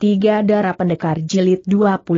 Tiga Darah Pendekar Jilid 24.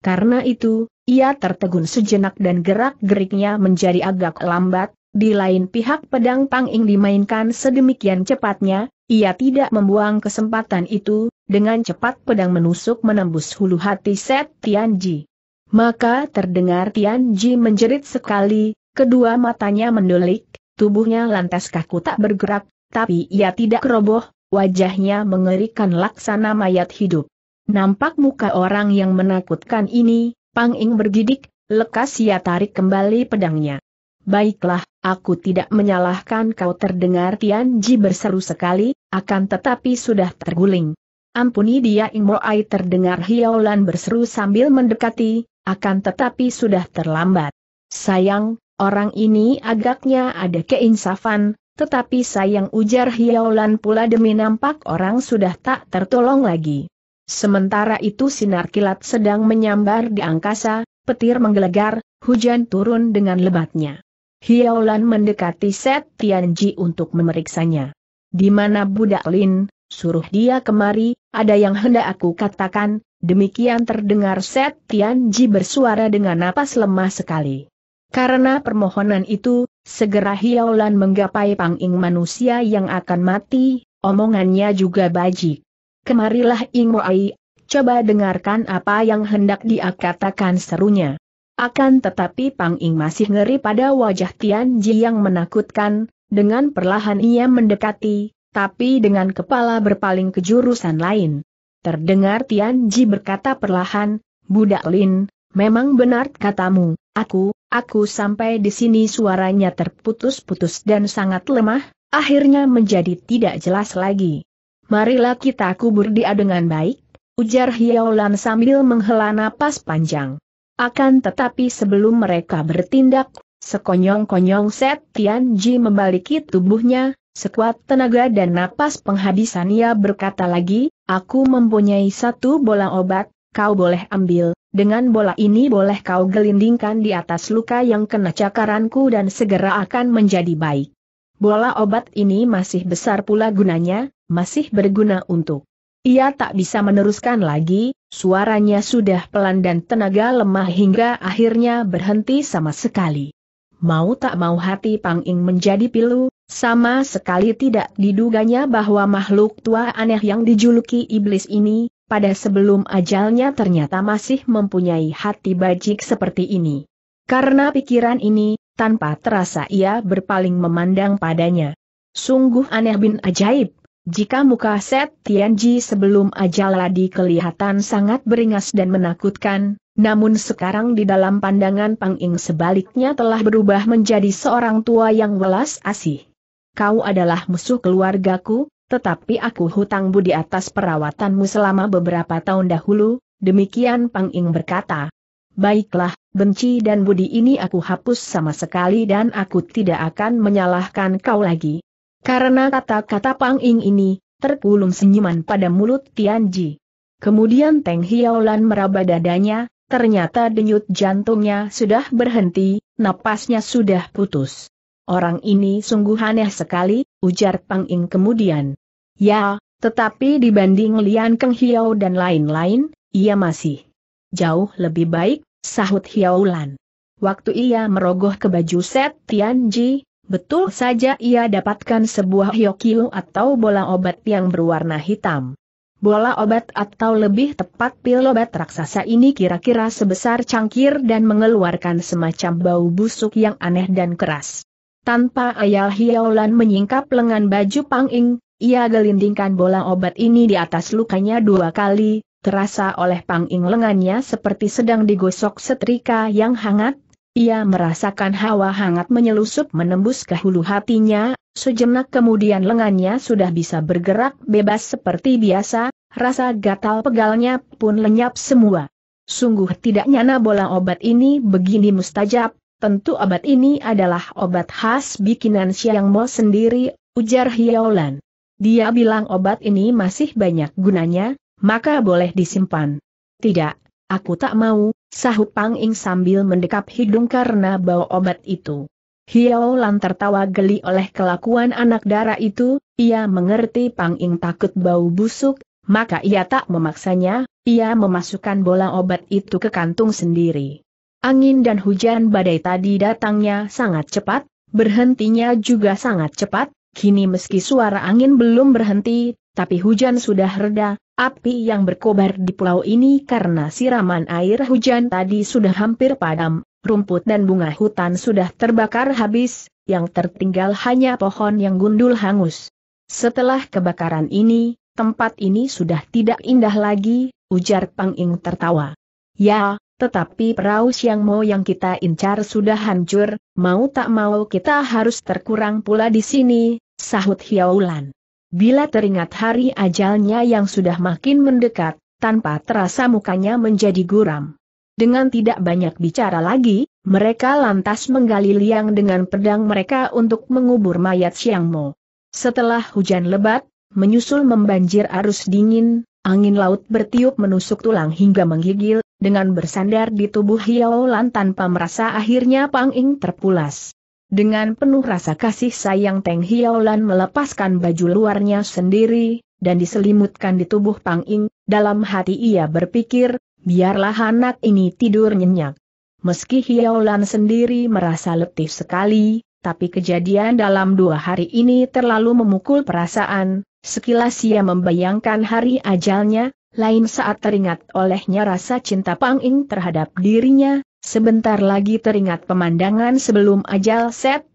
Karena itu, ia tertegun sejenak dan gerak-geriknya menjadi agak lambat, di lain pihak pedang panging dimainkan sedemikian cepatnya, ia tidak membuang kesempatan itu, dengan cepat pedang menusuk menembus hulu hati Set Tianji. Maka terdengar Tianji menjerit sekali, kedua matanya mendelik, tubuhnya lantas kaku tak bergerak, tapi ia tidak roboh, wajahnya mengerikan laksana mayat hidup. Nampak muka orang yang menakutkan ini, Pang Ing bergidik, lekas ia tarik kembali pedangnya. Baiklah, aku tidak menyalahkan kau terdengar Tian Ji berseru sekali, akan tetapi sudah terguling. Ampuni dia Ing Ai terdengar hiaulan berseru sambil mendekati, akan tetapi sudah terlambat. Sayang, orang ini agaknya ada keinsafan, tetapi sayang ujar Hiaolan pula demi nampak orang sudah tak tertolong lagi. Sementara itu sinar kilat sedang menyambar di angkasa, petir menggelegar, hujan turun dengan lebatnya. Hiaolan mendekati Set Tianji untuk memeriksanya. Di mana budak Lin, suruh dia kemari, ada yang hendak aku katakan, demikian terdengar Set Tianji bersuara dengan napas lemah sekali. Karena permohonan itu, Segera Hiaulan menggapai panging manusia yang akan mati, omongannya juga bajik. Kemarilah Ing Moai, coba dengarkan apa yang hendak dia katakan serunya. Akan tetapi Pang Ing masih ngeri pada wajah Tian Ji yang menakutkan, dengan perlahan ia mendekati, tapi dengan kepala berpaling ke jurusan lain. Terdengar Tian Ji berkata perlahan, Budak Lin, memang benar katamu, Aku, aku sampai di sini suaranya terputus-putus dan sangat lemah, akhirnya menjadi tidak jelas lagi. Marilah kita kubur dia dengan baik, ujar Hiaulan sambil menghela napas panjang. Akan tetapi sebelum mereka bertindak, sekonyong-konyong Set Tian Ji membaliki tubuhnya, sekuat tenaga dan napas penghabisan ia berkata lagi, aku mempunyai satu bola obat, kau boleh ambil, dengan bola ini boleh kau gelindingkan di atas luka yang kena cakaranku dan segera akan menjadi baik. Bola obat ini masih besar pula gunanya, masih berguna untuk. Ia tak bisa meneruskan lagi, suaranya sudah pelan dan tenaga lemah hingga akhirnya berhenti sama sekali. Mau tak mau hati Pang Ing menjadi pilu, sama sekali tidak diduganya bahwa makhluk tua aneh yang dijuluki iblis ini, pada sebelum ajalnya ternyata masih mempunyai hati bajik seperti ini. Karena pikiran ini, tanpa terasa ia berpaling memandang padanya. Sungguh aneh bin ajaib, jika muka Set Tianji sebelum ajal ladi kelihatan sangat beringas dan menakutkan, namun sekarang di dalam pandangan Pang Ing sebaliknya telah berubah menjadi seorang tua yang welas asih. Kau adalah musuh keluargaku, tetapi aku hutang budi atas perawatanmu selama beberapa tahun dahulu, demikian Pang Ing berkata. Baiklah, benci dan budi ini aku hapus sama sekali dan aku tidak akan menyalahkan kau lagi. Karena kata-kata Pang Ing ini, terkulum senyuman pada mulut Tian Ji. Kemudian Teng Hiaolan meraba dadanya, ternyata denyut jantungnya sudah berhenti, napasnya sudah putus. Orang ini sungguh aneh sekali, ujar Pang Ing kemudian. Ya, tetapi dibanding Lian Keng Hiao dan lain-lain, ia masih jauh lebih baik, sahut Hiao Lan. Waktu ia merogoh ke baju Set Tian Ji, betul saja ia dapatkan sebuah hiokiu atau bola obat yang berwarna hitam. Bola obat atau lebih tepat pil obat raksasa ini kira-kira sebesar cangkir dan mengeluarkan semacam bau busuk yang aneh dan keras. Tanpa ayah Hiaolan menyingkap lengan baju Pang Ing, ia gelindingkan bola obat ini di atas lukanya dua kali, terasa oleh Pang Ing lengannya seperti sedang digosok setrika yang hangat, ia merasakan hawa hangat menyelusup menembus ke hulu hatinya, sejenak kemudian lengannya sudah bisa bergerak bebas seperti biasa, rasa gatal pegalnya pun lenyap semua. Sungguh tidak nyana bola obat ini begini mustajab, Tentu obat ini adalah obat khas bikinan Siang Mo sendiri, ujar Hiaolan. Dia bilang obat ini masih banyak gunanya, maka boleh disimpan. Tidak, aku tak mau, sahut Pang Ing sambil mendekap hidung karena bau obat itu. Hiaolan tertawa geli oleh kelakuan anak dara itu, ia mengerti Pang Ing takut bau busuk, maka ia tak memaksanya, ia memasukkan bola obat itu ke kantung sendiri. Angin dan hujan badai tadi datangnya sangat cepat, berhentinya juga sangat cepat, kini meski suara angin belum berhenti, tapi hujan sudah reda, api yang berkobar di pulau ini karena siraman air hujan tadi sudah hampir padam, rumput dan bunga hutan sudah terbakar habis, yang tertinggal hanya pohon yang gundul hangus. Setelah kebakaran ini, tempat ini sudah tidak indah lagi, ujar Pang Ing tertawa. Ya, tetapi perahu Siang Mo yang kita incar sudah hancur, mau tak mau kita harus terkurang pula di sini, sahut Hiaulan. Bila teringat hari ajalnya yang sudah makin mendekat, tanpa terasa mukanya menjadi guram. Dengan tidak banyak bicara lagi, mereka lantas menggali liang dengan pedang mereka untuk mengubur mayat Siang Mo. Setelah hujan lebat, menyusul membanjir arus dingin, angin laut bertiup menusuk tulang hingga menggigil, dengan bersandar di tubuh Hiaolan tanpa merasa akhirnya Pang Ing terpulas. Dengan penuh rasa kasih sayang Teng Hiaolan melepaskan baju luarnya sendiri, dan diselimutkan di tubuh Pang Ing, dalam hati ia berpikir, biarlah anak ini tidur nyenyak. Meski Hiaolan sendiri merasa letih sekali, tapi kejadian dalam dua hari ini terlalu memukul perasaan, sekilas ia membayangkan hari ajalnya, lain saat teringat olehnya rasa cinta Pang Ing terhadap dirinya, sebentar lagi teringat pemandangan sebelum ajal Set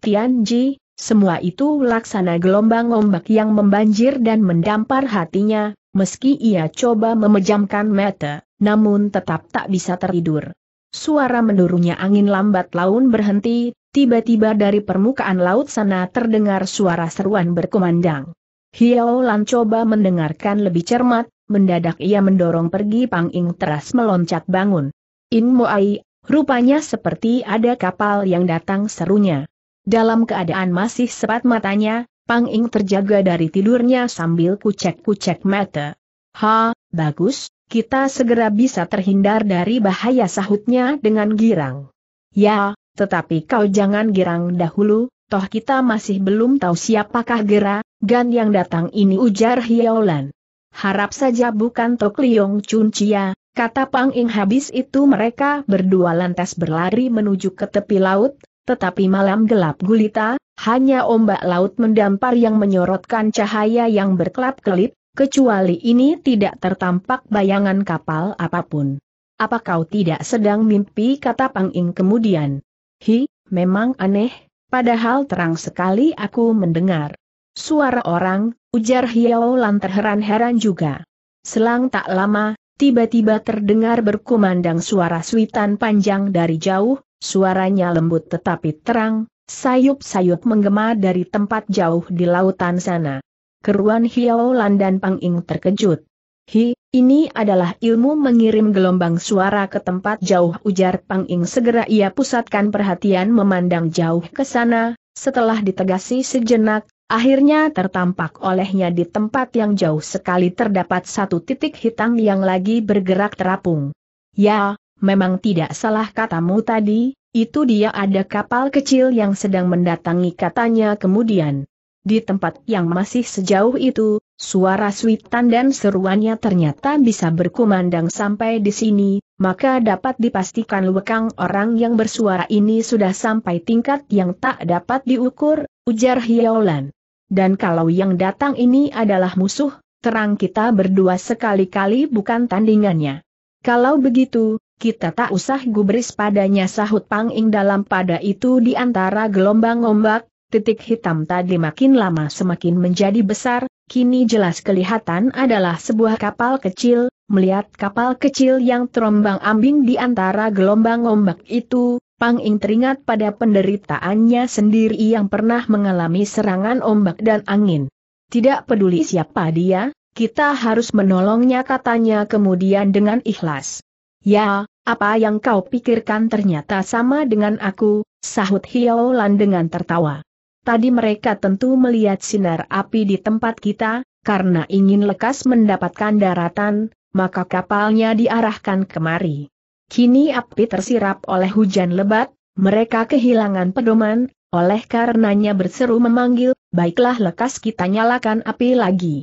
Ji, semua itu laksana gelombang ombak yang membanjir dan mendampar hatinya, meski ia coba memejamkan mata, namun tetap tak bisa tertidur. Suara menurunnya angin lambat laun berhenti, tiba-tiba dari permukaan laut sana terdengar suara seruan berkumandang. Hiao Lan coba mendengarkan lebih cermat, mendadak ia mendorong pergi Pang Ing teras meloncat bangun. In Moai, rupanya seperti ada kapal yang datang serunya. Dalam keadaan masih sepat matanya, Pang Ing terjaga dari tidurnya sambil kucek-kucek mata. Ha, bagus, kita segera bisa terhindar dari bahaya sahutnya dengan girang. Ya, tetapi kau jangan girang dahulu, toh kita masih belum tahu siapakah Gera, Gan yang datang ini ujar Hiaolan. Harap saja bukan Tok Liong Chun Chia, kata Pang Ing habis itu mereka berdua lantas berlari menuju ke tepi laut, tetapi malam gelap gulita, hanya ombak laut mendampar yang menyorotkan cahaya yang berkelap-kelip, kecuali ini tidak tertampak bayangan kapal apapun. Apa kau tidak sedang mimpi kata Pang Ing kemudian? Hi, memang aneh, padahal terang sekali aku mendengar. Suara orang, ujar Hiao Lan terheran-heran juga. Selang tak lama, tiba-tiba terdengar berkumandang suara suitan panjang dari jauh, suaranya lembut tetapi terang, sayup-sayup menggema dari tempat jauh di lautan sana. Keruan Hiao Lan dan Pang Ing terkejut. Hi, ini adalah ilmu mengirim gelombang suara ke tempat jauh ujar Pang Ing segera ia pusatkan perhatian memandang jauh ke sana, setelah ditegasi sejenak, akhirnya tertampak olehnya di tempat yang jauh sekali terdapat satu titik hitam yang lagi bergerak terapung. Ya, memang tidak salah katamu tadi, itu dia ada kapal kecil yang sedang mendatangi katanya kemudian. Di tempat yang masih sejauh itu, suara switan dan seruannya ternyata bisa berkumandang sampai di sini, maka dapat dipastikan lekang orang yang bersuara ini sudah sampai tingkat yang tak dapat diukur, ujar Hiaolan dan kalau yang datang ini adalah musuh, terang kita berdua sekali-kali bukan tandingannya. Kalau begitu, kita tak usah gubris padanya sahut Pang Ing dalam pada itu di antara gelombang ombak, titik hitam tadi makin lama semakin menjadi besar, kini jelas kelihatan adalah sebuah kapal kecil, melihat kapal kecil yang terombang ambing di antara gelombang ombak itu, Pang Ing teringat pada penderitaannya sendiri yang pernah mengalami serangan ombak dan angin. Tidak peduli siapa dia, kita harus menolongnya katanya kemudian dengan ikhlas. Ya, apa yang kau pikirkan ternyata sama dengan aku, sahut Lan dengan tertawa. Tadi mereka tentu melihat sinar api di tempat kita, karena ingin lekas mendapatkan daratan, maka kapalnya diarahkan kemari. Kini api tersirap oleh hujan lebat, mereka kehilangan pedoman, oleh karenanya berseru memanggil, baiklah lekas kita nyalakan api lagi.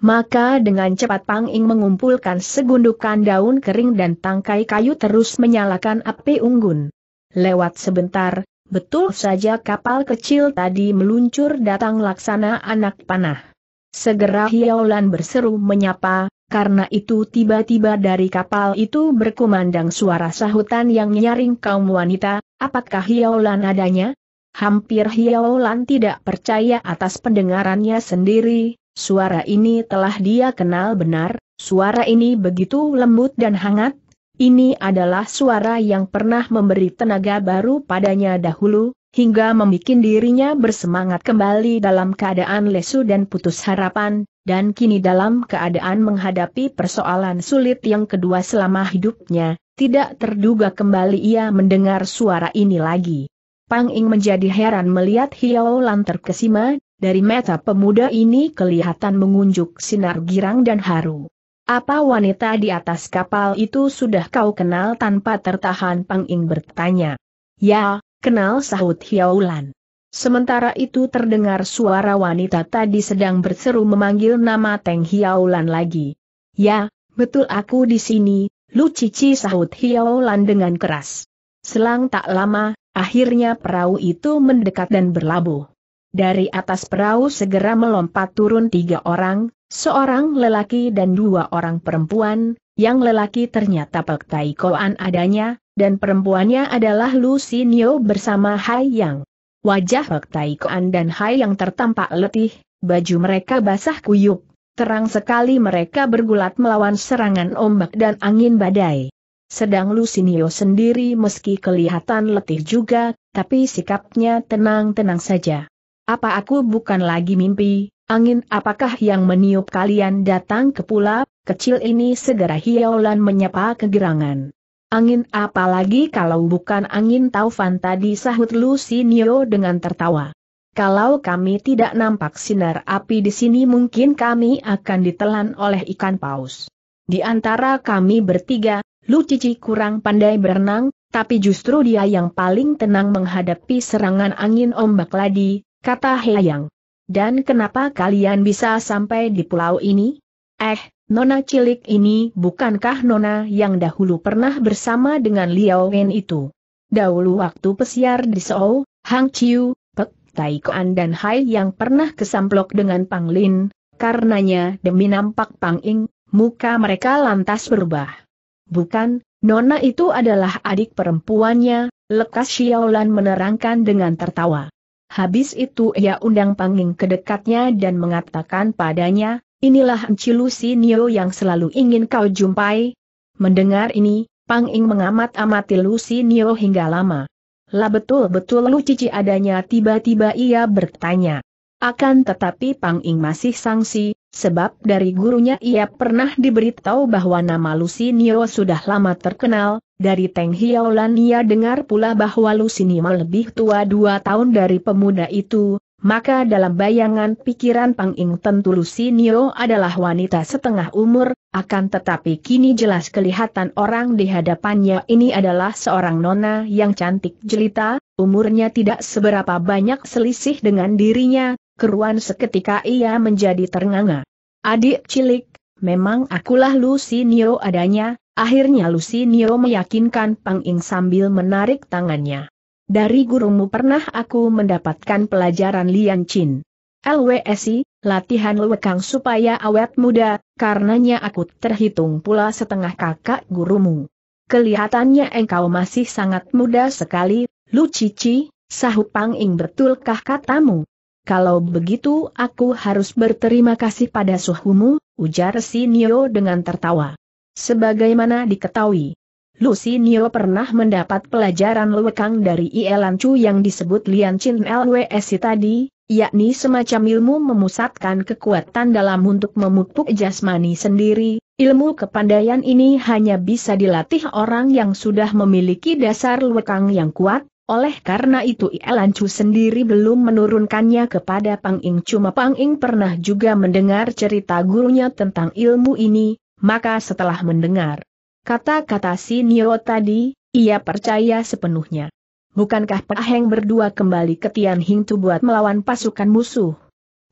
Maka dengan cepat Pang Ing mengumpulkan segundukan daun kering dan tangkai kayu terus menyalakan api unggun. Lewat sebentar, betul saja kapal kecil tadi meluncur datang laksana anak panah. Segera Hiaulan berseru menyapa, karena itu tiba-tiba dari kapal itu berkumandang suara sahutan yang nyaring kaum wanita, apakah Hiaolan adanya? Hampir Hiaolan tidak percaya atas pendengarannya sendiri, suara ini telah dia kenal benar, suara ini begitu lembut dan hangat, ini adalah suara yang pernah memberi tenaga baru padanya dahulu, hingga membuat dirinya bersemangat kembali dalam keadaan lesu dan putus harapan, dan kini dalam keadaan menghadapi persoalan sulit yang kedua selama hidupnya, tidak terduga kembali ia mendengar suara ini lagi. Pang Ing menjadi heran melihat Hiao Lan terkesima, dari mata pemuda ini kelihatan mengunjuk sinar girang dan haru. Apa wanita di atas kapal itu sudah kau kenal tanpa tertahan Pang Ing bertanya. Ya, kenal sahut Hiao Lan. Sementara itu terdengar suara wanita tadi sedang berseru memanggil nama Teng Hiaulan lagi. Ya, betul aku di sini, Lu Cici sahut Hiaulan dengan keras. Selang tak lama, akhirnya perahu itu mendekat dan berlabuh. Dari atas perahu segera melompat turun tiga orang, seorang lelaki dan dua orang perempuan, yang lelaki ternyata Pek Tai adanya, dan perempuannya adalah Lu Sinio bersama Hai Yang. Wajah Hok Tai dan Hai yang tertampak letih, baju mereka basah kuyup, terang sekali mereka bergulat melawan serangan ombak dan angin badai. Sedang Lucinio sendiri meski kelihatan letih juga, tapi sikapnya tenang-tenang saja. Apa aku bukan lagi mimpi, angin apakah yang meniup kalian datang ke pulau kecil ini segera hiaulan menyapa kegerangan. Angin apalagi kalau bukan angin taufan tadi sahut Lucinio dengan tertawa. Kalau kami tidak nampak sinar api di sini mungkin kami akan ditelan oleh ikan paus. Di antara kami bertiga, Lu Cici kurang pandai berenang, tapi justru dia yang paling tenang menghadapi serangan angin ombak ladi, kata Heyang. Dan kenapa kalian bisa sampai di pulau ini? Eh, Nona cilik ini bukankah Nona yang dahulu pernah bersama dengan Liao Wen itu? Dahulu waktu pesiar di Seoul, Hang Chiu, Pek Tai Koan dan Hai yang pernah kesamplok dengan Pang Lin, karenanya demi nampak Pang Ing, muka mereka lantas berubah. Bukan, Nona itu adalah adik perempuannya, lekas Xiaolan menerangkan dengan tertawa. Habis itu ia undang Pang Ing ke dekatnya dan mengatakan padanya, Inilah Encilusi Nio yang selalu ingin kau jumpai. Mendengar ini, Pang Ing mengamat-amati Lusi Nio hingga lama. Lah betul-betul lu cici adanya tiba-tiba ia bertanya. Akan tetapi Pang Ing masih sangsi, sebab dari gurunya ia pernah diberitahu bahwa nama Lusi Nio sudah lama terkenal, dari Teng Hiaolan ia dengar pula bahwa Lusi Nio lebih tua dua tahun dari pemuda itu, maka dalam bayangan pikiran Pang Ing tentu Nio adalah wanita setengah umur, akan tetapi kini jelas kelihatan orang di hadapannya ini adalah seorang nona yang cantik jelita, umurnya tidak seberapa banyak selisih dengan dirinya, keruan seketika ia menjadi ternganga. Adik cilik, memang akulah Nio adanya, akhirnya Nio meyakinkan Pang Ing sambil menarik tangannya. Dari gurumu pernah aku mendapatkan pelajaran Lian Chin. LWSI, latihan lewekang supaya awet muda, karenanya aku terhitung pula setengah kakak gurumu. Kelihatannya engkau masih sangat muda sekali, Lu Cici, sahut Pang Ing betulkah katamu? Kalau begitu aku harus berterima kasih pada suhumu, ujar si Nio dengan tertawa. Sebagaimana diketahui, Lucy Nio pernah mendapat pelajaran lewekang dari Ielan Chu yang disebut Lian Chin LWSI tadi, yakni semacam ilmu memusatkan kekuatan dalam untuk memupuk jasmani sendiri, ilmu kepandaian ini hanya bisa dilatih orang yang sudah memiliki dasar lewekang yang kuat, oleh karena itu Ielancu sendiri belum menurunkannya kepada Pang Ing cuma Pang Ing pernah juga mendengar cerita gurunya tentang ilmu ini, maka setelah mendengar Kata-kata si Nio tadi, ia percaya sepenuhnya. Bukankah Pak Heng berdua kembali ke Tian Hing Tu buat melawan pasukan musuh?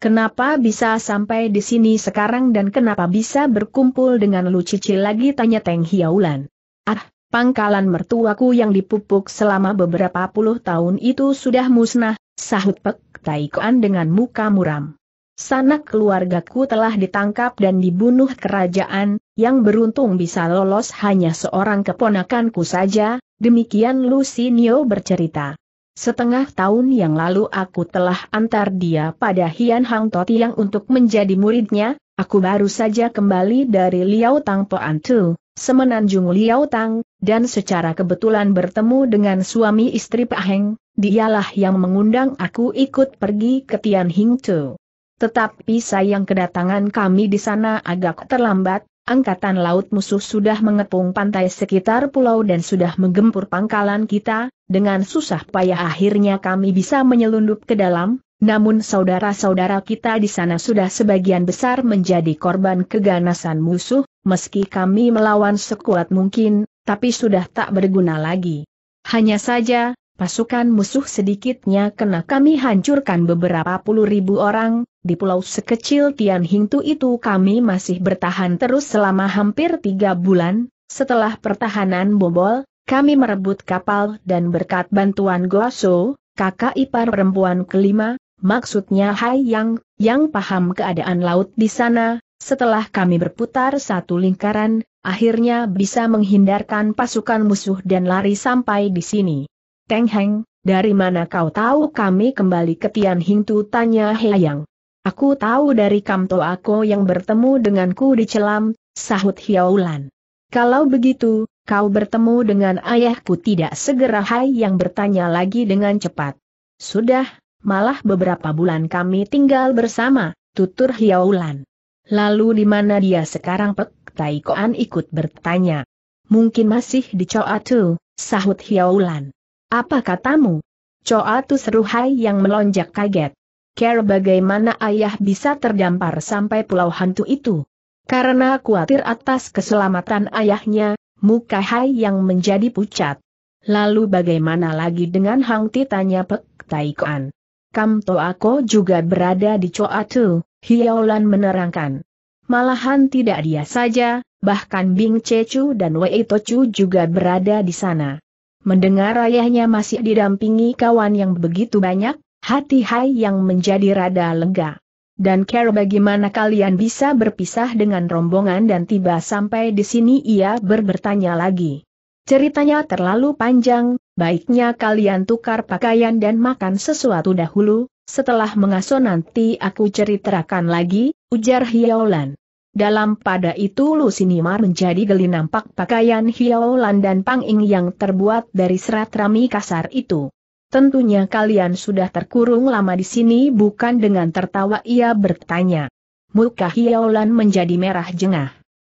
Kenapa bisa sampai di sini sekarang dan kenapa bisa berkumpul dengan Lu Cici lagi tanya Teng Hiaulan. Ah, pangkalan mertuaku yang dipupuk selama beberapa puluh tahun itu sudah musnah, sahut Pek Taikoan dengan muka muram. Sanak keluargaku telah ditangkap dan dibunuh kerajaan, yang beruntung bisa lolos hanya seorang keponakanku saja, demikian Lucinio bercerita. Setengah tahun yang lalu aku telah antar dia pada Hian Hang yang untuk menjadi muridnya, aku baru saja kembali dari Liao Tang Poan Tu, semenanjung Liao Tang, dan secara kebetulan bertemu dengan suami istri Pak Heng, dialah yang mengundang aku ikut pergi ke Tian Hing Tu. Tetapi sayang kedatangan kami di sana agak terlambat, angkatan laut musuh sudah mengepung pantai sekitar pulau dan sudah menggempur pangkalan kita, dengan susah payah akhirnya kami bisa menyelundup ke dalam, namun saudara-saudara kita di sana sudah sebagian besar menjadi korban keganasan musuh, meski kami melawan sekuat mungkin, tapi sudah tak berguna lagi. Hanya saja, pasukan musuh sedikitnya kena kami hancurkan beberapa puluh ribu orang, di pulau sekecil Tian Hingtu itu kami masih bertahan terus selama hampir tiga bulan, setelah pertahanan bobol, kami merebut kapal dan berkat bantuan Goso, kakak ipar perempuan kelima, maksudnya Hai Yang, yang paham keadaan laut di sana, setelah kami berputar satu lingkaran, akhirnya bisa menghindarkan pasukan musuh dan lari sampai di sini. Teng Heng, dari mana kau tahu kami kembali ke Tian Hingtu tanya Yang. Aku tahu dari Kamto aku yang bertemu denganku di celam, sahut Hiaulan. Kalau begitu, kau bertemu dengan ayahku tidak segera Hai yang bertanya lagi dengan cepat. Sudah, malah beberapa bulan kami tinggal bersama, tutur Hiaulan. Lalu di mana dia sekarang Pek Taikoan ikut bertanya. Mungkin masih di Coatu, sahut Hiaulan. Apa katamu? Coatu seru Hai yang melonjak kaget care bagaimana ayah bisa terdampar sampai pulau hantu itu. Karena khawatir atas keselamatan ayahnya, muka Hai yang menjadi pucat. Lalu bagaimana lagi dengan Hang Ti tanya Pek Taikoan. Kam To juga berada di Choa Tu, Hiolan menerangkan. Malahan tidak dia saja, bahkan Bing Cecu dan Wei Tocu juga berada di sana. Mendengar ayahnya masih didampingi kawan yang begitu banyak, hati Hai yang menjadi rada lega. Dan care bagaimana kalian bisa berpisah dengan rombongan dan tiba sampai di sini ia berbertanya lagi. Ceritanya terlalu panjang, baiknya kalian tukar pakaian dan makan sesuatu dahulu, setelah mengaso nanti aku ceritakan lagi, ujar Hiaolan. Dalam pada itu Lu menjadi geli nampak pakaian Hiaolan dan Pang Ing yang terbuat dari serat rami kasar itu. Tentunya kalian sudah terkurung lama di sini bukan dengan tertawa ia bertanya. Muka Hiaolan menjadi merah jengah.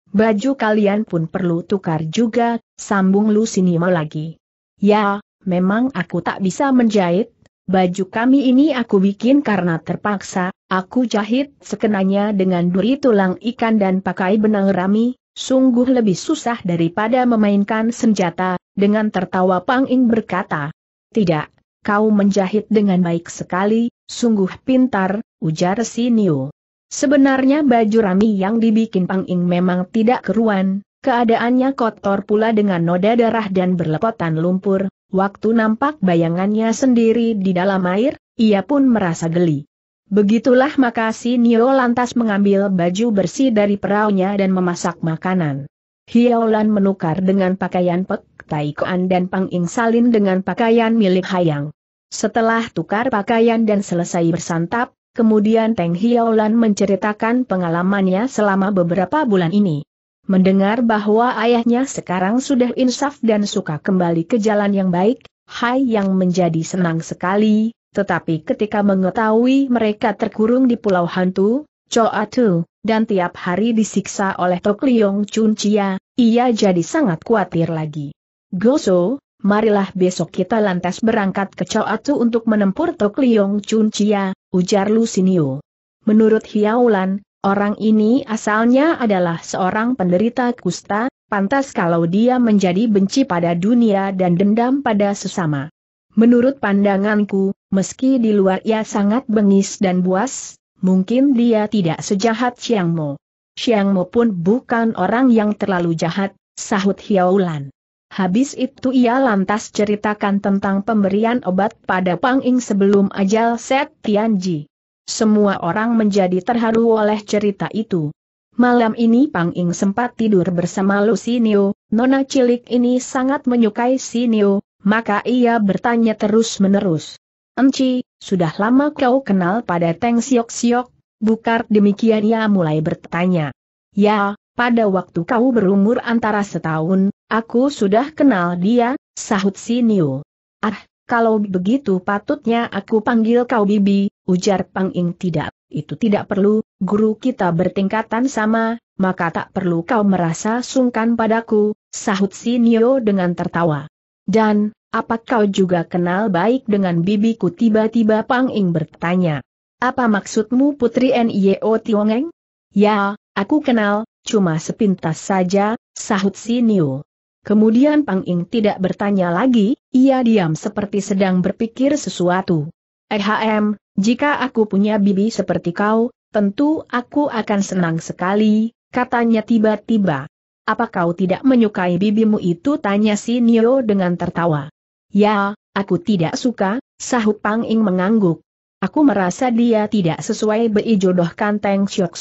Baju kalian pun perlu tukar juga, sambung Lu Sinima lagi. Ya, memang aku tak bisa menjahit, Baju kami ini aku bikin karena terpaksa, aku jahit sekenanya dengan duri tulang ikan dan pakai benang rami, sungguh lebih susah daripada memainkan senjata, dengan tertawa Pang Ing berkata. Tidak, kau menjahit dengan baik sekali, sungguh pintar, ujar si Niu. Sebenarnya baju rami yang dibikin Pang Ing memang tidak keruan, keadaannya kotor pula dengan noda darah dan berlepotan lumpur, waktu nampak bayangannya sendiri di dalam air, ia pun merasa geli. Begitulah maka si Nio lantas mengambil baju bersih dari peraunya dan memasak makanan. Hiaolan menukar dengan pakaian Pek Tai dan Pang Ing salin dengan pakaian milik Hayang. Setelah tukar pakaian dan selesai bersantap, kemudian Teng Hiaolan menceritakan pengalamannya selama beberapa bulan ini. Mendengar bahwa ayahnya sekarang sudah insaf dan suka kembali ke jalan yang baik, Hai yang menjadi senang sekali, tetapi ketika mengetahui mereka terkurung di Pulau Hantu, Choa Tu, dan tiap hari disiksa oleh Tok Liong Chun Chia, ia jadi sangat khawatir lagi. Goso, marilah besok kita lantas berangkat ke Coatu untuk menempuh Tok Liong Chun Chia, ujar Lusinio. Menurut Hiaulan, orang ini asalnya adalah seorang penderita kusta, pantas kalau dia menjadi benci pada dunia dan dendam pada sesama. Menurut pandanganku, meski di luar ia sangat bengis dan buas, mungkin dia tidak sejahat Mo. Xiangmo. Mo pun bukan orang yang terlalu jahat, sahut Hiaulan. Habis itu ia lantas ceritakan tentang pemberian obat pada Pang Ing sebelum ajal Set Tianji. Semua orang menjadi terharu oleh cerita itu. Malam ini Pang Ing sempat tidur bersama Lucinio, nona cilik ini sangat menyukai Sinio, maka ia bertanya terus-menerus. Enci, sudah lama kau kenal pada Teng Siok Siok? Bukar demikian ia mulai bertanya. Ya, pada waktu kau berumur antara setahun, aku sudah kenal dia, sahut si Niu. Ah, kalau begitu patutnya aku panggil kau Bibi, ujar Pang Ing tidak, itu tidak perlu, guru kita bertingkatan sama, maka tak perlu kau merasa sungkan padaku, sahut si Niu dengan tertawa. Dan, apa kau juga kenal baik dengan bibiku tiba-tiba Pang Ing bertanya. Apa maksudmu Putri Nio Tiongeng? Ya, Aku kenal, cuma sepintas saja, sahut si Niu. Kemudian Pang Ing tidak bertanya lagi, ia diam seperti sedang berpikir sesuatu. Ehm, jika aku punya bibi seperti kau, tentu aku akan senang sekali, katanya tiba-tiba. Apa kau tidak menyukai bibimu itu tanya si Nio dengan tertawa. Ya, aku tidak suka, sahut Pang Ing mengangguk. Aku merasa dia tidak sesuai beijodohkan jodoh kanteng Siok.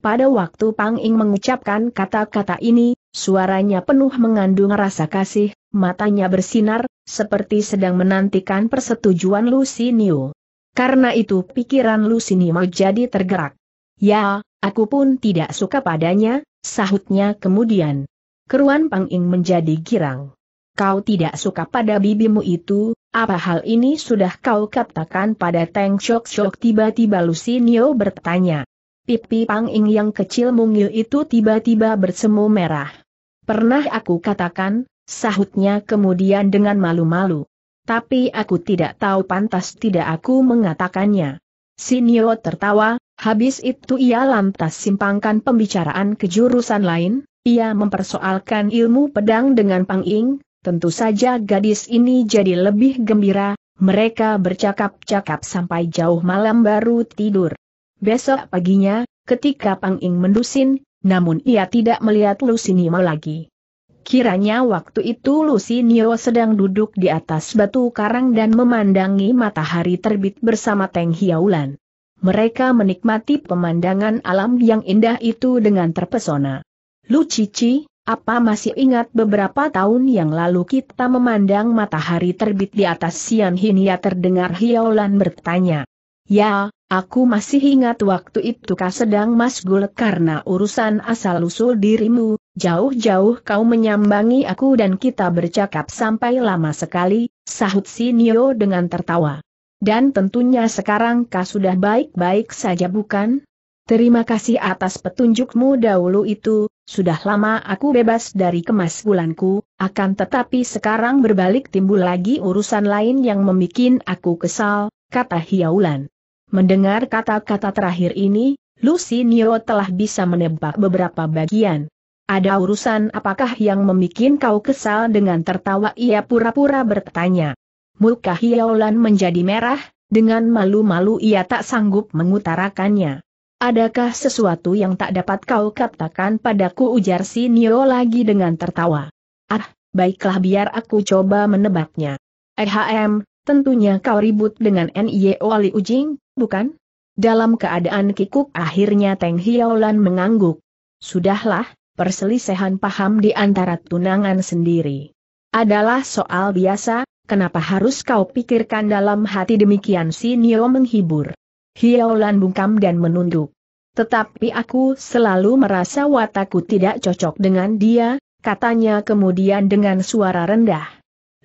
Pada waktu Pang Ing mengucapkan kata-kata ini, suaranya penuh mengandung rasa kasih, matanya bersinar, seperti sedang menantikan persetujuan Lucy Niu. Karena itu pikiran Lucy Niu jadi tergerak. Ya, aku pun tidak suka padanya, sahutnya kemudian. Keruan Pang Ing menjadi girang. Kau tidak suka pada bibimu itu, apa hal ini sudah kau katakan pada Teng Chok Chok tiba-tiba Lucy Niu bertanya. Pipi Pang Ing yang kecil mungil itu tiba-tiba bersemu merah. Pernah aku katakan, sahutnya kemudian dengan malu-malu. Tapi aku tidak tahu pantas tidak aku mengatakannya. Sinio tertawa, habis itu ia lantas simpangkan pembicaraan ke jurusan lain, ia mempersoalkan ilmu pedang dengan Pang Ing, tentu saja gadis ini jadi lebih gembira, mereka bercakap-cakap sampai jauh malam baru tidur. Besok paginya, ketika Pang Ing mendusin, namun ia tidak melihat Lucy Nio lagi. Kiranya waktu itu Lucy Nio sedang duduk di atas batu karang dan memandangi matahari terbit bersama Teng Hiaulan. Mereka menikmati pemandangan alam yang indah itu dengan terpesona. Lu Cici, apa masih ingat beberapa tahun yang lalu kita memandang matahari terbit di atas Sian Hinia terdengar Hiaulan bertanya. Ya, aku masih ingat waktu itu kau sedang masgul karena urusan asal-usul dirimu, jauh-jauh kau menyambangi aku dan kita bercakap sampai lama sekali, sahut si Nio dengan tertawa. Dan tentunya sekarang kau sudah baik-baik saja bukan? Terima kasih atas petunjukmu dahulu itu, sudah lama aku bebas dari kemasgulanku, akan tetapi sekarang berbalik timbul lagi urusan lain yang membuat aku kesal, kata Hiaulan. Mendengar kata-kata terakhir ini, Lucy Nio telah bisa menebak beberapa bagian. Ada urusan apakah yang memikin kau kesal dengan tertawa ia pura-pura bertanya. Muka Hiolan menjadi merah, dengan malu-malu ia tak sanggup mengutarakannya. Adakah sesuatu yang tak dapat kau katakan padaku ujar si Nio lagi dengan tertawa. Ah, baiklah biar aku coba menebaknya. Eh, tentunya kau ribut dengan Nio Ali Ujing, bukan? Dalam keadaan kikuk akhirnya Teng Hiaolan mengangguk. Sudahlah, perselisihan paham di antara tunangan sendiri. Adalah soal biasa, kenapa harus kau pikirkan dalam hati demikian si Nio menghibur. Hiaolan bungkam dan menunduk. Tetapi aku selalu merasa watakku tidak cocok dengan dia, katanya kemudian dengan suara rendah.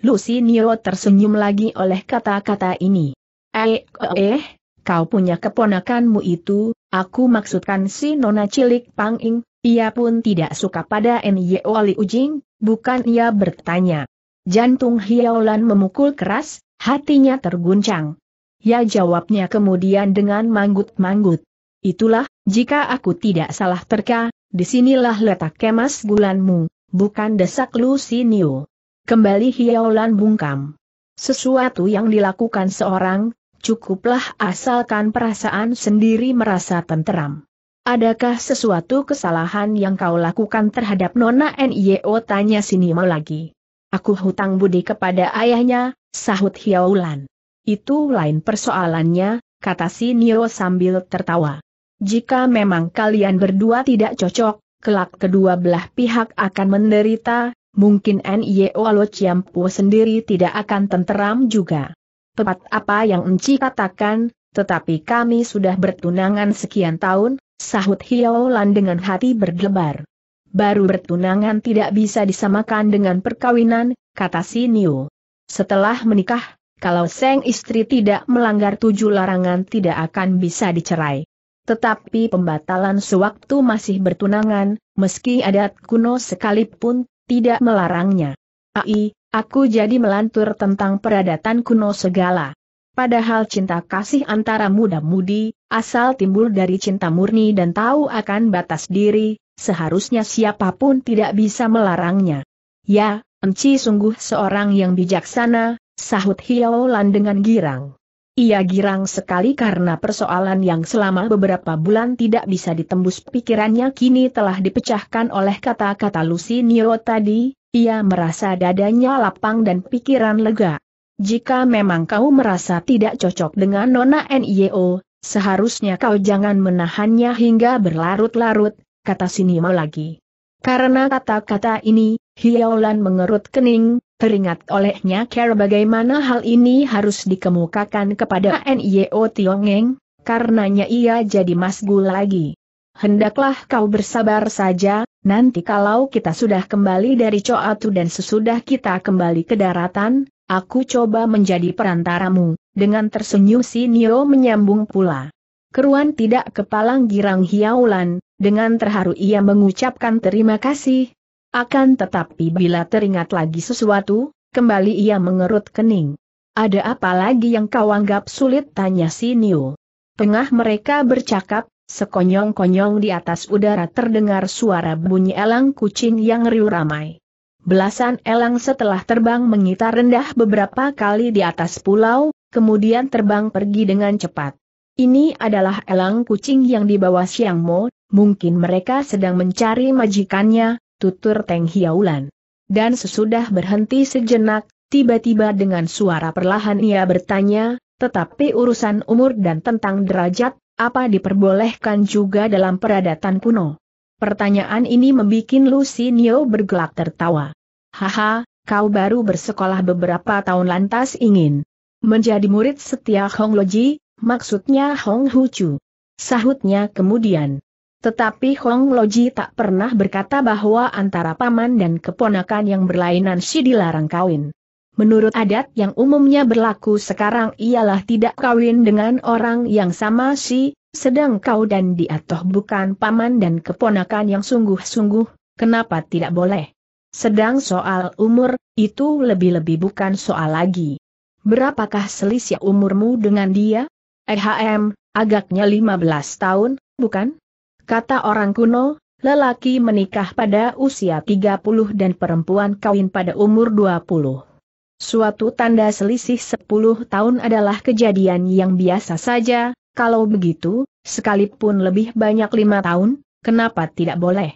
Lucy Nio tersenyum lagi oleh kata-kata ini. Eh, eh, eh kau punya keponakanmu itu, aku maksudkan si nona cilik Pang Ing, ia pun tidak suka pada N.Y.O. Wali Ujing, bukan ia bertanya. Jantung Hiaolan memukul keras, hatinya terguncang. Ya jawabnya kemudian dengan manggut-manggut. Itulah, jika aku tidak salah terka, disinilah letak kemas bulanmu, bukan desak lu si Lusinio. Kembali Hiaolan bungkam. Sesuatu yang dilakukan seorang, cukuplah asalkan perasaan sendiri merasa tenteram. Adakah sesuatu kesalahan yang kau lakukan terhadap Nona Nio tanya Sinimo lagi. Aku hutang budi kepada ayahnya, sahut Hiaulan. Itu lain persoalannya, kata Sinio sambil tertawa. Jika memang kalian berdua tidak cocok, kelak kedua belah pihak akan menderita, mungkin Nio Alociampu sendiri tidak akan tenteram juga tepat apa yang Enci katakan, tetapi kami sudah bertunangan sekian tahun, sahut Hiaolan dengan hati berdebar. Baru bertunangan tidak bisa disamakan dengan perkawinan, kata si Niu. Setelah menikah, kalau seng istri tidak melanggar tujuh larangan tidak akan bisa dicerai. Tetapi pembatalan sewaktu masih bertunangan, meski adat kuno sekalipun, tidak melarangnya. Ai, Aku jadi melantur tentang peradatan kuno segala. Padahal cinta kasih antara muda-mudi, asal timbul dari cinta murni dan tahu akan batas diri, seharusnya siapapun tidak bisa melarangnya. Ya, Enci sungguh seorang yang bijaksana, sahut Hiaolan dengan girang. Ia girang sekali karena persoalan yang selama beberapa bulan tidak bisa ditembus pikirannya kini telah dipecahkan oleh kata-kata Lucy Nio tadi, ia merasa dadanya lapang dan pikiran lega. Jika memang kau merasa tidak cocok dengan Nona NIO, seharusnya kau jangan menahannya hingga berlarut-larut, kata Sinimo lagi. Karena kata-kata ini, Hiaolan mengerut kening, teringat olehnya cara bagaimana hal ini harus dikemukakan kepada NIO Tiongeng, karenanya ia jadi masgul lagi. Hendaklah kau bersabar saja, Nanti kalau kita sudah kembali dari Coatu dan sesudah kita kembali ke daratan, aku coba menjadi perantaramu, dengan tersenyum si Nio menyambung pula. Keruan tidak kepalang girang hiaulan, dengan terharu ia mengucapkan terima kasih. Akan tetapi bila teringat lagi sesuatu, kembali ia mengerut kening. Ada apa lagi yang kau anggap sulit tanya si Nio. Tengah mereka bercakap, Sekonyong-konyong di atas udara terdengar suara bunyi elang kucing yang riuh ramai. Belasan elang setelah terbang mengitar rendah beberapa kali di atas pulau, kemudian terbang pergi dengan cepat. Ini adalah elang kucing yang dibawa Siang Mo, mungkin mereka sedang mencari majikannya, tutur Teng Hiaulan. Dan sesudah berhenti sejenak, tiba-tiba dengan suara perlahan ia bertanya, tetapi urusan umur dan tentang derajat, apa diperbolehkan juga dalam peradatan kuno? Pertanyaan ini membuat Lucy Neo bergelak tertawa. Haha, kau baru bersekolah beberapa tahun lantas ingin menjadi murid setia Hong Loji, maksudnya Hong Hucu. Sahutnya kemudian. Tetapi Hong Loji tak pernah berkata bahwa antara paman dan keponakan yang berlainan si dilarang kawin. Menurut adat yang umumnya berlaku sekarang ialah tidak kawin dengan orang yang sama si, sedang kau dan dia toh bukan paman dan keponakan yang sungguh-sungguh, kenapa tidak boleh? Sedang soal umur, itu lebih-lebih bukan soal lagi. Berapakah selisih umurmu dengan dia? EHM, agaknya 15 tahun, bukan? Kata orang kuno, lelaki menikah pada usia 30 dan perempuan kawin pada umur 20. Suatu tanda selisih 10 tahun adalah kejadian yang biasa saja, kalau begitu, sekalipun lebih banyak lima tahun, kenapa tidak boleh?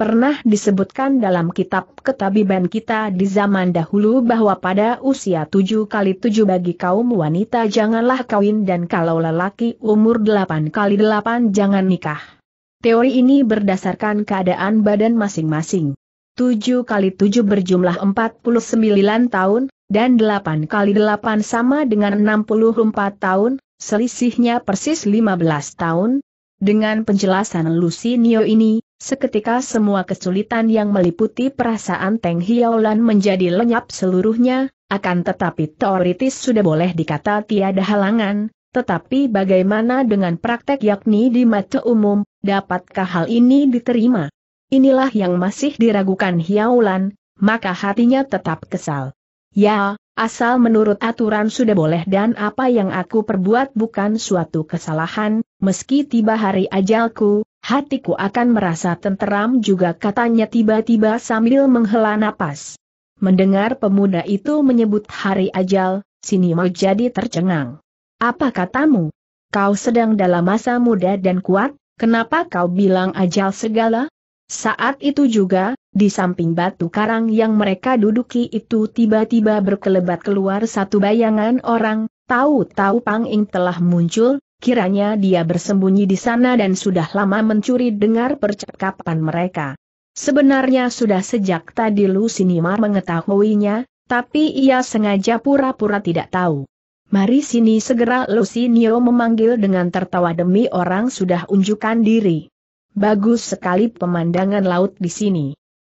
Pernah disebutkan dalam kitab ketabiban kita di zaman dahulu bahwa pada usia tujuh kali tujuh bagi kaum wanita janganlah kawin dan kalau lelaki umur delapan kali delapan jangan nikah. Teori ini berdasarkan keadaan badan masing-masing. Tujuh kali tujuh berjumlah empat puluh sembilan tahun, dan 8 kali 8 sama dengan 64 tahun, selisihnya persis 15 tahun. Dengan penjelasan Lucy Lucinio ini, seketika semua kesulitan yang meliputi perasaan Teng Hiaolan menjadi lenyap seluruhnya, akan tetapi teoritis sudah boleh dikata tiada halangan, tetapi bagaimana dengan praktek yakni di mata umum, dapatkah hal ini diterima? Inilah yang masih diragukan Hiaolan. maka hatinya tetap kesal. Ya, asal menurut aturan sudah boleh dan apa yang aku perbuat bukan suatu kesalahan, meski tiba hari ajalku, hatiku akan merasa tenteram juga katanya tiba-tiba sambil menghela napas. Mendengar pemuda itu menyebut hari ajal, Sinimo jadi tercengang. Apa katamu? Kau sedang dalam masa muda dan kuat, kenapa kau bilang ajal segala? Saat itu juga, di samping batu karang yang mereka duduki itu tiba-tiba berkelebat keluar satu bayangan orang, tahu-tahu Pang Ing telah muncul, kiranya dia bersembunyi di sana dan sudah lama mencuri dengar percakapan mereka. Sebenarnya sudah sejak tadi Lu Sinimar mengetahuinya, tapi ia sengaja pura-pura tidak tahu. Mari sini segera Lu Sinio memanggil dengan tertawa demi orang sudah unjukkan diri. Bagus sekali pemandangan laut di sini.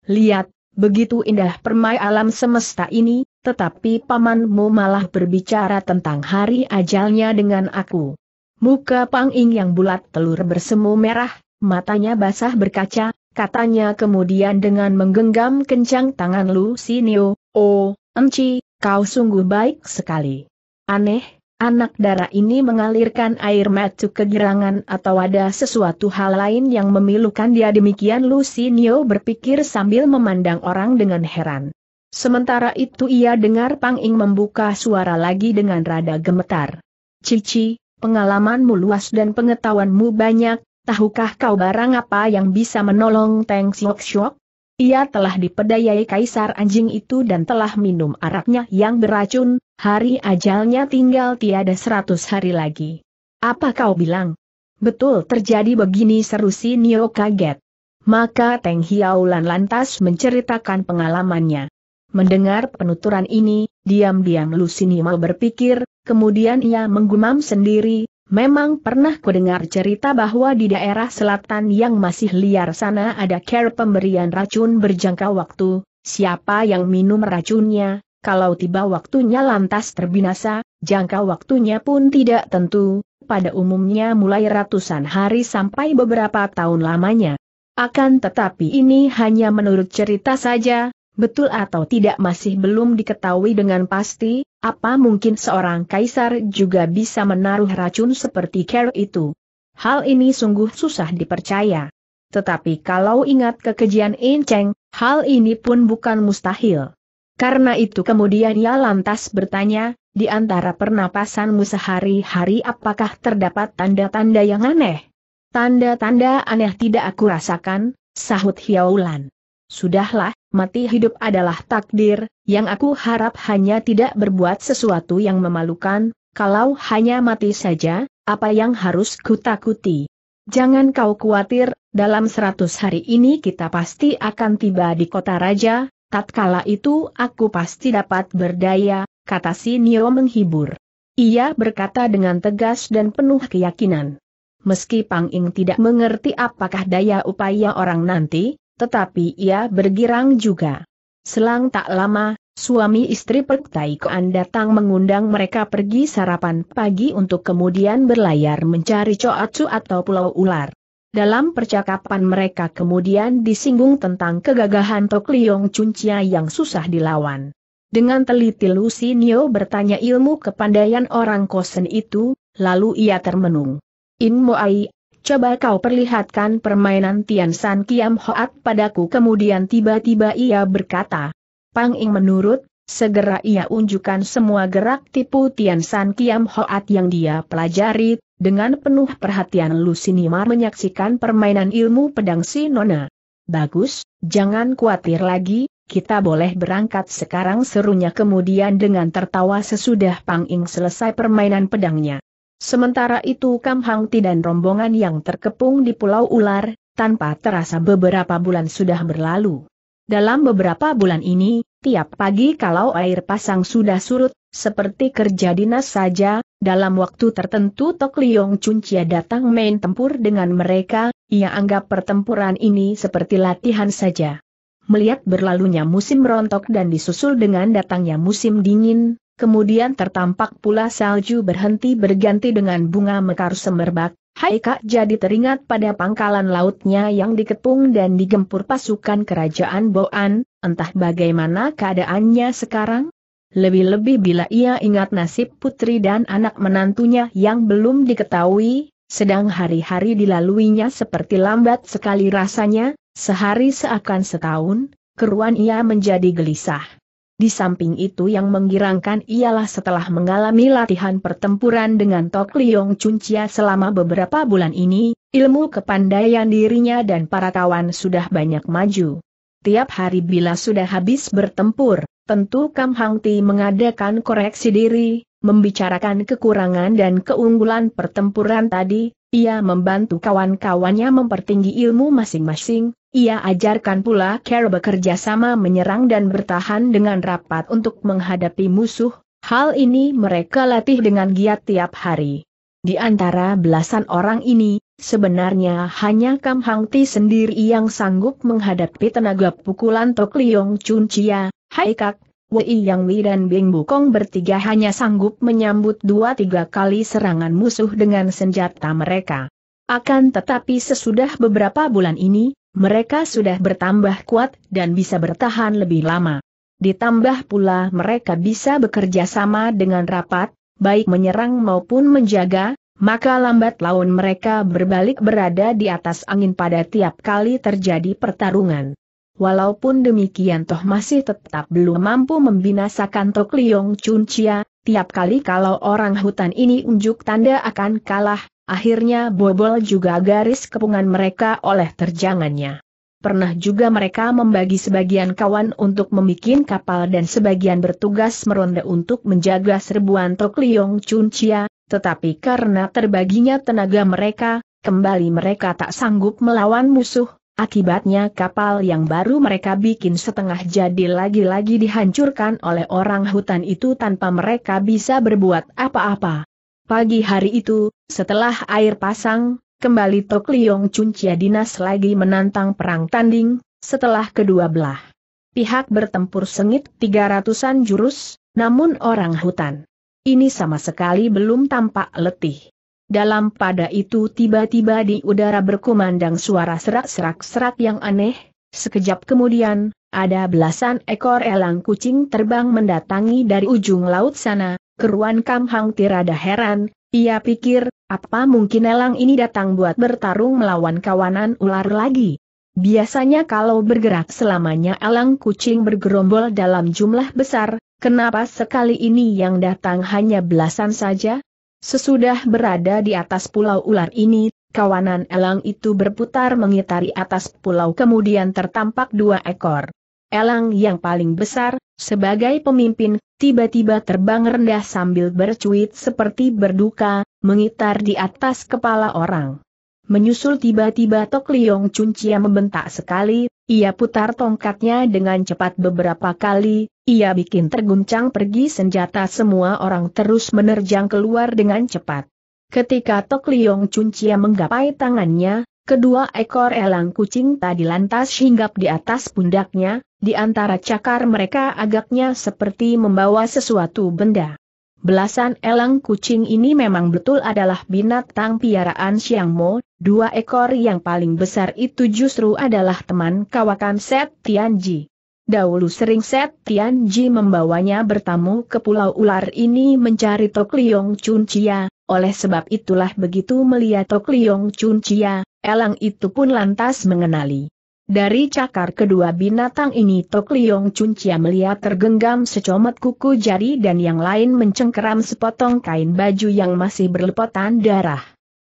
Lihat, begitu indah permai alam semesta ini, tetapi pamanmu malah berbicara tentang hari ajalnya dengan aku. Muka Pang Ing yang bulat telur bersemu merah, matanya basah berkaca, katanya kemudian dengan menggenggam kencang tangan Lu Sinio, Oh, Enci, kau sungguh baik sekali. Aneh, Anak darah ini mengalirkan air mata kegirangan atau ada sesuatu hal lain yang memilukan dia demikian Lucy Nio berpikir sambil memandang orang dengan heran. Sementara itu ia dengar Pang Ing membuka suara lagi dengan rada gemetar. Cici, pengalamanmu luas dan pengetahuanmu banyak, tahukah kau barang apa yang bisa menolong Teng Siok Siok? Ia telah diperdayai kaisar anjing itu dan telah minum araknya yang beracun, hari ajalnya tinggal tiada seratus hari lagi. Apa kau bilang? Betul terjadi begini seru si Nio kaget. Maka Teng Hiaulan lantas menceritakan pengalamannya. Mendengar penuturan ini, diam-diam Lusinima berpikir, kemudian ia menggumam sendiri, Memang pernah kudengar cerita bahwa di daerah selatan yang masih liar sana ada care pemberian racun berjangka waktu, siapa yang minum racunnya, kalau tiba waktunya lantas terbinasa, jangka waktunya pun tidak tentu, pada umumnya mulai ratusan hari sampai beberapa tahun lamanya. Akan tetapi ini hanya menurut cerita saja, Betul atau tidak masih belum diketahui dengan pasti, apa mungkin seorang kaisar juga bisa menaruh racun seperti care itu. Hal ini sungguh susah dipercaya. Tetapi kalau ingat kekejian Enceng, hal ini pun bukan mustahil. Karena itu kemudian ia lantas bertanya, di antara pernapasanmu sehari-hari apakah terdapat tanda-tanda yang aneh? Tanda-tanda aneh tidak aku rasakan, sahut Hiaulan. Sudahlah, mati hidup adalah takdir, yang aku harap hanya tidak berbuat sesuatu yang memalukan, kalau hanya mati saja, apa yang harus kutakuti? Jangan kau khawatir, dalam seratus hari ini kita pasti akan tiba di kota raja, tatkala itu aku pasti dapat berdaya, kata si Nio menghibur. Ia berkata dengan tegas dan penuh keyakinan. Meski Pang Ing tidak mengerti apakah daya upaya orang nanti, tetapi ia bergirang juga. Selang tak lama, suami istri Pek Tai Koan datang mengundang mereka pergi sarapan pagi untuk kemudian berlayar mencari Coacu atau Pulau Ular. Dalam percakapan mereka kemudian disinggung tentang kegagahan Tok Liong yang susah dilawan. Dengan teliti Nio bertanya ilmu kepandaian orang kosen itu, lalu ia termenung. In Moai, Coba kau perlihatkan permainan Tian San Kiam Hoat padaku kemudian tiba-tiba ia berkata. Pang Ing menurut, segera ia unjukkan semua gerak tipu Tian San Kiam Hoat yang dia pelajari, dengan penuh perhatian Lu Sinimar menyaksikan permainan ilmu pedang si Nona. Bagus, jangan khawatir lagi, kita boleh berangkat sekarang serunya kemudian dengan tertawa sesudah Pang Ing selesai permainan pedangnya. Sementara itu Kam Hang Ti dan rombongan yang terkepung di Pulau Ular, tanpa terasa beberapa bulan sudah berlalu. Dalam beberapa bulan ini, tiap pagi kalau air pasang sudah surut, seperti kerja dinas saja, dalam waktu tertentu Tok Liong Cia datang main tempur dengan mereka, ia anggap pertempuran ini seperti latihan saja. Melihat berlalunya musim rontok dan disusul dengan datangnya musim dingin, Kemudian tertampak pula salju berhenti berganti dengan bunga mekar semerbak, Haika jadi teringat pada pangkalan lautnya yang dikepung dan digempur pasukan kerajaan Boan, entah bagaimana keadaannya sekarang? Lebih-lebih bila ia ingat nasib putri dan anak menantunya yang belum diketahui, sedang hari-hari dilaluinya seperti lambat sekali rasanya, sehari seakan setahun, keruan ia menjadi gelisah. Di samping itu yang menggirangkan ialah setelah mengalami latihan pertempuran dengan Tok Liong Cuncia selama beberapa bulan ini, ilmu kepandaian dirinya dan para kawan sudah banyak maju. Tiap hari bila sudah habis bertempur, tentu Kam Hang Ti mengadakan koreksi diri, membicarakan kekurangan dan keunggulan pertempuran tadi, ia membantu kawan-kawannya mempertinggi ilmu masing-masing, ia ajarkan pula cara bekerja sama menyerang dan bertahan dengan rapat untuk menghadapi musuh, hal ini mereka latih dengan giat tiap hari. Di antara belasan orang ini, sebenarnya hanya Kam Hang Ti sendiri yang sanggup menghadapi tenaga pukulan Tok Liong Chun Chia, Hai Kak, Wei Yang Li dan Bing Bukong bertiga hanya sanggup menyambut dua tiga kali serangan musuh dengan senjata mereka. Akan tetapi sesudah beberapa bulan ini, mereka sudah bertambah kuat dan bisa bertahan lebih lama. Ditambah pula mereka bisa bekerja sama dengan rapat, baik menyerang maupun menjaga, maka lambat laun mereka berbalik berada di atas angin pada tiap kali terjadi pertarungan. Walaupun demikian toh masih tetap belum mampu membinasakan Tok Liong Chun Chia, tiap kali kalau orang hutan ini unjuk tanda akan kalah, akhirnya bobol juga garis kepungan mereka oleh terjangannya. Pernah juga mereka membagi sebagian kawan untuk membuat kapal dan sebagian bertugas meronda untuk menjaga serbuan Tok Liong Chun Chia, tetapi karena terbaginya tenaga mereka, kembali mereka tak sanggup melawan musuh, Akibatnya kapal yang baru mereka bikin setengah jadi lagi-lagi dihancurkan oleh orang hutan itu tanpa mereka bisa berbuat apa-apa. Pagi hari itu, setelah air pasang, kembali Tok Liong Chia Dinas lagi menantang perang tanding, setelah kedua belah pihak bertempur sengit tiga ratusan jurus, namun orang hutan. Ini sama sekali belum tampak letih. Dalam pada itu tiba-tiba di udara berkumandang suara serak-serak-serak yang aneh, sekejap kemudian, ada belasan ekor elang kucing terbang mendatangi dari ujung laut sana, keruan Kamhang Hang tirada heran, ia pikir, apa mungkin elang ini datang buat bertarung melawan kawanan ular lagi? Biasanya kalau bergerak selamanya elang kucing bergerombol dalam jumlah besar, kenapa sekali ini yang datang hanya belasan saja? Sesudah berada di atas pulau ular ini, kawanan elang itu berputar mengitari atas pulau kemudian tertampak dua ekor. Elang yang paling besar, sebagai pemimpin, tiba-tiba terbang rendah sambil bercuit seperti berduka, mengitar di atas kepala orang. Menyusul tiba-tiba Tok Liong Cuncia membentak sekali, ia putar tongkatnya dengan cepat beberapa kali, ia bikin terguncang pergi senjata semua orang terus menerjang keluar dengan cepat. Ketika Tok Liong Cuncia menggapai tangannya, kedua ekor elang kucing tadi lantas hinggap di atas pundaknya, di antara cakar mereka agaknya seperti membawa sesuatu benda. Belasan elang kucing ini memang betul adalah binatang piaraan Xiang Mo, dua ekor yang paling besar itu justru adalah teman kawakan Set Tianji. Dahulu sering Set Tian Ji membawanya bertamu ke Pulau Ular ini mencari Tok Liong Chun Chia, oleh sebab itulah begitu melihat Tok Liong Chun Chia, elang itu pun lantas mengenali. Dari cakar kedua binatang ini Tok Liong Chun Chia melihat tergenggam secomot kuku jari dan yang lain mencengkeram sepotong kain baju yang masih berlepotan darah.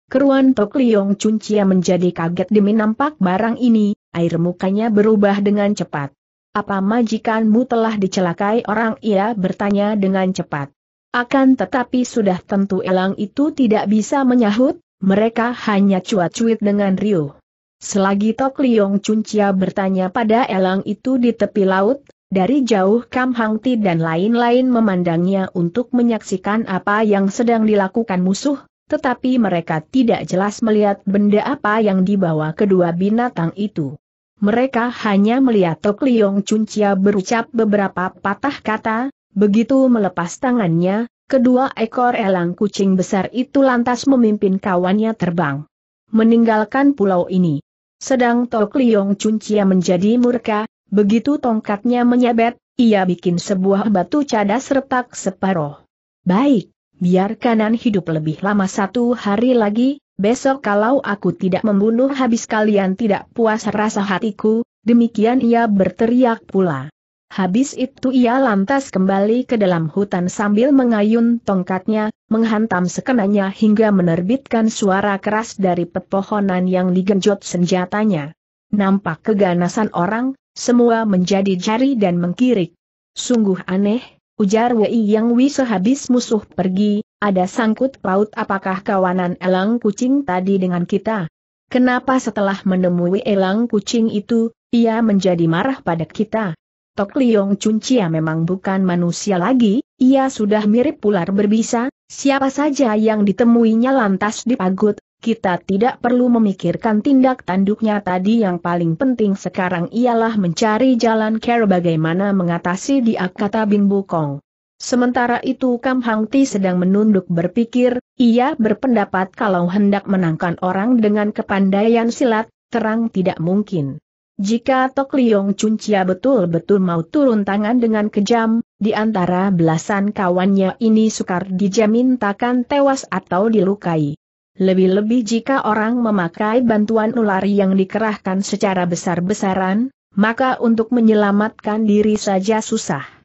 Keruan Tok Liong Chun Chia menjadi kaget demi nampak barang ini, air mukanya berubah dengan cepat. Apa majikanmu telah dicelakai orang? Ia bertanya dengan cepat. Akan tetapi sudah tentu elang itu tidak bisa menyahut, mereka hanya cuat-cuit dengan riuh. Selagi Tok Liong Cuncia bertanya pada elang itu di tepi laut, dari jauh Kam Hang Ti dan lain-lain memandangnya untuk menyaksikan apa yang sedang dilakukan musuh, tetapi mereka tidak jelas melihat benda apa yang dibawa kedua binatang itu. Mereka hanya melihat Tok Liong Cuncia berucap beberapa patah kata, begitu melepas tangannya, kedua ekor elang kucing besar itu lantas memimpin kawannya terbang. Meninggalkan pulau ini. Sedang Tok Liong Cuncia menjadi murka, begitu tongkatnya menyabet, ia bikin sebuah batu cadas retak separoh. Baik, biar hidup lebih lama satu hari lagi, besok kalau aku tidak membunuh habis kalian tidak puas rasa hatiku, demikian ia berteriak pula. Habis itu ia lantas kembali ke dalam hutan sambil mengayun tongkatnya, menghantam sekenanya hingga menerbitkan suara keras dari pepohonan yang digenjot senjatanya. Nampak keganasan orang, semua menjadi jari dan mengkirik. Sungguh aneh, ujar Wei Yang Wei sehabis musuh pergi, ada sangkut paut apakah kawanan elang kucing tadi dengan kita? Kenapa setelah menemui elang kucing itu, ia menjadi marah pada kita? Tok Liong Cuncia memang bukan manusia lagi, ia sudah mirip ular berbisa, siapa saja yang ditemuinya lantas dipagut, kita tidak perlu memikirkan tindak tanduknya tadi yang paling penting sekarang ialah mencari jalan care bagaimana mengatasi dia kata Bing Bukong. Sementara itu Kam Hang Ti sedang menunduk berpikir, ia berpendapat kalau hendak menangkan orang dengan kepandaian silat, terang tidak mungkin. Jika Tok Liong Cuncia betul-betul mau turun tangan dengan kejam, di antara belasan kawannya ini sukar dijamin takkan tewas atau dilukai. Lebih-lebih jika orang memakai bantuan ular yang dikerahkan secara besar-besaran, maka untuk menyelamatkan diri saja susah.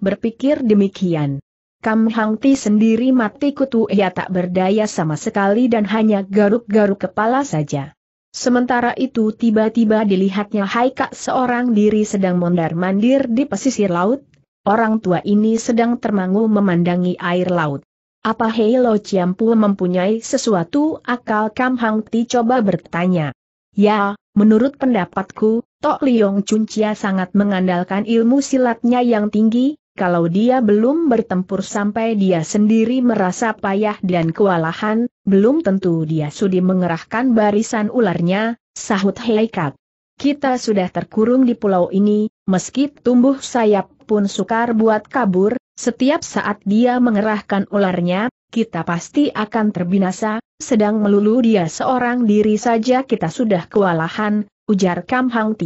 Berpikir demikian. Kam Hang Ti sendiri mati kutu ia tak berdaya sama sekali dan hanya garuk-garuk kepala saja. Sementara itu tiba-tiba dilihatnya Kak seorang diri sedang mondar-mandir di pesisir laut. Orang tua ini sedang termangu memandangi air laut. Apa Hei Lo Chiampu mempunyai sesuatu akal Kam Hang Ti coba bertanya. Ya, menurut pendapatku, Tok Liong Chia sangat mengandalkan ilmu silatnya yang tinggi, kalau dia belum bertempur sampai dia sendiri merasa payah dan kewalahan, belum tentu dia sudi mengerahkan barisan ularnya, sahut Heikat. Kita sudah terkurung di pulau ini, meski tumbuh sayap pun sukar buat kabur, setiap saat dia mengerahkan ularnya, kita pasti akan terbinasa, sedang melulu dia seorang diri saja kita sudah kewalahan, ujar Kam Hang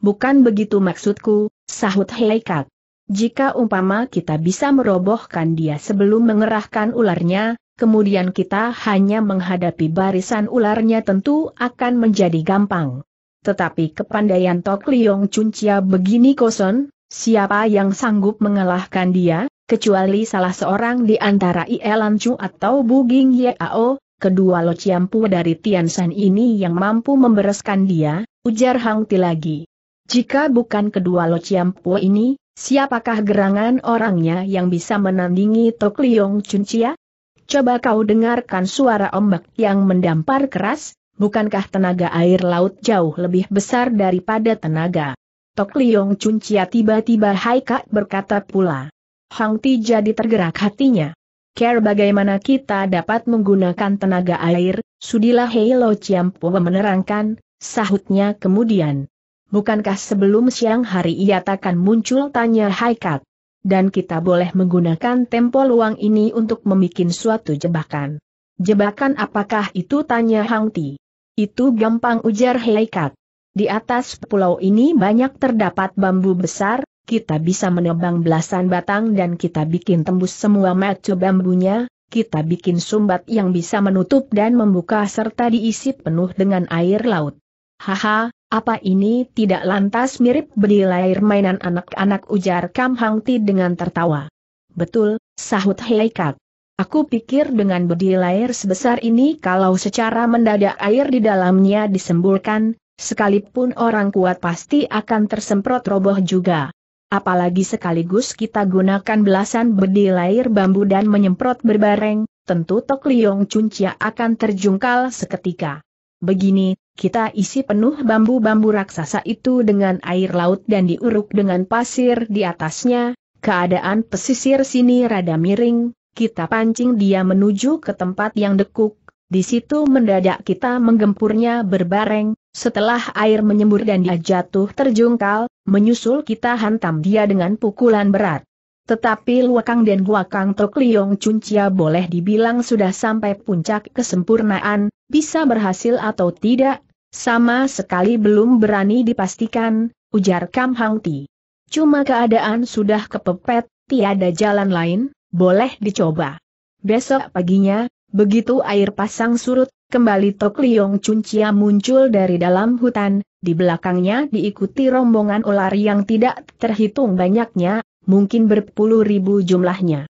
Bukan begitu maksudku, sahut Heikat. Jika umpama kita bisa merobohkan dia sebelum mengerahkan ularnya, kemudian kita hanya menghadapi barisan ularnya tentu akan menjadi gampang. Tetapi kepandaian Tok Liong Cuncia begini kosong, siapa yang sanggup mengalahkan dia, kecuali salah seorang di antara Ielan Chu atau Buging Yeao, kedua Lo Ciampu dari Tiansan ini yang mampu membereskan dia, ujar Hang Ti lagi. Jika bukan kedua Lo Chiampo ini, siapakah gerangan orangnya yang bisa menandingi Tok Liong Chuncia? Coba kau dengarkan suara ombak yang mendampar keras, bukankah tenaga air laut jauh lebih besar daripada tenaga? Tok Liong Chuncia tiba-tiba Kak berkata pula. Hang Ti jadi tergerak hatinya. Care bagaimana kita dapat menggunakan tenaga air, sudilah Hei Lo Chiampo menerangkan, sahutnya kemudian bukankah sebelum siang hari ia takkan muncul tanya Haikat? Dan kita boleh menggunakan tempo luang ini untuk membuat suatu jebakan. Jebakan apakah itu tanya Hang Ti? Itu gampang ujar Haikat. Di atas pulau ini banyak terdapat bambu besar, kita bisa menebang belasan batang dan kita bikin tembus semua macu bambunya, kita bikin sumbat yang bisa menutup dan membuka serta diisi penuh dengan air laut. Haha, apa ini tidak lantas mirip bedilair mainan anak-anak ujar Kam Hang Ti dengan tertawa. Betul, sahut Heikat. Aku pikir dengan bedilair sebesar ini kalau secara mendadak air di dalamnya disembulkan, sekalipun orang kuat pasti akan tersemprot roboh juga. Apalagi sekaligus kita gunakan belasan bedilair bambu dan menyemprot berbareng, tentu Tok Liong Cuncia akan terjungkal seketika. Begini, kita isi penuh bambu-bambu raksasa itu dengan air laut dan diuruk dengan pasir di atasnya, keadaan pesisir sini rada miring, kita pancing dia menuju ke tempat yang dekuk, di situ mendadak kita menggempurnya berbareng, setelah air menyembur dan dia jatuh terjungkal, menyusul kita hantam dia dengan pukulan berat. Tetapi Luakang dan Guakang Tok Liong Cuncia boleh dibilang sudah sampai puncak kesempurnaan, bisa berhasil atau tidak, sama sekali belum berani dipastikan, ujar Kam Hang Ti. Cuma keadaan sudah kepepet, tiada jalan lain, boleh dicoba. Besok paginya, begitu air pasang surut, kembali Tok Liong Chia muncul dari dalam hutan, di belakangnya diikuti rombongan ular yang tidak terhitung banyaknya, mungkin berpuluh ribu jumlahnya.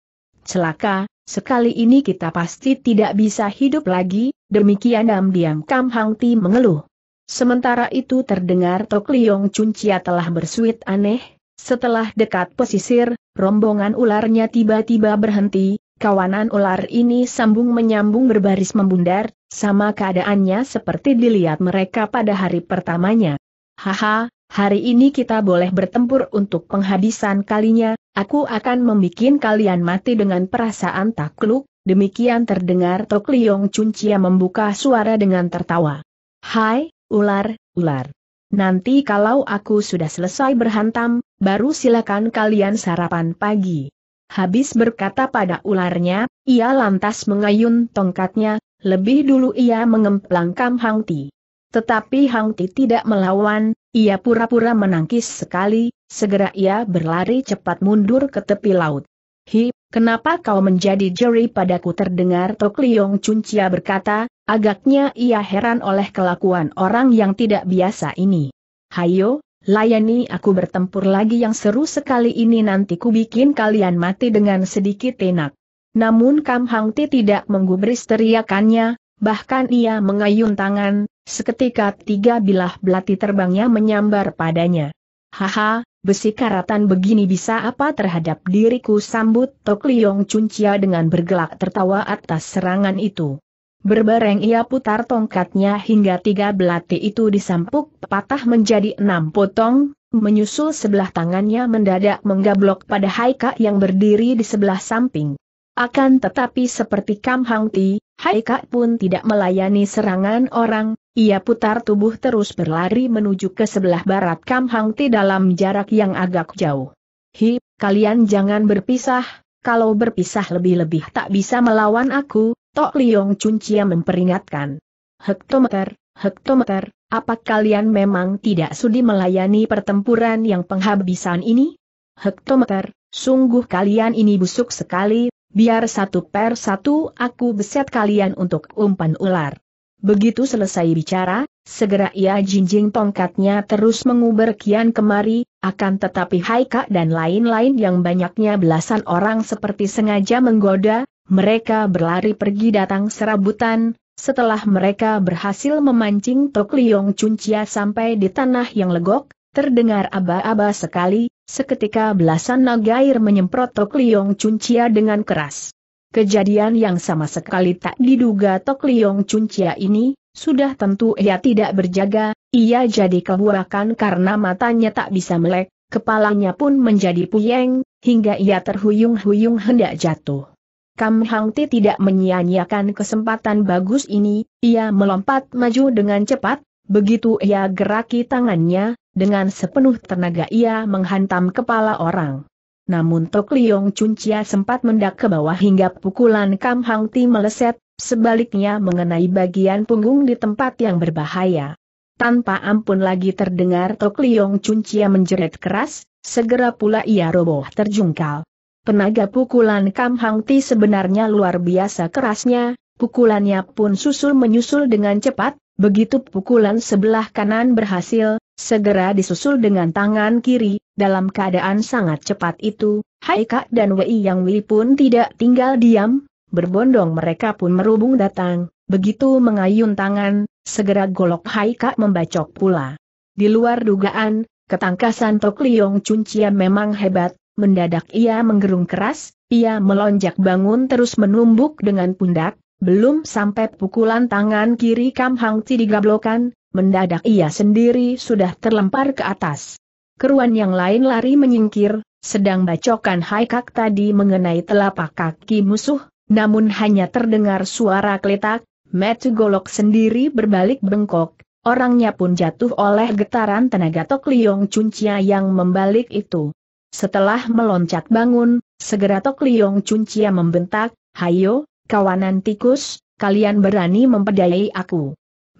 Celaka, sekali ini kita pasti tidak bisa hidup lagi, demikian diam-diam Kam Hang Ti mengeluh. Sementara itu terdengar Tok Liong Cuncia telah bersuit aneh, setelah dekat pesisir, rombongan ularnya tiba-tiba berhenti, kawanan ular ini sambung menyambung berbaris membundar, sama keadaannya seperti dilihat mereka pada hari pertamanya. Haha, hari ini kita boleh bertempur untuk penghabisan kalinya, aku akan membuat kalian mati dengan perasaan takluk, Demikian terdengar Tok Liong Cuncia membuka suara dengan tertawa. Hai, ular, ular. Nanti kalau aku sudah selesai berhantam, baru silakan kalian sarapan pagi. Habis berkata pada ularnya, ia lantas mengayun tongkatnya, lebih dulu ia mengemplang Hangti. Tetapi Hangti tidak melawan, ia pura-pura menangkis sekali, segera ia berlari cepat mundur ke tepi laut. Hi, Kenapa kau menjadi juri padaku terdengar Tok Liong Chia berkata, agaknya ia heran oleh kelakuan orang yang tidak biasa ini. Hayo, layani aku bertempur lagi yang seru sekali ini nanti ku bikin kalian mati dengan sedikit enak. Namun Kam Hang Ti tidak menggubris teriakannya, bahkan ia mengayun tangan, seketika tiga bilah belati terbangnya menyambar padanya. Haha, besi karatan begini bisa apa terhadap diriku sambut Tok Liong Cuncia dengan bergelak tertawa atas serangan itu. Berbareng ia putar tongkatnya hingga tiga belati itu disampuk patah menjadi enam potong, menyusul sebelah tangannya mendadak menggablok pada Haika yang berdiri di sebelah samping. Akan tetapi seperti Kam Hang Ti, Hai Kak pun tidak melayani serangan orang, ia putar tubuh terus berlari menuju ke sebelah barat Kam Hang Ti dalam jarak yang agak jauh. Hi, kalian jangan berpisah, kalau berpisah lebih-lebih tak bisa melawan aku, Tok Liong Cuncia memperingatkan. Hektometer, hektometer, apa kalian memang tidak sudi melayani pertempuran yang penghabisan ini? Hektometer, sungguh kalian ini busuk sekali, Biar satu per satu aku beset kalian untuk umpan ular. Begitu selesai bicara, segera ia jinjing tongkatnya terus menguber kian kemari, akan tetapi Haika dan lain-lain yang banyaknya belasan orang seperti sengaja menggoda, mereka berlari pergi datang serabutan, setelah mereka berhasil memancing Tok Liong Cuncia sampai di tanah yang legok, terdengar aba-aba sekali, Seketika belasan naga air menyemprot Tok Liong Cuncia dengan keras. Kejadian yang sama sekali tak diduga Tok Liong Cuncia ini, sudah tentu ia tidak berjaga, ia jadi kebuakan karena matanya tak bisa melek, kepalanya pun menjadi puyeng, hingga ia terhuyung-huyung hendak jatuh. Kam Hang Ti tidak menyia-nyiakan kesempatan bagus ini, ia melompat maju dengan cepat, begitu ia geraki tangannya, dengan sepenuh tenaga ia menghantam kepala orang. Namun Tok Liong Cuncia sempat mendak ke bawah hingga pukulan Kam Hang Ti meleset, sebaliknya mengenai bagian punggung di tempat yang berbahaya. Tanpa ampun lagi terdengar Tok Liong Cuncia menjerit keras, segera pula ia roboh terjungkal. Tenaga pukulan Kam Hang Ti sebenarnya luar biasa kerasnya, pukulannya pun susul menyusul dengan cepat, begitu pukulan sebelah kanan berhasil, Segera disusul dengan tangan kiri, dalam keadaan sangat cepat itu, Hai dan Wei Yang Wei pun tidak tinggal diam, berbondong mereka pun merubung datang, begitu mengayun tangan, segera golok Hai membacok pula. Di luar dugaan, ketangkasan Tok Liong Chia memang hebat, mendadak ia menggerung keras, ia melonjak bangun terus menumbuk dengan pundak, belum sampai pukulan tangan kiri Kam Hang Ti digablokan, mendadak ia sendiri sudah terlempar ke atas. Keruan yang lain lari menyingkir, sedang bacokan haikak tadi mengenai telapak kaki musuh, namun hanya terdengar suara keletak, Metu Golok sendiri berbalik bengkok, orangnya pun jatuh oleh getaran tenaga Tok Liong Cuncia yang membalik itu. Setelah meloncat bangun, segera Tok Liong Cuncia membentak, Hayo, kawanan tikus, kalian berani mempedayai aku.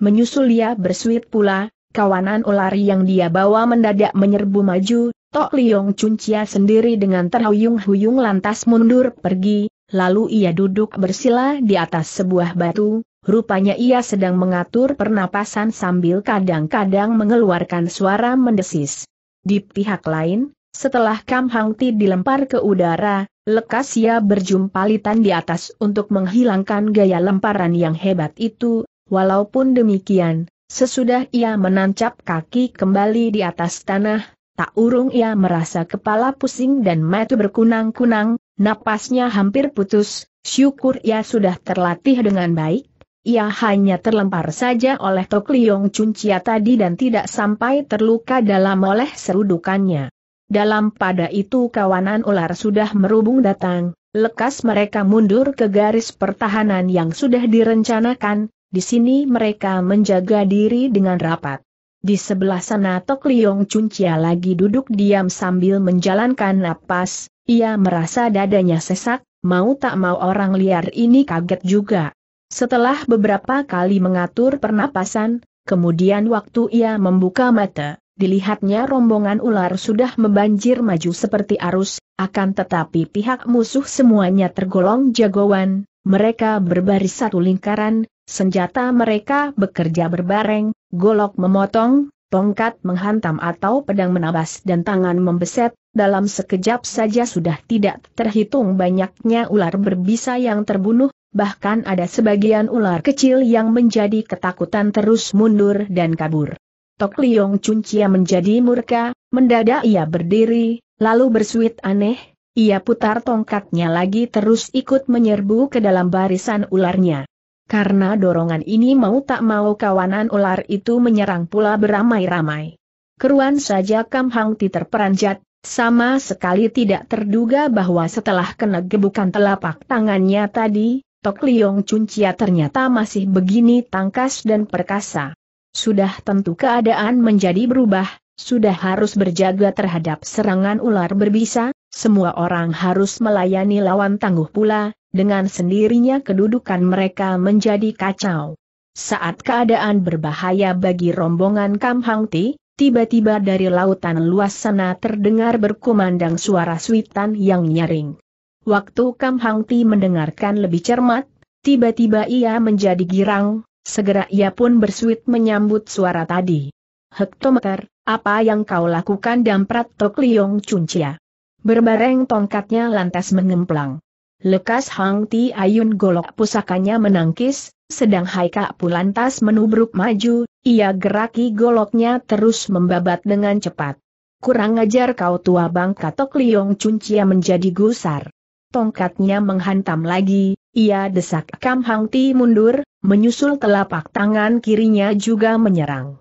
Menyusul ia bersuit pula, kawanan ular yang dia bawa mendadak menyerbu maju, Tok Liong Cuncia sendiri dengan terhuyung-huyung lantas mundur pergi, lalu ia duduk bersila di atas sebuah batu, rupanya ia sedang mengatur pernapasan sambil kadang-kadang mengeluarkan suara mendesis. Di pihak lain, setelah Kam Hang dilempar ke udara, lekas ia litan di atas untuk menghilangkan gaya lemparan yang hebat itu, Walaupun demikian, sesudah ia menancap kaki kembali di atas tanah, tak urung ia merasa kepala pusing dan mata berkunang-kunang, napasnya hampir putus, syukur ia sudah terlatih dengan baik, ia hanya terlempar saja oleh Tok Liong Cuncia tadi dan tidak sampai terluka dalam oleh serudukannya. Dalam pada itu kawanan ular sudah merubung datang, lekas mereka mundur ke garis pertahanan yang sudah direncanakan, di sini mereka menjaga diri dengan rapat. Di sebelah sana Tok Liong Cuncia lagi duduk diam sambil menjalankan napas, ia merasa dadanya sesak, mau tak mau orang liar ini kaget juga. Setelah beberapa kali mengatur pernapasan, kemudian waktu ia membuka mata, dilihatnya rombongan ular sudah membanjir maju seperti arus, akan tetapi pihak musuh semuanya tergolong jagoan, mereka berbaris satu lingkaran, Senjata mereka bekerja berbareng, golok memotong, tongkat menghantam atau pedang menabas dan tangan membeset, dalam sekejap saja sudah tidak terhitung banyaknya ular berbisa yang terbunuh, bahkan ada sebagian ular kecil yang menjadi ketakutan terus mundur dan kabur. Tok Liong Cuncia menjadi murka, mendadak ia berdiri, lalu bersuit aneh, ia putar tongkatnya lagi terus ikut menyerbu ke dalam barisan ularnya. Karena dorongan ini mau tak mau kawanan ular itu menyerang pula beramai-ramai. Keruan saja Kam Hang Ti terperanjat, sama sekali tidak terduga bahwa setelah kena gebukan telapak tangannya tadi, Tok Liong Cuncia ternyata masih begini tangkas dan perkasa. Sudah tentu keadaan menjadi berubah, sudah harus berjaga terhadap serangan ular berbisa, semua orang harus melayani lawan tangguh pula, dengan sendirinya kedudukan mereka menjadi kacau. Saat keadaan berbahaya bagi rombongan Kam Hang tiba-tiba dari lautan luas sana terdengar berkumandang suara suitan yang nyaring. Waktu Kam Hang mendengarkan lebih cermat, tiba-tiba ia menjadi girang, segera ia pun bersuit menyambut suara tadi. Hektometer, apa yang kau lakukan damprat Tok Liong Cuncia? Berbareng tongkatnya lantas mengemplang. Lekas Hang Ti Ayun golok pusakanya menangkis, sedang Haika Pulantas menubruk maju, ia geraki goloknya terus membabat dengan cepat. Kurang ajar kau tua bang katok Liong Cuncia menjadi gusar. Tongkatnya menghantam lagi, ia desak Kam Hang Ti mundur, menyusul telapak tangan kirinya juga menyerang.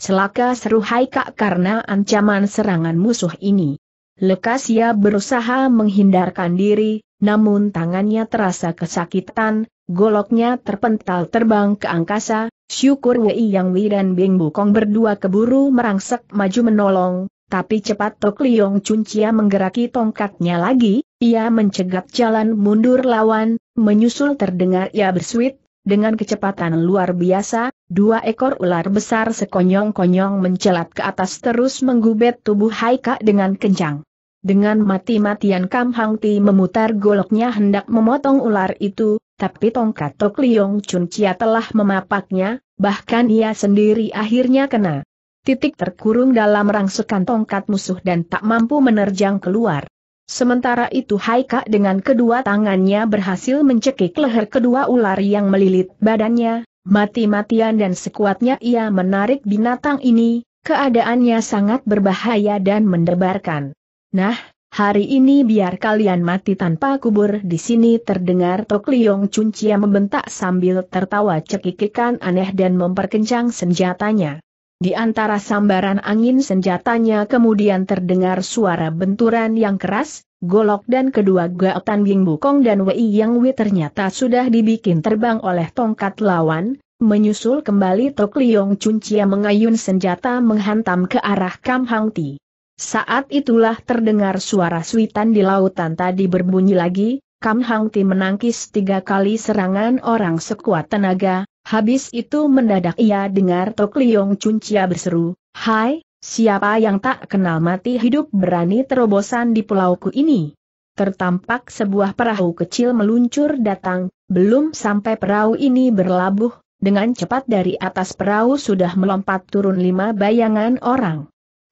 Celaka seru Haika karena ancaman serangan musuh ini. Lekas ia berusaha menghindarkan diri, namun tangannya terasa kesakitan, goloknya terpental terbang ke angkasa, syukur Wei Yang Wei dan Bing Bukong berdua keburu merangsek maju menolong, tapi cepat Tok Liong Cuncia menggeraki tongkatnya lagi, ia mencegat jalan mundur lawan, menyusul terdengar ia bersuit, dengan kecepatan luar biasa, dua ekor ular besar sekonyong-konyong mencelat ke atas terus menggubet tubuh Haika dengan kencang. Dengan mati-matian Kam Hang Ti memutar goloknya hendak memotong ular itu, tapi tongkat Tok Liong Chun Chia telah memapaknya, bahkan ia sendiri akhirnya kena. Titik terkurung dalam rangsekan tongkat musuh dan tak mampu menerjang keluar. Sementara itu Haika dengan kedua tangannya berhasil mencekik leher kedua ular yang melilit badannya, mati-matian dan sekuatnya ia menarik binatang ini, keadaannya sangat berbahaya dan mendebarkan. Nah, hari ini biar kalian mati tanpa kubur di sini terdengar Tok Liong Cuncia membentak sambil tertawa cekikikan aneh dan memperkencang senjatanya. Di antara sambaran angin senjatanya kemudian terdengar suara benturan yang keras, golok dan kedua gaotan Bing Bukong dan Wei Yang Wei ternyata sudah dibikin terbang oleh tongkat lawan, menyusul kembali Tok Liong Cuncia mengayun senjata menghantam ke arah Kam Hang Ti. Saat itulah terdengar suara suitan di lautan tadi berbunyi lagi, Kam Hang Ti menangkis tiga kali serangan orang sekuat tenaga, habis itu mendadak ia dengar Tok Liong Cuncia berseru, Hai, siapa yang tak kenal mati hidup berani terobosan di pulauku ini? Tertampak sebuah perahu kecil meluncur datang, belum sampai perahu ini berlabuh, dengan cepat dari atas perahu sudah melompat turun lima bayangan orang.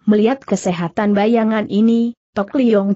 Melihat kesehatan bayangan ini, Tok Liong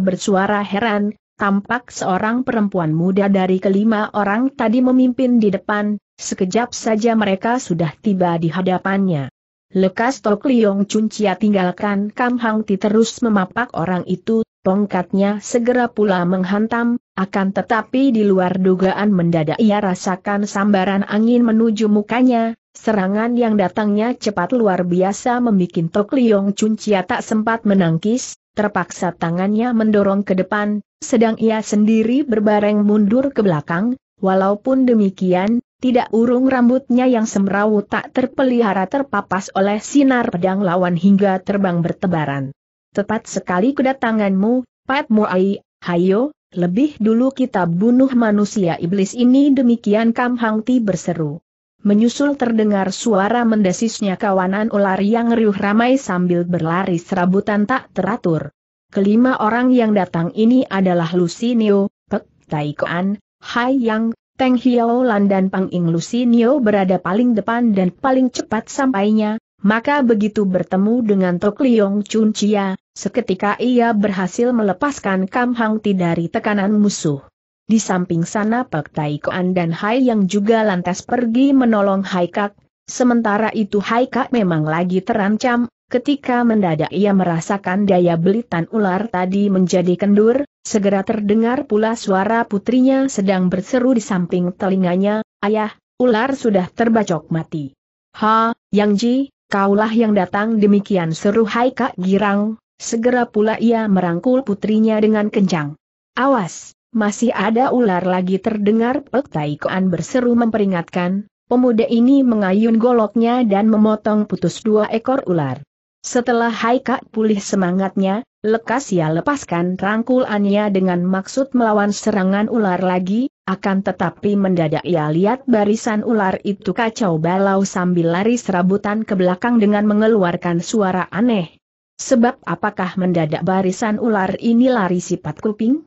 bersuara heran, tampak seorang perempuan muda dari kelima orang tadi memimpin di depan, sekejap saja mereka sudah tiba di hadapannya. Lekas Tok Liong tinggalkan Kam Hang Ti terus memapak orang itu, tongkatnya segera pula menghantam, akan tetapi di luar dugaan mendadak ia rasakan sambaran angin menuju mukanya, serangan yang datangnya cepat luar biasa membuat Tok Liong Cuncia tak sempat menangkis, terpaksa tangannya mendorong ke depan, sedang ia sendiri berbareng mundur ke belakang, walaupun demikian, tidak urung rambutnya yang semrawut tak terpelihara terpapas oleh sinar pedang lawan hingga terbang bertebaran. Tepat sekali kedatanganmu, Pat Muai, hayo, lebih dulu kita bunuh manusia iblis ini demikian Kam Hang Ti berseru. Menyusul terdengar suara mendesisnya kawanan ular yang riuh ramai sambil berlari serabutan tak teratur. Kelima orang yang datang ini adalah Lucy Neo, Pek, Taikoan, Hai Yang, Teng Lan dan Pang Ing Neo berada paling depan dan paling cepat sampainya, maka begitu bertemu dengan Tok Liong Chun Chia, seketika ia berhasil melepaskan Kam Hang Ti dari tekanan musuh. Di samping sana Pak Tai Koan dan Hai yang juga lantas pergi menolong Hai Kak, sementara itu Hai Kak memang lagi terancam, ketika mendadak ia merasakan daya belitan ular tadi menjadi kendur, segera terdengar pula suara putrinya sedang berseru di samping telinganya, Ayah, ular sudah terbacok mati. Ha, Yang Ji, kaulah yang datang demikian seru Hai Kak Girang, segera pula ia merangkul putrinya dengan kencang. Awas, masih ada ular lagi terdengar Pek Taikoan berseru memperingatkan, pemuda ini mengayun goloknya dan memotong putus dua ekor ular. Setelah Hai Kak pulih semangatnya, lekas ia lepaskan rangkulannya dengan maksud melawan serangan ular lagi, akan tetapi mendadak ia lihat barisan ular itu kacau balau sambil lari serabutan ke belakang dengan mengeluarkan suara aneh. Sebab apakah mendadak barisan ular ini lari sifat kuping?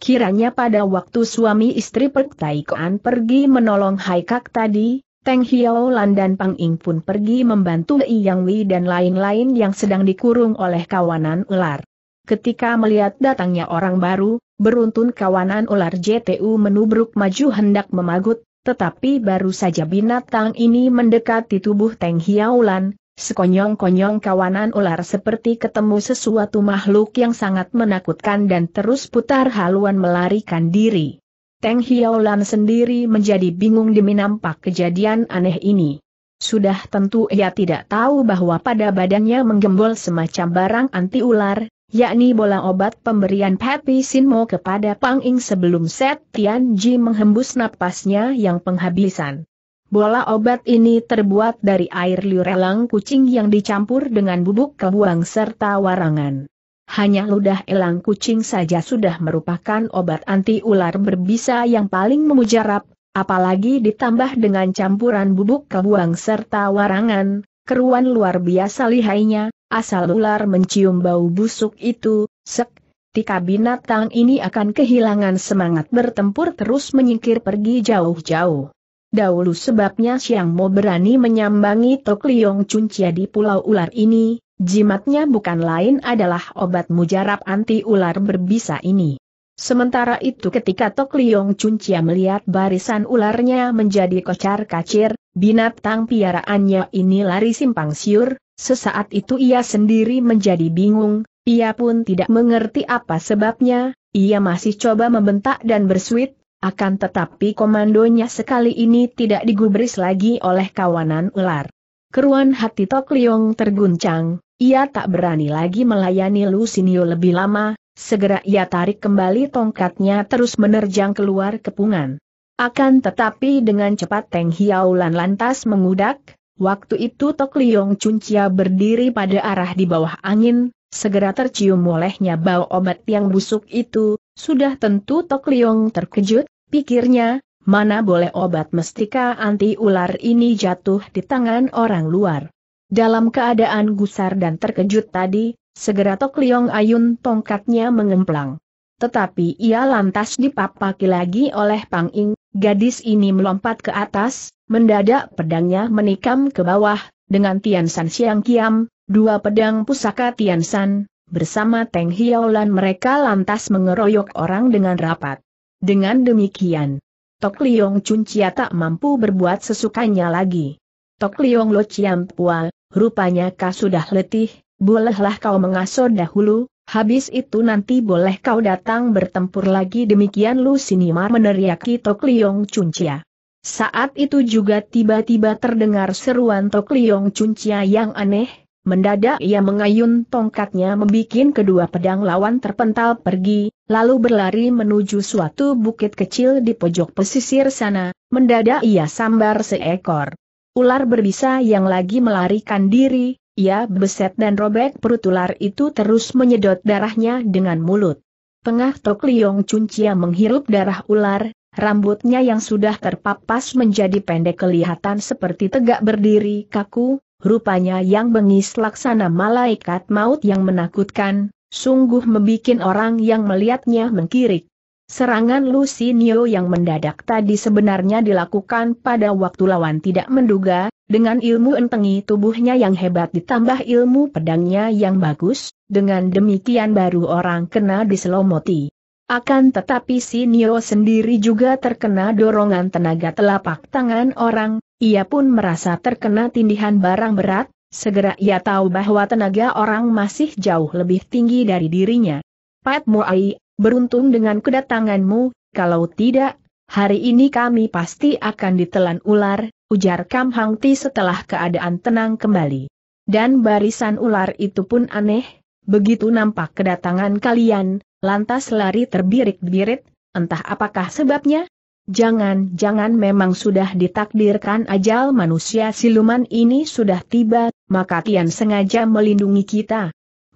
Kiranya pada waktu suami istri Pek Taikoan pergi menolong Haikak tadi, Teng Lan dan Pang Ing pun pergi membantu Yang Wei dan lain-lain yang sedang dikurung oleh kawanan ular. Ketika melihat datangnya orang baru, beruntun kawanan ular JTU menubruk maju hendak memagut, tetapi baru saja binatang ini mendekati tubuh Teng Hiaulan, sekonyong-konyong kawanan ular seperti ketemu sesuatu makhluk yang sangat menakutkan dan terus putar haluan melarikan diri. Teng Hiaulan sendiri menjadi bingung demi nampak kejadian aneh ini. Sudah tentu ia tidak tahu bahwa pada badannya menggembol semacam barang anti ular, yakni bola obat pemberian Happy Sinmo kepada Pang Ing sebelum Set Tian Ji menghembus napasnya yang penghabisan. Bola obat ini terbuat dari air liur elang kucing yang dicampur dengan bubuk kebuang serta warangan. Hanya ludah elang kucing saja sudah merupakan obat anti ular berbisa yang paling memujarab, apalagi ditambah dengan campuran bubuk kebuang serta warangan, keruan luar biasa lihainya, asal ular mencium bau busuk itu, sek, tika binatang ini akan kehilangan semangat bertempur terus menyingkir pergi jauh-jauh. Dahulu sebabnya Siang Mo berani menyambangi Tok Liong Cuncia di Pulau Ular ini, jimatnya bukan lain adalah obat mujarab anti ular berbisa ini. Sementara itu ketika Tok Liong Cuncia melihat barisan ularnya menjadi kocar kacir, binatang piaraannya ini lari simpang siur, Sesaat itu ia sendiri menjadi bingung, ia pun tidak mengerti apa sebabnya, ia masih coba membentak dan bersuit, akan tetapi komandonya sekali ini tidak digubris lagi oleh kawanan ular. Keruan hati Tok Liong terguncang, ia tak berani lagi melayani Lu Sinio lebih lama, segera ia tarik kembali tongkatnya terus menerjang keluar kepungan. Akan tetapi dengan cepat Teng Hiaulan lantas mengudak, Waktu itu Tok Liong Cuncia berdiri pada arah di bawah angin, segera tercium olehnya bau obat yang busuk itu, sudah tentu Tok Liong terkejut, pikirnya, mana boleh obat mestika anti ular ini jatuh di tangan orang luar. Dalam keadaan gusar dan terkejut tadi, segera Tok Liong ayun tongkatnya mengemplang. Tetapi ia lantas dipapaki lagi oleh Pang Ing, gadis ini melompat ke atas, Mendadak pedangnya menikam ke bawah, dengan Tian San Siang Kiam, dua pedang pusaka Tian San, bersama Teng Hiaolan mereka lantas mengeroyok orang dengan rapat. Dengan demikian, Tok Liong Chia tak mampu berbuat sesukanya lagi. Tok Liong Lo Chiang Pua, rupanya kau sudah letih, bolehlah kau mengasuh dahulu, habis itu nanti boleh kau datang bertempur lagi demikian Lu Sinimar meneriaki Tok Liong Chia. Saat itu juga tiba-tiba terdengar seruan Tok Liong Cuncia yang aneh, mendadak ia mengayun tongkatnya membuat kedua pedang lawan terpental pergi, lalu berlari menuju suatu bukit kecil di pojok pesisir sana, mendadak ia sambar seekor. Ular berbisa yang lagi melarikan diri, ia beset dan robek perut ular itu terus menyedot darahnya dengan mulut. Tengah Tok Liong Cuncia menghirup darah ular, rambutnya yang sudah terpapas menjadi pendek kelihatan seperti tegak berdiri kaku, rupanya yang bengis laksana malaikat maut yang menakutkan, sungguh membuat orang yang melihatnya mengkirik. Serangan Lucy Lucinio yang mendadak tadi sebenarnya dilakukan pada waktu lawan tidak menduga, dengan ilmu entengi tubuhnya yang hebat ditambah ilmu pedangnya yang bagus, dengan demikian baru orang kena diselomoti. Akan tetapi si Nio sendiri juga terkena dorongan tenaga telapak tangan orang, ia pun merasa terkena tindihan barang berat, segera ia tahu bahwa tenaga orang masih jauh lebih tinggi dari dirinya. Pat Muai, beruntung dengan kedatanganmu, kalau tidak, hari ini kami pasti akan ditelan ular, ujar Kam Hang Ti setelah keadaan tenang kembali. Dan barisan ular itu pun aneh, begitu nampak kedatangan kalian, lantas lari terbirit-birit, entah apakah sebabnya? Jangan-jangan memang sudah ditakdirkan ajal manusia siluman ini sudah tiba, maka Tian sengaja melindungi kita.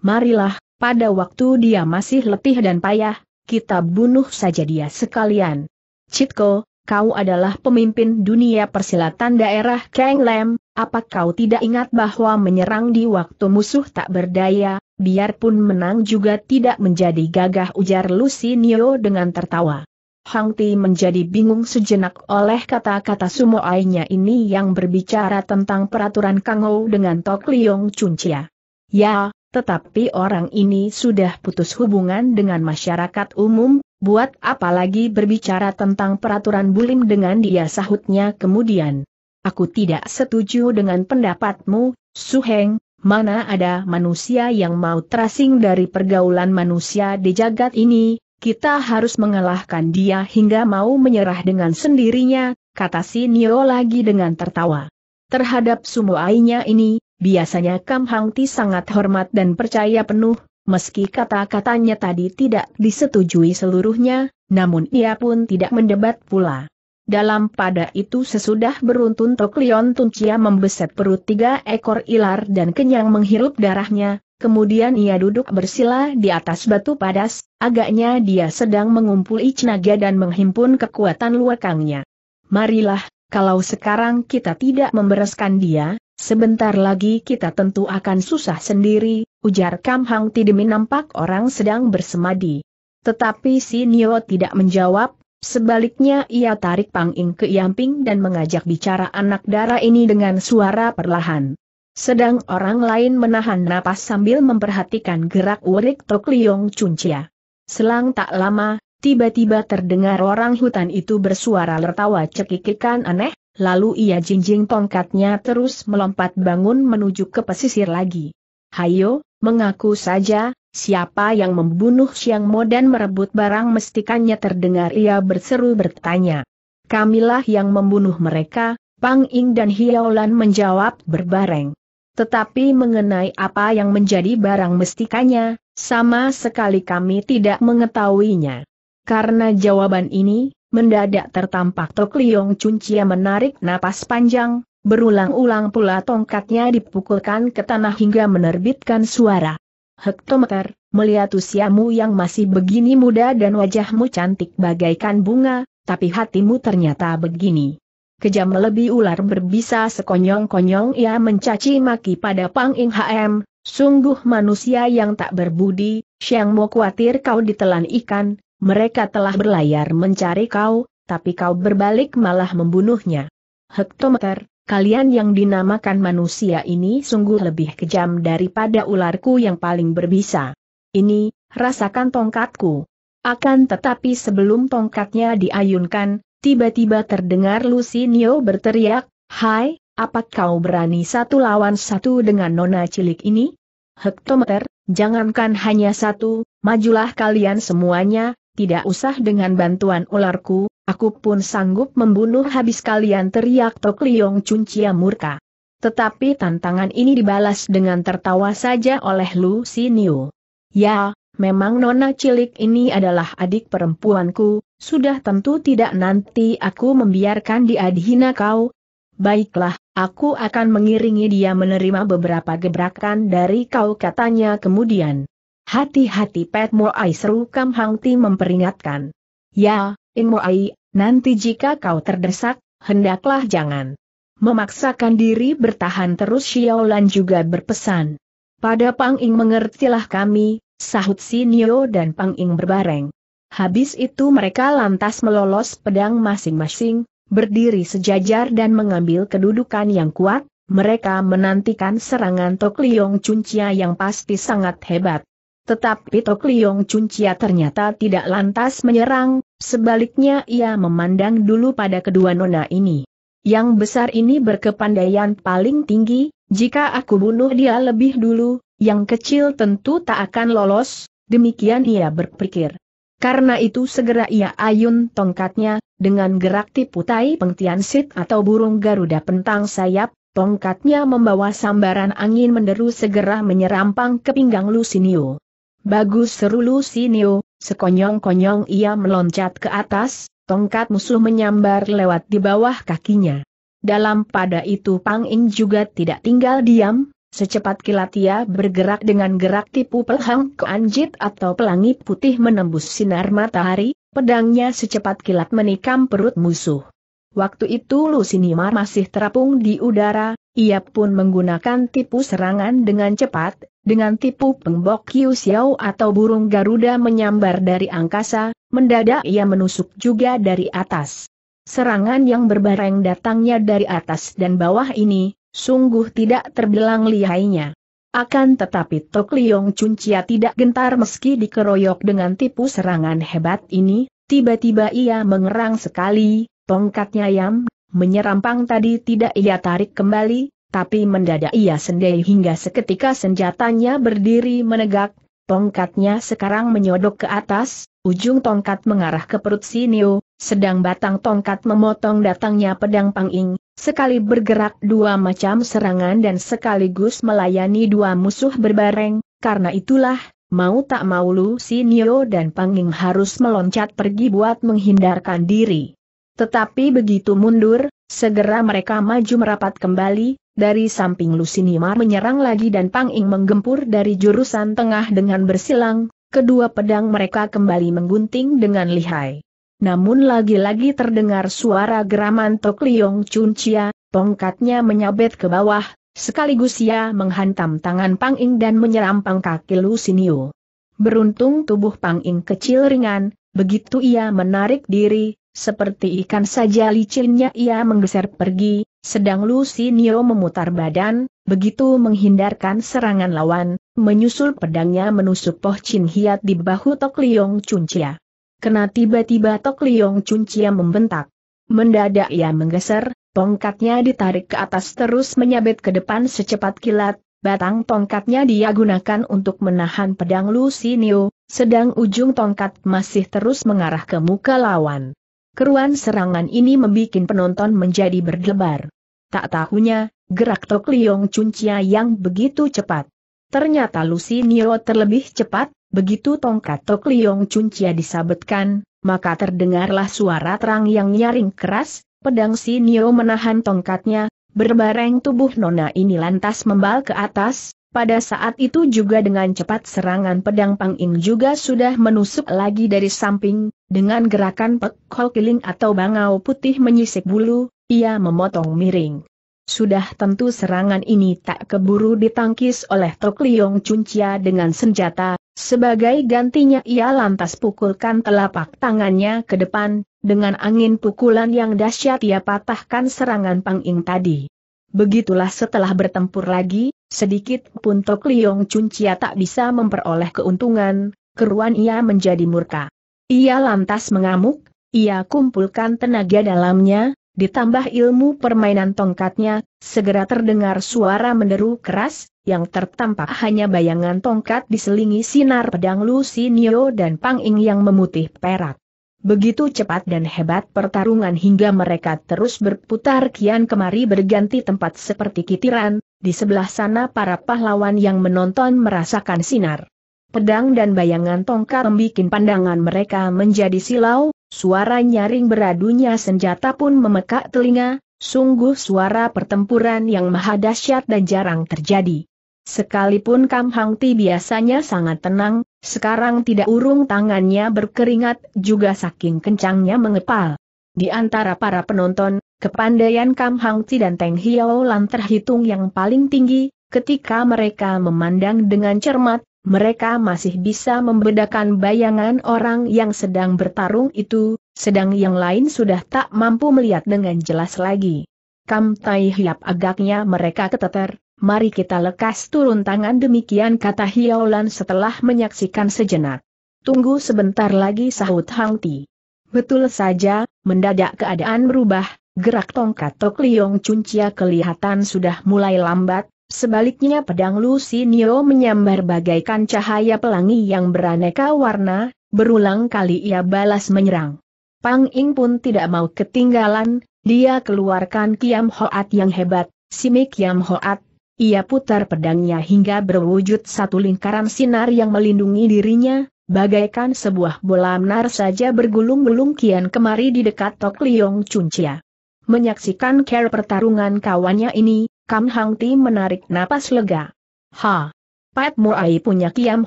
Marilah, pada waktu dia masih letih dan payah, kita bunuh saja dia sekalian. Citko, kau adalah pemimpin dunia persilatan daerah Kang Lam, apa kau tidak ingat bahwa menyerang di waktu musuh tak berdaya, biarpun menang juga tidak menjadi gagah ujar Lucy Neo dengan tertawa. Hang Ti menjadi bingung sejenak oleh kata-kata sumo sumoainya ini yang berbicara tentang peraturan Kang Ho dengan Tok Liong Chia. Ya, tetapi orang ini sudah putus hubungan dengan masyarakat umum, buat apa lagi berbicara tentang peraturan bulim dengan dia sahutnya kemudian. Aku tidak setuju dengan pendapatmu, Suheng, mana ada manusia yang mau terasing dari pergaulan manusia di jagat ini, kita harus mengalahkan dia hingga mau menyerah dengan sendirinya, kata si Nio lagi dengan tertawa. Terhadap ainya ini, biasanya Kam Hangti sangat hormat dan percaya penuh, Meski kata-katanya tadi tidak disetujui seluruhnya, namun ia pun tidak mendebat pula. Dalam pada itu sesudah beruntun Tok Tuncia membeset perut tiga ekor ilar dan kenyang menghirup darahnya, kemudian ia duduk bersila di atas batu padas, agaknya dia sedang mengumpul ichnaga dan menghimpun kekuatan luakangnya. Marilah, kalau sekarang kita tidak membereskan dia, sebentar lagi kita tentu akan susah sendiri, ujar Kam Hang Ti nampak orang sedang bersemadi. Tetapi si Nio tidak menjawab, sebaliknya ia tarik Pang Ing ke Yamping dan mengajak bicara anak dara ini dengan suara perlahan. Sedang orang lain menahan napas sambil memperhatikan gerak urik Tok Liong Cuncia. Selang tak lama, tiba-tiba terdengar orang hutan itu bersuara tertawa cekikikan aneh, lalu ia jinjing tongkatnya terus melompat bangun menuju ke pesisir lagi. Hayo, Mengaku saja, siapa yang membunuh Siang Mo dan merebut barang mestikannya terdengar ia berseru bertanya. Kamilah yang membunuh mereka, Pang Ing dan Hiaolan menjawab berbareng. Tetapi mengenai apa yang menjadi barang mestikanya, sama sekali kami tidak mengetahuinya. Karena jawaban ini, mendadak tertampak Tok Liong Cuncia menarik napas panjang, Berulang-ulang pula tongkatnya dipukulkan ke tanah hingga menerbitkan suara. Hektometer, melihat usiamu yang masih begini muda dan wajahmu cantik bagaikan bunga, tapi hatimu ternyata begini. Kejam lebih ular berbisa sekonyong-konyong ia mencaci maki pada Pang Ing HM, sungguh manusia yang tak berbudi, Siang mau khawatir kau ditelan ikan, mereka telah berlayar mencari kau, tapi kau berbalik malah membunuhnya. Hektometer, kalian yang dinamakan manusia ini sungguh lebih kejam daripada ularku yang paling berbisa. Ini, rasakan tongkatku. Akan tetapi sebelum tongkatnya diayunkan, tiba-tiba terdengar Lucy Neo berteriak, Hai, apa kau berani satu lawan satu dengan nona cilik ini? Hektometer, jangankan hanya satu, majulah kalian semuanya, tidak usah dengan bantuan ularku, Aku pun sanggup membunuh habis kalian teriak Tok Liong Cuncia murka. Tetapi tantangan ini dibalas dengan tertawa saja oleh Lu Siniu. Ya, memang nona cilik ini adalah adik perempuanku, sudah tentu tidak nanti aku membiarkan dia dihina kau. Baiklah, aku akan mengiringi dia menerima beberapa gebrakan dari kau katanya kemudian. Hati-hati Pat Moai seru Kam Hang Ti memperingatkan. Ya, Inmoai, nanti jika kau terdesak, hendaklah jangan memaksakan diri bertahan terus Xiaolan juga berpesan. Pada Pang Ing mengertilah kami, sahut si Nio dan Pang Ing berbareng. Habis itu mereka lantas melolos pedang masing-masing, berdiri sejajar dan mengambil kedudukan yang kuat, mereka menantikan serangan Tok Liong Cuncia yang pasti sangat hebat. Tetapi Tok Liong Cuncia ternyata tidak lantas menyerang, Sebaliknya ia memandang dulu pada kedua nona ini. Yang besar ini berkepandaian paling tinggi, jika aku bunuh dia lebih dulu, yang kecil tentu tak akan lolos, demikian ia berpikir. Karena itu segera ia ayun tongkatnya, dengan gerak tipu tai pengtian sit atau burung Garuda pentang sayap, tongkatnya membawa sambaran angin menderu segera menyerampang ke pinggang Lusinio. Bagus seru Lusinio, Sekonyong-konyong ia meloncat ke atas, tongkat musuh menyambar lewat di bawah kakinya. Dalam pada itu Pang Ing juga tidak tinggal diam, Secepat kilat ia bergerak dengan gerak tipu pelhang anjit atau pelangi putih menembus sinar matahari, pedangnya secepat kilat menikam perut musuh. Waktu itu Lusinimar masih terapung di udara, ia pun menggunakan tipu serangan dengan cepat, dengan tipu pengbok Kiu Xiao atau burung Garuda menyambar dari angkasa, mendadak ia menusuk juga dari atas. Serangan yang berbareng datangnya dari atas dan bawah ini, sungguh tidak terbilang lihainya. Akan tetapi Tok Liong Chia tidak gentar meski dikeroyok dengan tipu serangan hebat ini, tiba-tiba ia mengerang sekali, tongkatnya yang Menyerampang tadi tidak ia tarik kembali, tapi mendadak ia sendai hingga seketika senjatanya berdiri menegak, tongkatnya sekarang menyodok ke atas, ujung tongkat mengarah ke perut Sinio, sedang batang tongkat memotong datangnya pedang panging, sekali bergerak dua macam serangan dan sekaligus melayani dua musuh berbareng, karena itulah, mau tak mau Lu Sinio dan Panging harus meloncat pergi buat menghindarkan diri. Tetapi begitu mundur, segera mereka maju merapat kembali, dari samping Lusinimar menyerang lagi dan Pang Ing menggempur dari jurusan tengah dengan bersilang, kedua pedang mereka kembali menggunting dengan lihai. Namun lagi-lagi terdengar suara geraman Tok Liong Chun Chia, tongkatnya menyabet ke bawah, sekaligus ia menghantam tangan Pang Ing dan menyerampang kaki Lusinio. Beruntung tubuh Pang Ing kecil ringan, begitu ia menarik diri, seperti ikan saja licinnya ia menggeser pergi, sedang Lucy Nio memutar badan, begitu menghindarkan serangan lawan, menyusul pedangnya menusuk Poh Chin Hiat di bahu Tok Liong Chia. Kena tiba-tiba Tok Liong Chia membentak. Mendadak ia menggeser, tongkatnya ditarik ke atas terus menyabet ke depan secepat kilat, batang tongkatnya dia gunakan untuk menahan pedang Lucy Nio, sedang ujung tongkat masih terus mengarah ke muka lawan. Keruan serangan ini membuat penonton menjadi berdebar. Tak tahunya, gerak Tok Liong Chia yang begitu cepat. Ternyata Nio terlebih cepat, begitu tongkat Tok Liong Chia disabetkan, maka terdengarlah suara terang yang nyaring keras, pedang Nio menahan tongkatnya, berbareng tubuh nona ini lantas membal ke atas, pada saat itu juga dengan cepat serangan pedang Pang Ing juga sudah menusuk lagi dari samping, dengan gerakan pek hol kiling atau bangau putih menyisik bulu, ia memotong miring. Sudah tentu serangan ini tak keburu ditangkis oleh Tok Liong Chia dengan senjata, sebagai gantinya ia lantas pukulkan telapak tangannya ke depan, dengan angin pukulan yang dahsyat ia patahkan serangan Pang Ing tadi. Begitulah setelah bertempur lagi, sedikit pun Tok Liong Cuncia tak bisa memperoleh keuntungan, keruan ia menjadi murka. Ia lantas mengamuk, ia kumpulkan tenaga dalamnya, ditambah ilmu permainan tongkatnya, segera terdengar suara menderu keras, yang tertampak hanya bayangan tongkat diselingi sinar pedang Lu Sinio dan Pang Ing yang memutih perak. Begitu cepat dan hebat pertarungan hingga mereka terus berputar kian kemari berganti tempat seperti kitiran, di sebelah sana para pahlawan yang menonton merasakan sinar. Pedang dan bayangan tongkat membuat pandangan mereka menjadi silau, suara nyaring beradunya senjata pun memekak telinga, sungguh suara pertempuran yang maha dahsyat dan jarang terjadi. Sekalipun Kam Hang Ti biasanya sangat tenang, sekarang tidak urung tangannya berkeringat juga saking kencangnya mengepal. Di antara para penonton, kepandaian Kam Hang Ti dan Teng Hiao Lan terhitung yang paling tinggi, ketika mereka memandang dengan cermat, mereka masih bisa membedakan bayangan orang yang sedang bertarung itu, sedang yang lain sudah tak mampu melihat dengan jelas lagi. Kam Tai Hiap agaknya mereka keteter, mari kita lekas turun tangan demikian kata Hiaulan setelah menyaksikan sejenak. Tunggu sebentar lagi sahut Hang Ti. Betul saja, mendadak keadaan berubah, gerak tongkat Tok Liong Cuncia kelihatan sudah mulai lambat, sebaliknya pedang Lucy Nio menyambar bagaikan cahaya pelangi yang beraneka warna, berulang kali ia balas menyerang. Pang Ing pun tidak mau ketinggalan, dia keluarkan Kiam Hoat yang hebat, si mik Kiam Hoat, ia putar pedangnya hingga berwujud satu lingkaran sinar yang melindungi dirinya, bagaikan sebuah bola menar saja bergulung-gulung kian kemari di dekat Tok Liong Chuncia. Menyaksikan care pertarungan kawannya ini, Kam Hang Ti menarik napas lega. Ha! Pat Muai punya Kiam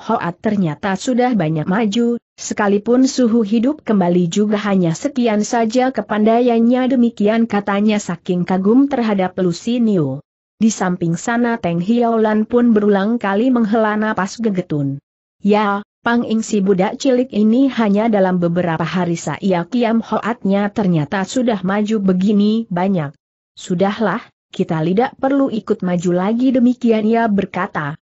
Hoat ternyata sudah banyak maju, sekalipun suhu hidup kembali juga hanya sekian saja kepandaiannya demikian katanya saking kagum terhadap Lucy Niu. Di samping sana Teng Hiaulan pun berulang kali menghela napas gegetun. Ya, Pang Ing si budak cilik ini hanya dalam beberapa hari saya kiam hoatnya ternyata sudah maju begini banyak. Sudahlah, kita tidak perlu ikut maju lagi demikian ia berkata.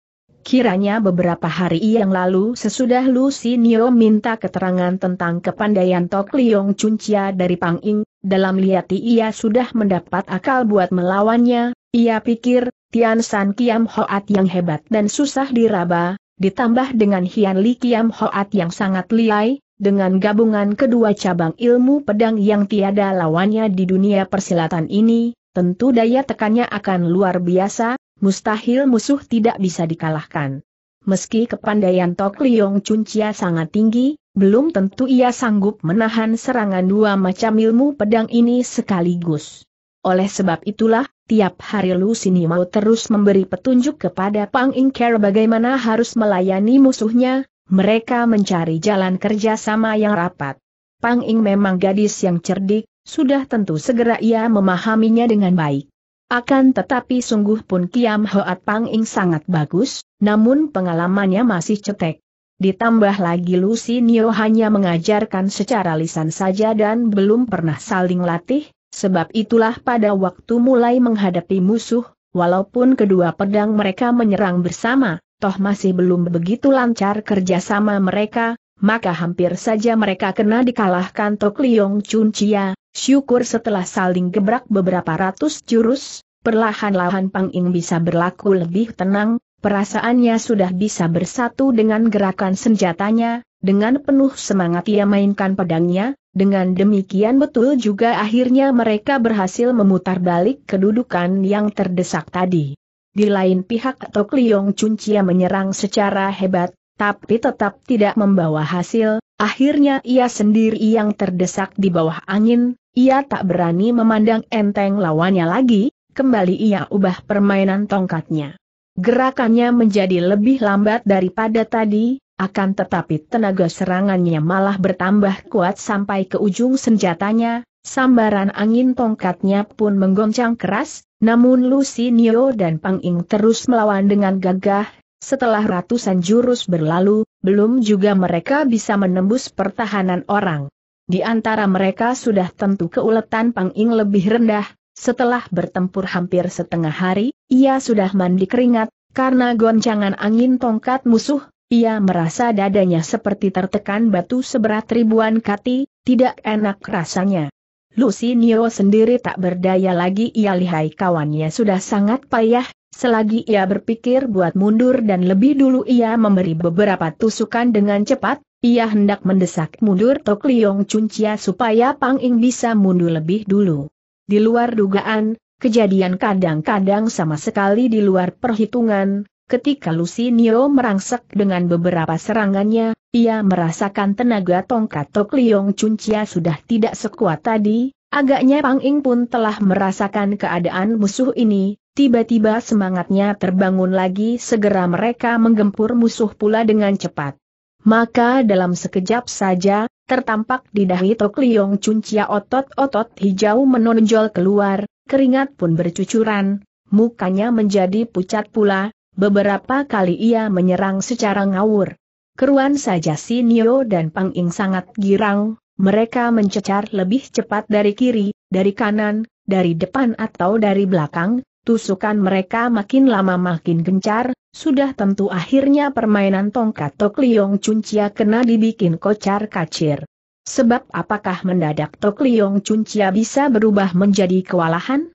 Kiranya beberapa hari yang lalu sesudah Lucy Nio minta keterangan tentang kepandaian Tok Liong Cuncia dari Pang Ing, dalam liati ia sudah mendapat akal buat melawannya, ia pikir, Tian San Kiam Hoat yang hebat dan susah diraba, ditambah dengan Hian Li Kiam Hoat yang sangat liai, dengan gabungan kedua cabang ilmu pedang yang tiada lawannya di dunia persilatan ini, tentu daya tekannya akan luar biasa, mustahil musuh tidak bisa dikalahkan. Meski kepandaian Tok Liong Chia sangat tinggi, belum tentu ia sanggup menahan serangan dua macam ilmu pedang ini sekaligus. Oleh sebab itulah, Tiap hari Lu Sini mau terus memberi petunjuk kepada Pang Care bagaimana harus melayani musuhnya, mereka mencari jalan kerjasama yang rapat. Pang Ing memang gadis yang cerdik, sudah tentu segera ia memahaminya dengan baik. Akan tetapi sungguh pun Kiam Hoat Pang Ing sangat bagus, namun pengalamannya masih cetek. Ditambah lagi Lucy Nio hanya mengajarkan secara lisan saja dan belum pernah saling latih, Sebab itulah pada waktu mulai menghadapi musuh, walaupun kedua pedang mereka menyerang bersama, toh masih belum begitu lancar kerjasama mereka, maka hampir saja mereka kena dikalahkan Tok Liong Chun Chia, syukur setelah saling gebrak beberapa ratus jurus, perlahan-lahan Pang Ing bisa berlaku lebih tenang, perasaannya sudah bisa bersatu dengan gerakan senjatanya, dengan penuh semangat ia mainkan pedangnya, dengan demikian betul juga akhirnya mereka berhasil memutar balik kedudukan yang terdesak tadi. Di lain pihak Tok Liong Chia menyerang secara hebat, tapi tetap tidak membawa hasil, akhirnya ia sendiri yang terdesak di bawah angin, ia tak berani memandang enteng lawannya lagi, kembali ia ubah permainan tongkatnya. Gerakannya menjadi lebih lambat daripada tadi, akan tetapi tenaga serangannya malah bertambah kuat sampai ke ujung senjatanya, sambaran angin tongkatnya pun menggoncang keras, namun Lucy Nio dan Pang Ing terus melawan dengan gagah, setelah ratusan jurus berlalu, belum juga mereka bisa menembus pertahanan orang. Di antara mereka sudah tentu keuletan Pang Ing lebih rendah, setelah bertempur hampir setengah hari, ia sudah mandi keringat, karena goncangan angin tongkat musuh, ia merasa dadanya seperti tertekan batu seberat ribuan kati, tidak enak rasanya. Lucy Nio sendiri tak berdaya lagi ia lihai kawannya sudah sangat payah, selagi ia berpikir buat mundur dan lebih dulu ia memberi beberapa tusukan dengan cepat, ia hendak mendesak mundur Tok Liong Cuncia supaya Pang Ing bisa mundur lebih dulu. Di luar dugaan, kejadian kadang-kadang sama sekali di luar perhitungan, Ketika Lucy Nio merangsek dengan beberapa serangannya, ia merasakan tenaga tongkat Tok Liong Chia sudah tidak sekuat tadi, agaknya Pang Ing pun telah merasakan keadaan musuh ini, tiba-tiba semangatnya terbangun lagi segera mereka menggempur musuh pula dengan cepat. Maka dalam sekejap saja, tertampak di dahi Tok Liong Chia otot-otot hijau menonjol keluar, keringat pun bercucuran, mukanya menjadi pucat pula, Beberapa kali ia menyerang secara ngawur. Keruan saja si Nio dan Pang Ing sangat girang, mereka mencecar lebih cepat dari kiri, dari kanan, dari depan atau dari belakang, tusukan mereka makin lama makin gencar, sudah tentu akhirnya permainan tongkat Tok Liong Cuncia kena dibikin kocar kacir. Sebab apakah mendadak Tok Liong Cuncia bisa berubah menjadi kewalahan?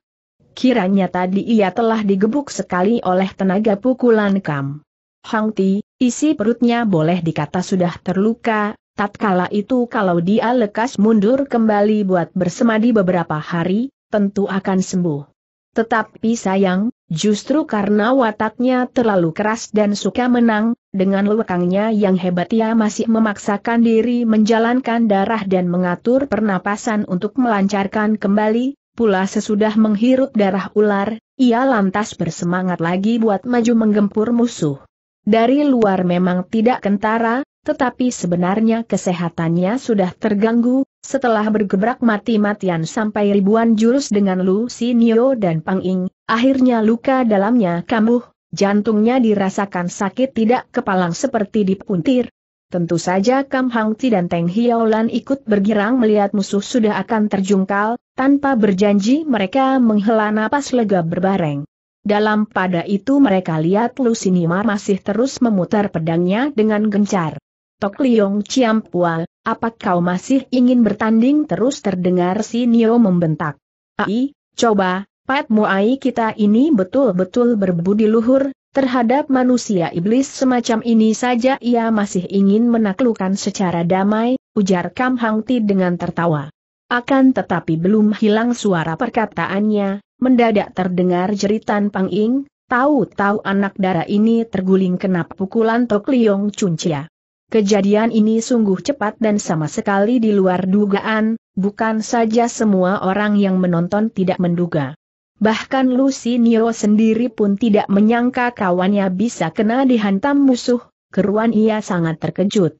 Kiranya tadi ia telah digebuk sekali oleh tenaga pukulan Kam. Hang Ti, isi perutnya boleh dikata sudah terluka, tatkala itu kalau dia lekas mundur kembali buat bersemadi beberapa hari, tentu akan sembuh. Tetapi sayang, justru karena wataknya terlalu keras dan suka menang, dengan lekangnya yang hebat ia masih memaksakan diri menjalankan darah dan mengatur pernapasan untuk melancarkan kembali, Pula sesudah menghirup darah ular, ia lantas bersemangat lagi buat maju menggempur musuh. Dari luar memang tidak kentara, tetapi sebenarnya kesehatannya sudah terganggu, setelah bergebrak mati-matian sampai ribuan jurus dengan Lu Sinio dan Pang Ing, akhirnya luka dalamnya kambuh, jantungnya dirasakan sakit tidak kepalang seperti dipuntir. Tentu saja Kam Hang Ti dan Teng Hiaolan ikut bergirang melihat musuh sudah akan terjungkal, tanpa berjanji mereka menghela napas lega berbareng. Dalam pada itu mereka lihat Lusinima masih terus memutar pedangnya dengan gencar. Tok Liong Ciampua, apakah kau masih ingin bertanding terus terdengar si Nio membentak. Ai, coba, Pat Muai kita ini betul-betul berbudi luhur, terhadap manusia iblis semacam ini saja ia masih ingin menaklukkan secara damai, ujar Kam Hang dengan tertawa. Akan tetapi belum hilang suara perkataannya, mendadak terdengar jeritan Pang Ing, tahu-tahu anak darah ini terguling kena pukulan Tok Liong Cuncia. Kejadian ini sungguh cepat dan sama sekali di luar dugaan, bukan saja semua orang yang menonton tidak menduga. Bahkan Lucy Nio sendiri pun tidak menyangka kawannya bisa kena dihantam musuh, keruan ia sangat terkejut.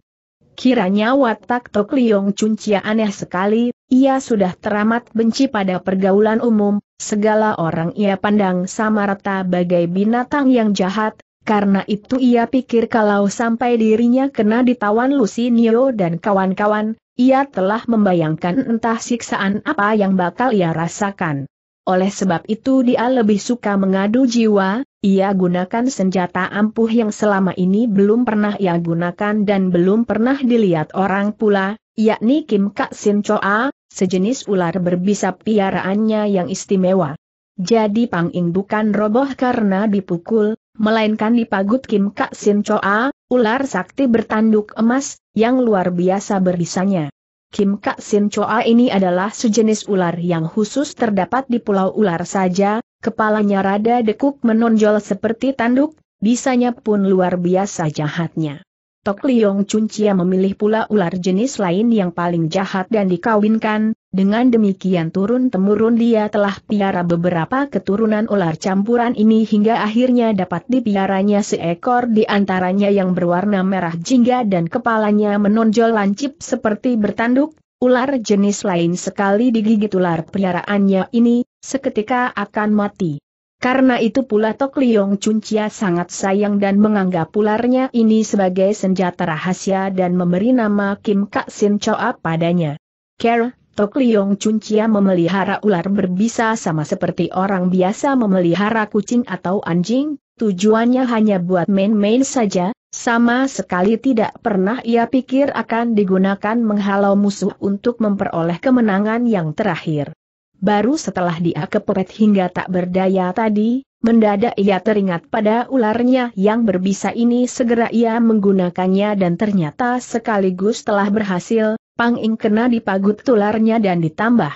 Kiranya watak Tok Liong Cuncia aneh sekali, ia sudah teramat benci pada pergaulan umum, segala orang ia pandang sama rata bagai binatang yang jahat, karena itu ia pikir kalau sampai dirinya kena ditawan Lucinio dan kawan-kawan, ia telah membayangkan entah siksaan apa yang bakal ia rasakan. Oleh sebab itu dia lebih suka mengadu jiwa, ia gunakan senjata ampuh yang selama ini belum pernah ia gunakan dan belum pernah dilihat orang pula, yakni Kim Kak Sin Choa, sejenis ular berbisa piaraannya yang istimewa. Jadi Pang Ing bukan roboh karena dipukul, melainkan dipagut Kim Kak Sin Choa, ular sakti bertanduk emas, yang luar biasa berbisanya. Kim Kak Sin Choa ini adalah sejenis ular yang khusus terdapat di pulau ular saja, kepalanya rada dekuk menonjol seperti tanduk, bisanya pun luar biasa jahatnya. Tok Liong Chia memilih pula ular jenis lain yang paling jahat dan dikawinkan, dengan demikian turun-temurun dia telah piara beberapa keturunan ular campuran ini hingga akhirnya dapat dipiaranya seekor di antaranya yang berwarna merah jingga dan kepalanya menonjol lancip seperti bertanduk, ular jenis lain sekali digigit ular piaraannya ini, seketika akan mati. Karena itu pula Tok Liong Chuncia sangat sayang dan menganggap ularnya ini sebagai senjata rahasia dan memberi nama Kim Kak Sin Choa padanya. Care, Tok Liong Chuncia memelihara ular berbisa sama seperti orang biasa memelihara kucing atau anjing, tujuannya hanya buat main-main saja, sama sekali tidak pernah ia pikir akan digunakan menghalau musuh untuk memperoleh kemenangan yang terakhir. Baru setelah dia kepepet hingga tak berdaya tadi, mendadak ia teringat pada ularnya yang berbisa ini segera ia menggunakannya dan ternyata sekaligus telah berhasil, Pang Ing kena dipagut tularnya dan ditambah.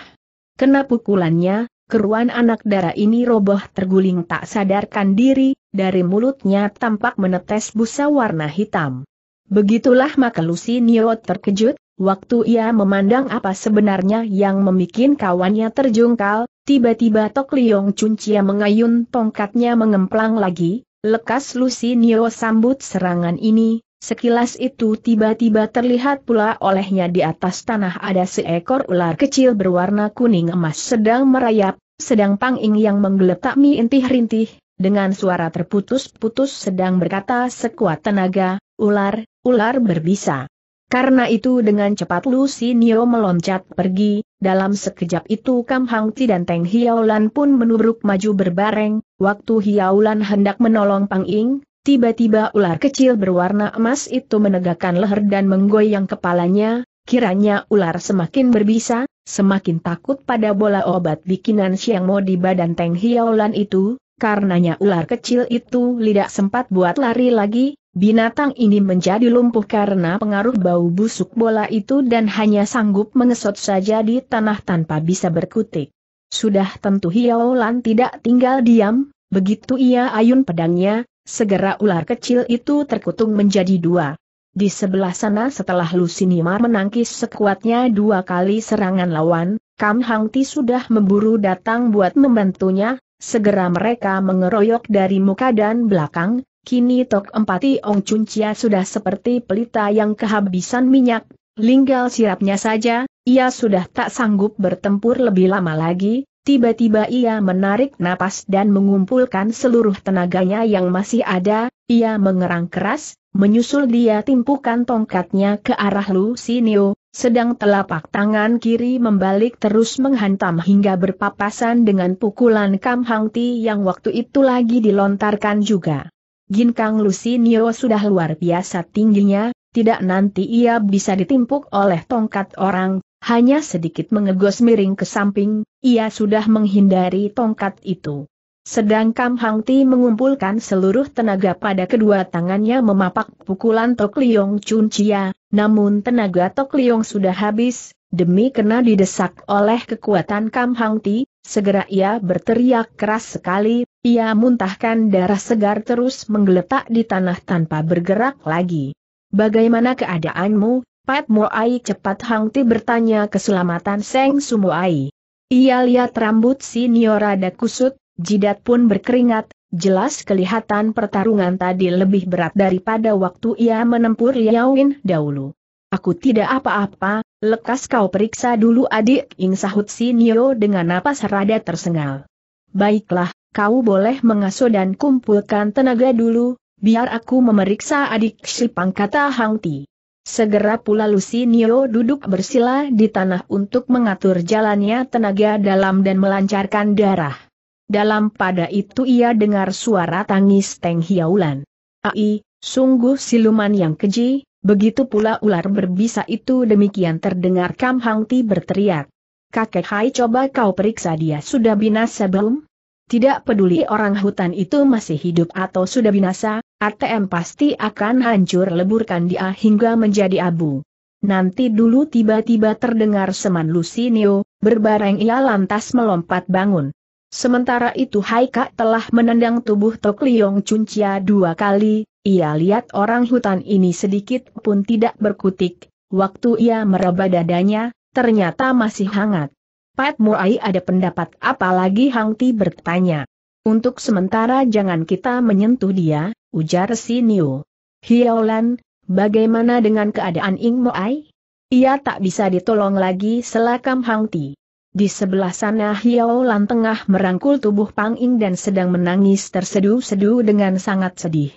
Kena pukulannya, keruan anak darah ini roboh terguling tak sadarkan diri, dari mulutnya tampak menetes busa warna hitam. Begitulah maka Lucy Niot terkejut, Waktu ia memandang apa sebenarnya yang membuat kawannya terjungkal, tiba-tiba Tok Liong Cuncia mengayun tongkatnya mengemplang lagi, lekas Lucy Nio sambut serangan ini, Sekilas itu tiba-tiba terlihat pula olehnya di atas tanah ada seekor ular kecil berwarna kuning emas sedang merayap, sedang Pang Ing yang menggeletak mi intih rintih, dengan suara terputus-putus sedang berkata sekuat tenaga, ular, ular berbisa. Karena itu dengan cepat Lucy Nio meloncat pergi, dalam sekejap itu Kam Hang Ti dan Teng Hiaulan pun menubruk maju berbareng, waktu Hiaulan hendak menolong Pang Ing, tiba-tiba ular kecil berwarna emas itu menegakkan leher dan menggoyang kepalanya, kiranya ular semakin berbisa, semakin takut pada bola obat bikinan Siang Mo di badan Teng Hiaulan itu, karenanya ular kecil itu tidak sempat buat lari lagi, Binatang ini menjadi lumpuh karena pengaruh bau busuk bola itu dan hanya sanggup mengesot saja di tanah tanpa bisa berkutik. Sudah tentu Hiao Lan tidak tinggal diam, begitu ia ayun pedangnya, segera ular kecil itu terkutung menjadi dua. Di sebelah sana setelah Lusinimar menangkis sekuatnya dua kali serangan lawan, Kam Hang sudah memburu datang buat membantunya, segera mereka mengeroyok dari muka dan belakang, Kini Tok Empati Ong Chun Chia sudah seperti pelita yang kehabisan minyak, linggal sirapnya saja, ia sudah tak sanggup bertempur lebih lama lagi, tiba-tiba ia menarik napas dan mengumpulkan seluruh tenaganya yang masih ada, ia mengerang keras, menyusul dia timpukan tongkatnya ke arah Lu Sinio, sedang telapak tangan kiri membalik terus menghantam hingga berpapasan dengan pukulan Kam Hang Ti yang waktu itu lagi dilontarkan juga. Gin Kang Lusi Nio sudah luar biasa tingginya, tidak nanti ia bisa ditimpuk oleh tongkat orang, hanya sedikit mengegos miring ke samping, ia sudah menghindari tongkat itu. Sedang Kam Hang Ti mengumpulkan seluruh tenaga pada kedua tangannya memapak pukulan Tok Liong Chun Chia, namun tenaga Tok Liong sudah habis, demi kena didesak oleh kekuatan Kam Hang Ti, Segera ia berteriak keras sekali, ia muntahkan darah segar terus menggeletak di tanah tanpa bergerak lagi. Bagaimana keadaanmu, Pat Moai cepat henti bertanya keselamatan Seng Sumuai. Ia lihat rambut si ada kusut, jidat pun berkeringat, jelas kelihatan pertarungan tadi lebih berat daripada waktu ia menempur Liawin dahulu. Aku tidak apa-apa, Lekas kau periksa dulu adik Ing sahut si Nio dengan napas rada tersengal. Baiklah, kau boleh mengasuh dan kumpulkan tenaga dulu, biar aku memeriksa adik Shipang kata Hang Ti. Segera pula Lucy Nio duduk bersila di tanah untuk mengatur jalannya tenaga dalam dan melancarkan darah. Dalam pada itu ia dengar suara tangis Teng Hiaulan. Ai, sungguh siluman yang keji, Begitu pula ular berbisa itu demikian terdengar Kam Hang Ti berteriak. Kakek Hai coba kau periksa dia sudah binasa belum? Tidak peduli orang hutan itu masih hidup atau sudah binasa, ATM pasti akan hancur leburkan dia hingga menjadi abu. Nanti dulu tiba-tiba terdengar seman Lucinio, berbareng ia lantas melompat bangun. Sementara itu Haika telah menendang tubuh Tok Liong Cuncia dua kali, ia lihat orang hutan ini sedikit pun tidak berkutik, waktu ia meraba dadanya, ternyata masih hangat. Pat Murai ada pendapat apalagi lagi Hang Ti bertanya. Untuk sementara jangan kita menyentuh dia, ujar si Niu. Hiaolan, bagaimana dengan keadaan Ing Moai? Ia tak bisa ditolong lagi selakam Hang Ti. Di sebelah sana Hiaolan tengah merangkul tubuh Pang Ing dan sedang menangis terseduh sedu dengan sangat sedih.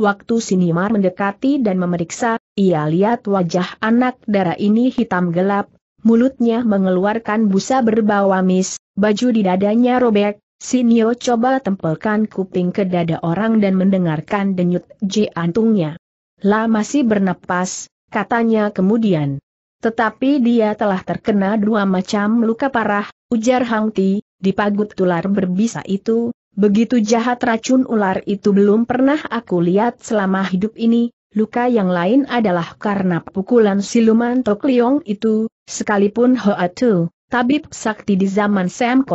Waktu Sinimar mendekati dan memeriksa, ia lihat wajah anak darah ini hitam gelap, mulutnya mengeluarkan busa berbau amis, baju di dadanya robek, Sinio coba tempelkan kuping ke dada orang dan mendengarkan denyut jantungnya. La masih bernapas, katanya kemudian. Tetapi dia telah terkena dua macam luka parah, ujar Hang di pagut tular berbisa itu, Begitu jahat racun ular itu belum pernah aku lihat selama hidup ini, luka yang lain adalah karena pukulan siluman Tok itu, sekalipun Hoa Tu, tabib sakti di zaman Sam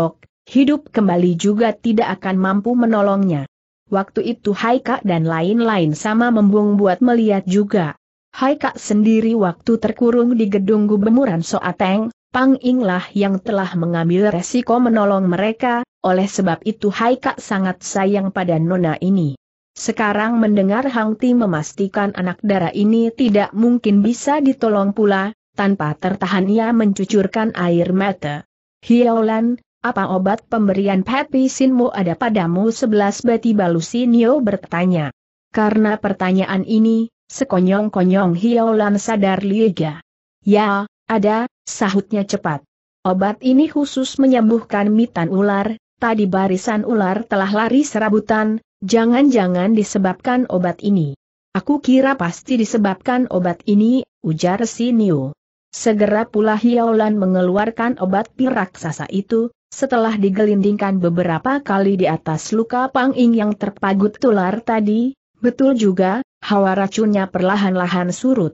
hidup kembali juga tidak akan mampu menolongnya. Waktu itu Haika dan lain-lain sama membung buat melihat juga. Haika sendiri waktu terkurung di gedung gubemuran Soateng, Pang Inglah yang telah mengambil resiko menolong mereka, oleh sebab itu Haika sangat sayang pada Nona ini. Sekarang mendengar Hang Ti memastikan anak darah ini tidak mungkin bisa ditolong pula, tanpa tertahan ia mencucurkan air mata. Hiaolan, apa obat pemberian Pepi Sinmu ada padamu sebelas beti balusinio bertanya. Karena pertanyaan ini, sekonyong-konyong Hiaolan sadar Liga. Ya, ada, Sahutnya cepat. Obat ini khusus menyembuhkan mitan ular, tadi barisan ular telah lari serabutan, jangan-jangan disebabkan obat ini. Aku kira pasti disebabkan obat ini, ujar si Niu. Segera pula Hiaolan mengeluarkan obat piraksasa itu, setelah digelindingkan beberapa kali di atas luka Panging yang terpagut tular tadi, betul juga, hawa racunnya perlahan-lahan surut.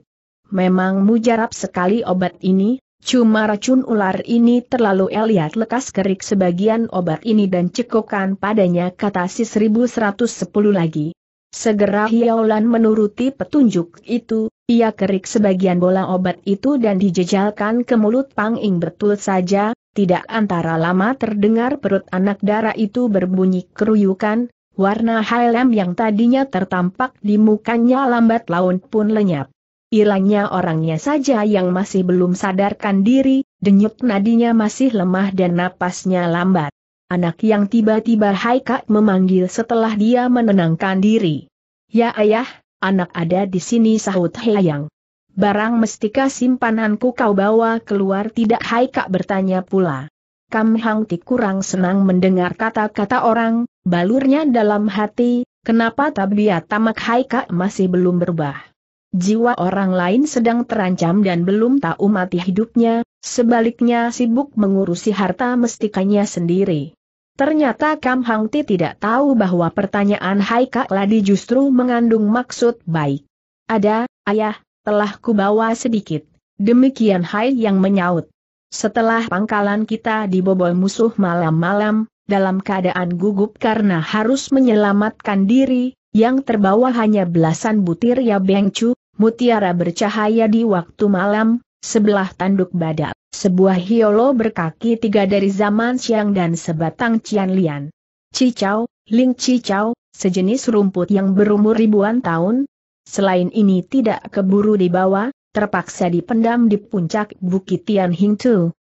Memang mujarab sekali obat ini, Cuma racun ular ini terlalu eliat lekas kerik sebagian obat ini dan cekokan padanya kata si 1110 lagi. Segera Hiaolan menuruti petunjuk itu, ia kerik sebagian bola obat itu dan dijejalkan ke mulut Pang Ing betul saja, tidak antara lama terdengar perut anak darah itu berbunyi keruyukan, warna hitam yang tadinya tertampak di mukanya lambat laun pun lenyap. Iranya orangnya saja yang masih belum sadarkan diri, denyut nadinya masih lemah dan napasnya lambat. Anak yang tiba-tiba haikat memanggil setelah dia menenangkan diri. Ya ayah, anak ada di sini sahut Heyang. Barang mestika simpananku kau bawa keluar tidak haikat bertanya pula. Kam Hang kurang senang mendengar kata-kata orang, balurnya dalam hati, kenapa tabiat tamak haikat masih belum berubah jiwa orang lain sedang terancam dan belum tahu mati hidupnya, sebaliknya sibuk mengurusi harta mestikanya sendiri. Ternyata Kam Hang Ti tidak tahu bahwa pertanyaan Hai Kak Ladi justru mengandung maksud baik. Ada, ayah, telah kubawa sedikit. Demikian Hai yang menyaut. Setelah pangkalan kita dibobol musuh malam-malam, dalam keadaan gugup karena harus menyelamatkan diri, yang terbawa hanya belasan butir ya bengcu, mutiara bercahaya di waktu malam, sebelah tanduk badak, sebuah hiolo berkaki tiga dari zaman siang dan sebatang cianlian, Cicau, ling cicau, sejenis rumput yang berumur ribuan tahun, selain ini tidak keburu dibawa, terpaksa dipendam di puncak Bukit Tian Hing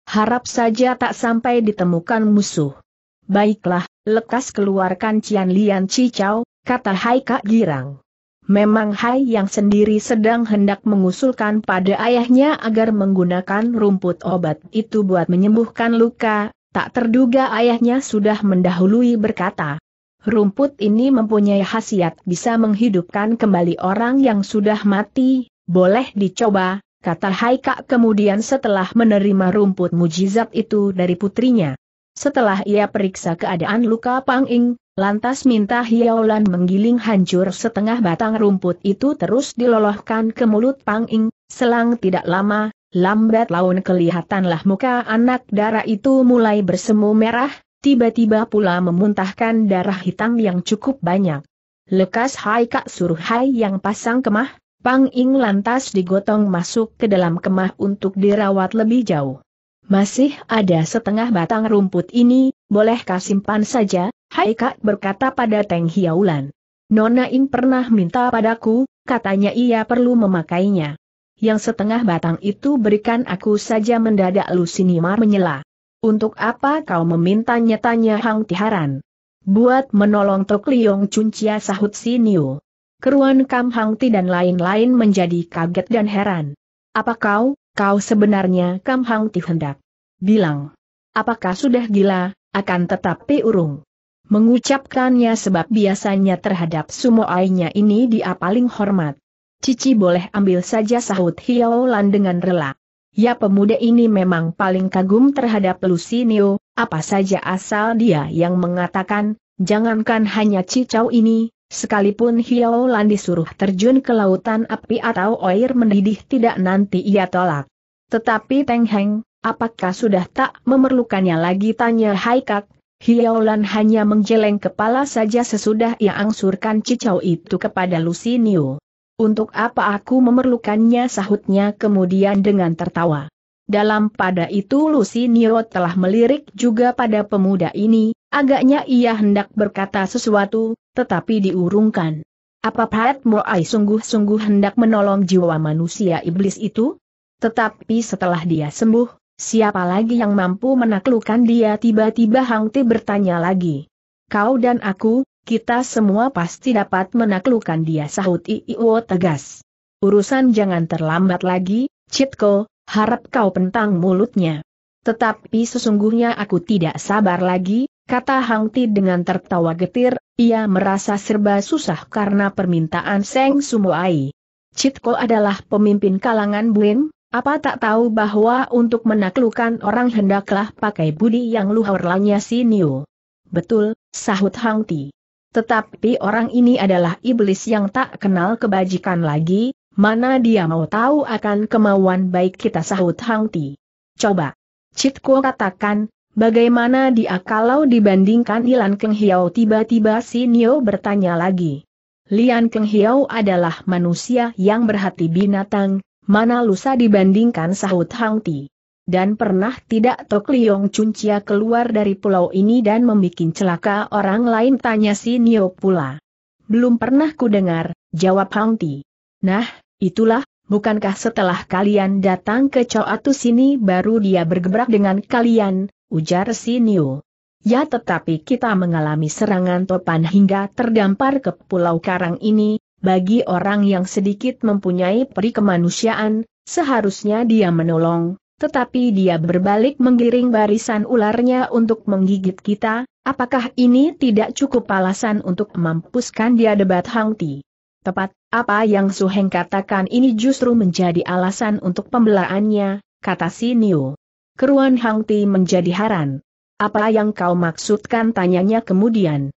harap saja tak sampai ditemukan musuh. Baiklah, lekas keluarkan Cian Lian Cicau, kata Hai Kak Girang. Memang Hai yang sendiri sedang hendak mengusulkan pada ayahnya agar menggunakan rumput obat itu buat menyembuhkan luka, tak terduga ayahnya sudah mendahului berkata. Rumput ini mempunyai khasiat bisa menghidupkan kembali orang yang sudah mati, boleh dicoba, kata Hai Kak kemudian setelah menerima rumput mujizat itu dari putrinya. Setelah ia periksa keadaan luka Pang Ing, Lantas minta Hiaolan menggiling hancur setengah batang rumput itu terus dilolohkan ke mulut Pang Ing, selang tidak lama, lambat laun kelihatanlah muka anak darah itu mulai bersemu merah, tiba-tiba pula memuntahkan darah hitam yang cukup banyak. Lekas Hai Kak suruh Hai yang pasang kemah, Pang Ing lantas digotong masuk ke dalam kemah untuk dirawat lebih jauh. Masih ada setengah batang rumput ini, bolehkah simpan saja, Hai Kak berkata pada Teng Hiaulan. Nona Ing pernah minta padaku, katanya ia perlu memakainya. Yang setengah batang itu berikan aku saja mendadak Lusinima menyela. Untuk apa kau memintanya-tanya Hang Tiharan? Buat menolong Tok Liong Cuncia sahut Sinio. Keruan Kam Hang Ti dan lain-lain menjadi kaget dan heran. Apa kau, kau sebenarnya Kam Hang Ti hendak? Bilang. Apakah sudah gila, akan tetapi urung mengucapkannya sebab biasanya terhadap sumoainya ini dia paling hormat. Cici boleh ambil saja sahut Lan dengan rela. Ya pemuda ini memang paling kagum terhadap Neo, apa saja asal dia yang mengatakan, jangankan hanya cicau ini, sekalipun Lan disuruh terjun ke lautan api atau air mendidih tidak nanti ia tolak. Tetapi Teng Heng, apakah sudah tak memerlukannya lagi tanya Haikak, Hiaolan hanya menjeleng kepala saja sesudah ia angsurkan cicau itu kepada Lusinio. Untuk apa aku memerlukannya sahutnya kemudian dengan tertawa. Dalam pada itu Lusinio telah melirik juga pada pemuda ini, agaknya ia hendak berkata sesuatu, tetapi diurungkan. Apa Pat Moai sungguh-sungguh hendak menolong jiwa manusia iblis itu? Tetapi setelah dia sembuh, Siapa lagi yang mampu menaklukkan dia tiba-tiba Hang Ti bertanya lagi. Kau dan aku, kita semua pasti dapat menaklukkan dia sahut Iiwo tegas. Urusan jangan terlambat lagi, Citko, harap kau pentang mulutnya. Tetapi sesungguhnya aku tidak sabar lagi, kata Hang Ti dengan tertawa getir, ia merasa serba susah karena permintaan Seng Sumoai. Citko adalah pemimpin kalangan Buim, apa tak tahu bahwa untuk menaklukkan orang hendaklah pakai budi yang luhurlanya si Nio. Betul, sahut Hang Ti. Tetapi orang ini adalah iblis yang tak kenal kebajikan lagi, mana dia mau tahu akan kemauan baik kita sahut Hang Ti. Coba. Kuo katakan, bagaimana dia kalau dibandingkan Ilan Keng Hiao tiba-tiba si Nio bertanya lagi. Lian Keng Hiao adalah manusia yang berhati binatang, Mana lusa dibandingkan sahut Hang Ti. Dan pernah tidak Tok Liong Cuncia keluar dari pulau ini dan membuat celaka orang lain tanya si Nio pula. Belum pernah ku dengar, jawab Hang Ti. Nah, itulah, bukankah setelah kalian datang ke Coatu sini baru dia bergebrak dengan kalian, ujar si Nio. Ya tetapi kita mengalami serangan topan hingga terdampar ke pulau karang ini, bagi orang yang sedikit mempunyai peri kemanusiaan, seharusnya dia menolong, tetapi dia berbalik menggiring barisan ularnya untuk menggigit kita, apakah ini tidak cukup alasan untuk mampuskan dia debat Hang Tepat, apa yang Su Heng katakan ini justru menjadi alasan untuk pembelaannya, kata si Niu. Keruan Hang Ti menjadi haran. Apa yang kau maksudkan tanyanya kemudian.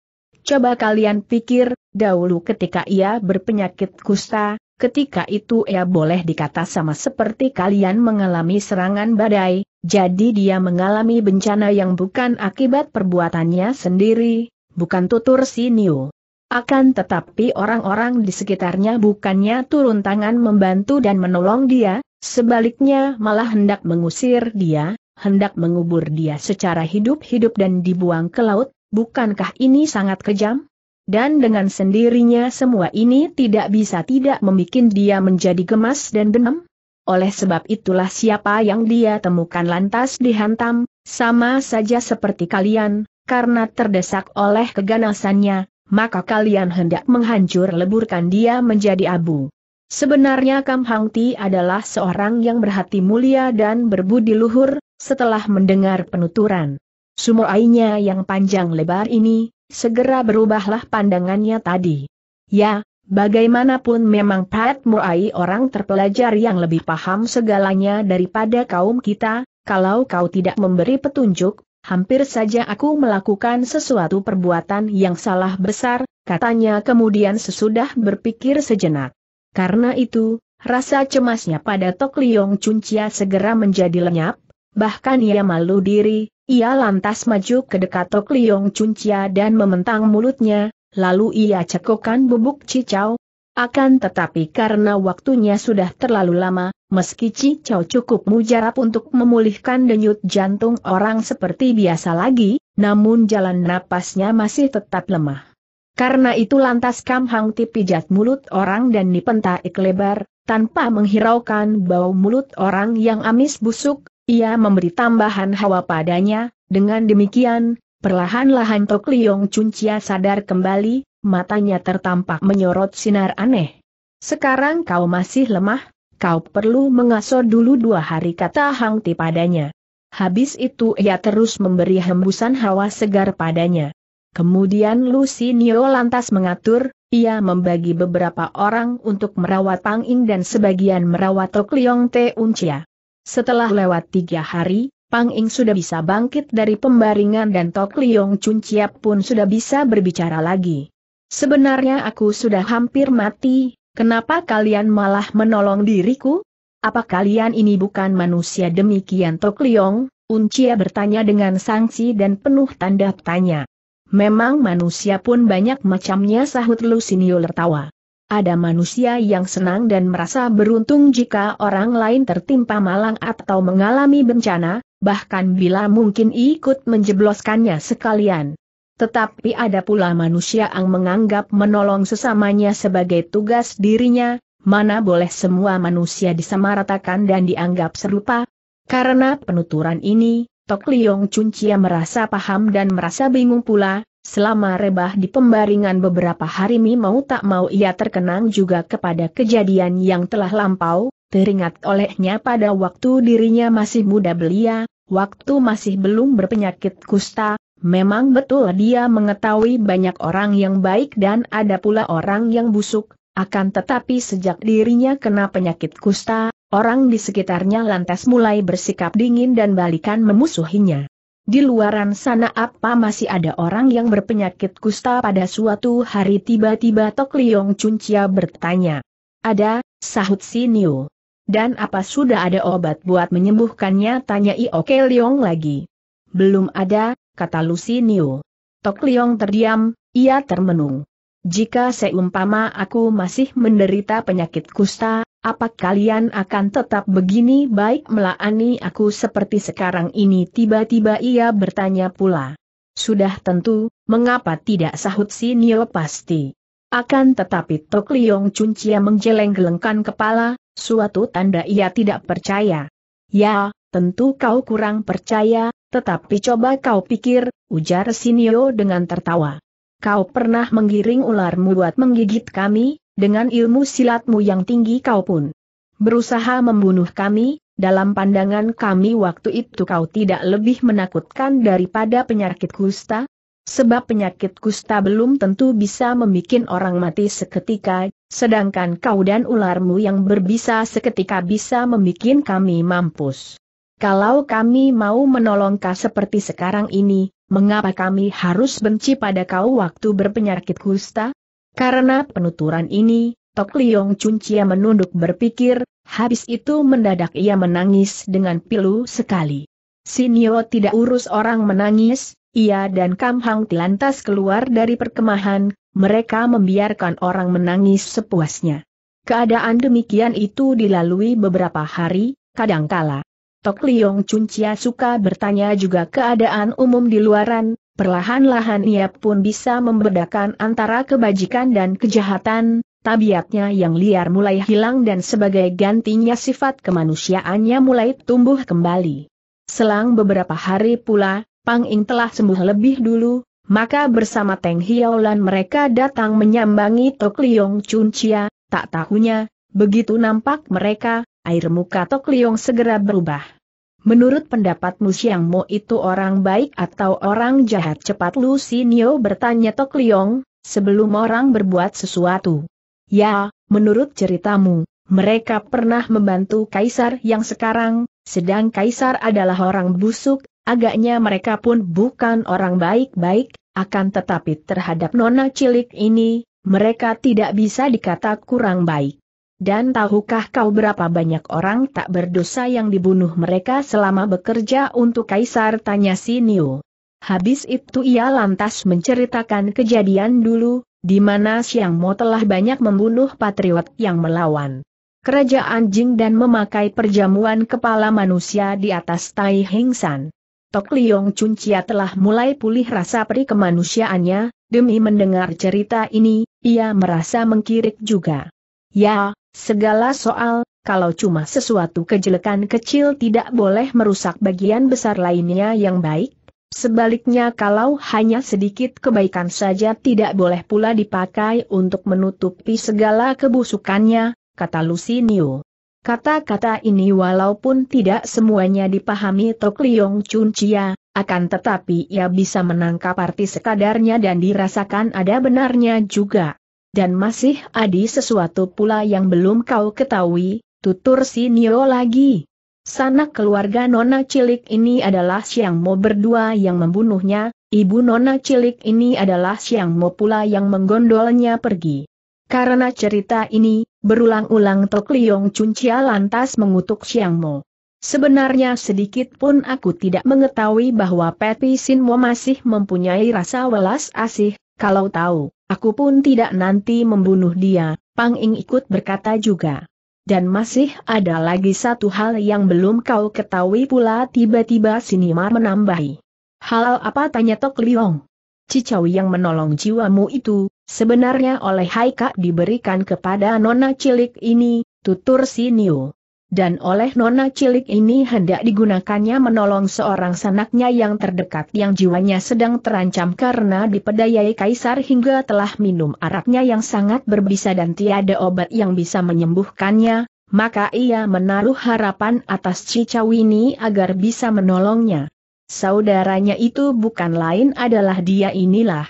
Coba kalian pikir, dahulu ketika ia berpenyakit kusta, ketika itu ia boleh dikata sama seperti kalian mengalami serangan badai, jadi dia mengalami bencana yang bukan akibat perbuatannya sendiri, bukan tutur Siniu. Akan tetapi orang-orang di sekitarnya bukannya turun tangan membantu dan menolong dia, sebaliknya malah hendak mengusir dia, hendak mengubur dia secara hidup-hidup dan dibuang ke laut, bukankah ini sangat kejam? Dan dengan sendirinya semua ini tidak bisa tidak membuat dia menjadi gemas dan benam? Oleh sebab itulah siapa yang dia temukan lantas dihantam, sama saja seperti kalian, karena terdesak oleh keganasannya, maka kalian hendak menghancur leburkan dia menjadi abu. Sebenarnya Kam Hang Ti adalah seorang yang berhati mulia dan berbudi luhur, setelah mendengar penuturan Sumoainya yang panjang lebar ini, segera berubahlah pandangannya tadi. Ya, Bagaimanapun memang Pat Murai orang terpelajar yang lebih paham segalanya daripada kaum kita, kalau kau tidak memberi petunjuk, hampir saja aku melakukan sesuatu perbuatan yang salah besar, katanya kemudian sesudah berpikir sejenak. Karena itu, rasa cemasnya pada Tok Liong Cuncia segera menjadi lenyap, bahkan ia malu diri, ia lantas maju ke dekat Tok Liong Chia dan mementang mulutnya, lalu ia cekokan bubuk cicau. Akan tetapi karena waktunya sudah terlalu lama, meski cicau cukup mujarab untuk memulihkan denyut jantung orang seperti biasa lagi, namun jalan napasnya masih tetap lemah. Karena itu lantas Kam Hang dipijat mulut orang dan dipentai lebar, tanpa menghiraukan bau mulut orang yang amis busuk, ia memberi tambahan hawa padanya, dengan demikian, perlahan-lahan Tok Liong Cuncia sadar kembali, matanya tertampak menyorot sinar aneh. Sekarang kau masih lemah, kau perlu mengasuh dulu dua hari kata Hang Ti padanya. Habis itu ia terus memberi hembusan hawa segar padanya. Kemudian Lucy Nio lantas mengatur, ia membagi beberapa orang untuk merawat Pang Ing dan sebagian merawat Tok Liong Te Uncia. Setelah lewat tiga hari, Pang Ing sudah bisa bangkit dari pembaringan dan Tok Liong Chun Chiap pun sudah bisa berbicara lagi. Sebenarnya aku sudah hampir mati, kenapa kalian malah menolong diriku? Apa kalian ini bukan manusia demikian Tok Liong? Uncia bertanya dengan sangsi dan penuh tanda tanya. Memang manusia pun banyak macamnya sahut Lusinio tertawa. Ada manusia yang senang dan merasa beruntung jika orang lain tertimpa malang atau mengalami bencana, bahkan bila mungkin ikut menjebloskannya sekalian. Tetapi ada pula manusia yang menganggap menolong sesamanya sebagai tugas dirinya, mana boleh semua manusia disamaratakan dan dianggap serupa? Karena penuturan ini, Tok Liong Cuncia merasa paham dan merasa bingung pula, Selama rebah di pembaringan beberapa hari Mi mau tak mau ia terkenang juga kepada kejadian yang telah lampau, teringat olehnya pada waktu dirinya masih muda belia, waktu masih belum berpenyakit kusta, memang betul dia mengetahui banyak orang yang baik dan ada pula orang yang busuk, akan tetapi sejak dirinya kena penyakit kusta, orang di sekitarnya lantas mulai bersikap dingin dan balikan memusuhinya. Di luaran sana apa masih ada orang yang berpenyakit kusta pada suatu hari tiba-tiba Tok Liong Chia bertanya. Ada, sahut si Niu. Dan apa sudah ada obat buat menyembuhkannya tanya Ioke Liong lagi. Belum ada, kata Niu. Tok Liong terdiam, ia termenung. Jika seumpama aku masih menderita penyakit kusta, apa kalian akan tetap begini baik melaani aku seperti sekarang ini? Tiba-tiba ia bertanya pula. Sudah tentu, mengapa tidak sahut si Nio pasti? Akan tetapi Tok Liong Cuncia menjeleng-gelengkan kepala, suatu tanda ia tidak percaya. Ya, tentu kau kurang percaya, tetapi coba kau pikir, ujar Sinio dengan tertawa. Kau pernah menggiring ularmu buat menggigit kami, dengan ilmu silatmu yang tinggi kau pun berusaha membunuh kami, dalam pandangan kami waktu itu kau tidak lebih menakutkan daripada penyakit kusta, sebab penyakit kusta belum tentu bisa membuat orang mati seketika, sedangkan kau dan ularmu yang berbisa seketika bisa membuat kami mampus. Kalau kami mau menolong kau seperti sekarang ini, mengapa kami harus benci pada kau waktu berpenyakit kusta? Karena penuturan ini, Tok Liong Cuncia menunduk berpikir, habis itu mendadak ia menangis dengan pilu sekali. Sinio tidak urus orang menangis, ia dan Kam Hang lantas keluar dari perkemahan, mereka membiarkan orang menangis sepuasnya. Keadaan demikian itu dilalui beberapa hari, kadangkala. Tok Liong Cuncia suka bertanya juga keadaan umum di luaran, Perlahan-lahan ia pun bisa membedakan antara kebajikan dan kejahatan, tabiatnya yang liar mulai hilang dan sebagai gantinya sifat kemanusiaannya mulai tumbuh kembali. Selang beberapa hari pula, Pang Ing telah sembuh lebih dulu, maka bersama Teng Hiaulan mereka datang menyambangi Tok Liong Chun Chia, tak tahunya, begitu nampak mereka, air muka Tok Liong segera berubah. Menurut pendapatmu Siang Mo itu orang baik atau orang jahat? Cepat Lu Sinio bertanya Tok Liong, sebelum orang berbuat sesuatu. Ya, menurut ceritamu, mereka pernah membantu Kaisar yang sekarang, sedang Kaisar adalah orang busuk, agaknya mereka pun bukan orang baik-baik, akan tetapi terhadap nona cilik ini, mereka tidak bisa dikata kurang baik. Dan tahukah kau berapa banyak orang tak berdosa yang dibunuh mereka selama bekerja untuk kaisar tanya si Niu. Habis itu ia lantas menceritakan kejadian dulu, di mana Siang Mo telah banyak membunuh patriot yang melawan. Kerajaan Jing dan memakai perjamuan kepala manusia di atas Tai Heng San. Tok Liong Cuncia telah mulai pulih rasa peri kemanusiaannya, demi mendengar cerita ini, ia merasa mengkirik juga. Ya, Segala soal, kalau cuma sesuatu kejelekan kecil tidak boleh merusak bagian besar lainnya yang baik, Sebaliknya kalau hanya sedikit kebaikan saja tidak boleh pula dipakai untuk menutupi segala kebusukannya, kata Lucinio. Kata-kata ini walaupun tidak semuanya dipahami Tok Liong Chun Chia, akan tetapi ia bisa menangkap arti sekadarnya dan dirasakan ada benarnya juga dan masih ada sesuatu pula yang belum kau ketahui, tutur si Nio lagi. Sanak keluarga Nona Cilik ini adalah Siang Mo berdua yang membunuhnya, ibu Nona Cilik ini adalah Siang Mo pula yang menggondolnya pergi. Karena cerita ini, berulang-ulang Tok Liong Cuncia lantas mengutuk Siang Mo. Sebenarnya sedikit pun aku tidak mengetahui bahwa Sin Mo masih mempunyai rasa welas asih, kalau tahu. Aku pun tidak nanti membunuh dia, Pang Ing ikut berkata juga. Dan masih ada lagi satu hal yang belum kau ketahui pula tiba-tiba Sinimar menambahi. Hal apa tanya Tok Liong? Cicau yang menolong jiwamu itu, sebenarnya oleh Haika diberikan kepada nona cilik ini, tutur Sinio. Dan oleh nona cilik ini hendak digunakannya menolong seorang sanaknya yang terdekat yang jiwanya sedang terancam karena dipedayai kaisar hingga telah minum araknya yang sangat berbisa dan tiada obat yang bisa menyembuhkannya, maka ia menaruh harapan atas Cicawini agar bisa menolongnya. Saudaranya itu bukan lain adalah dia inilah.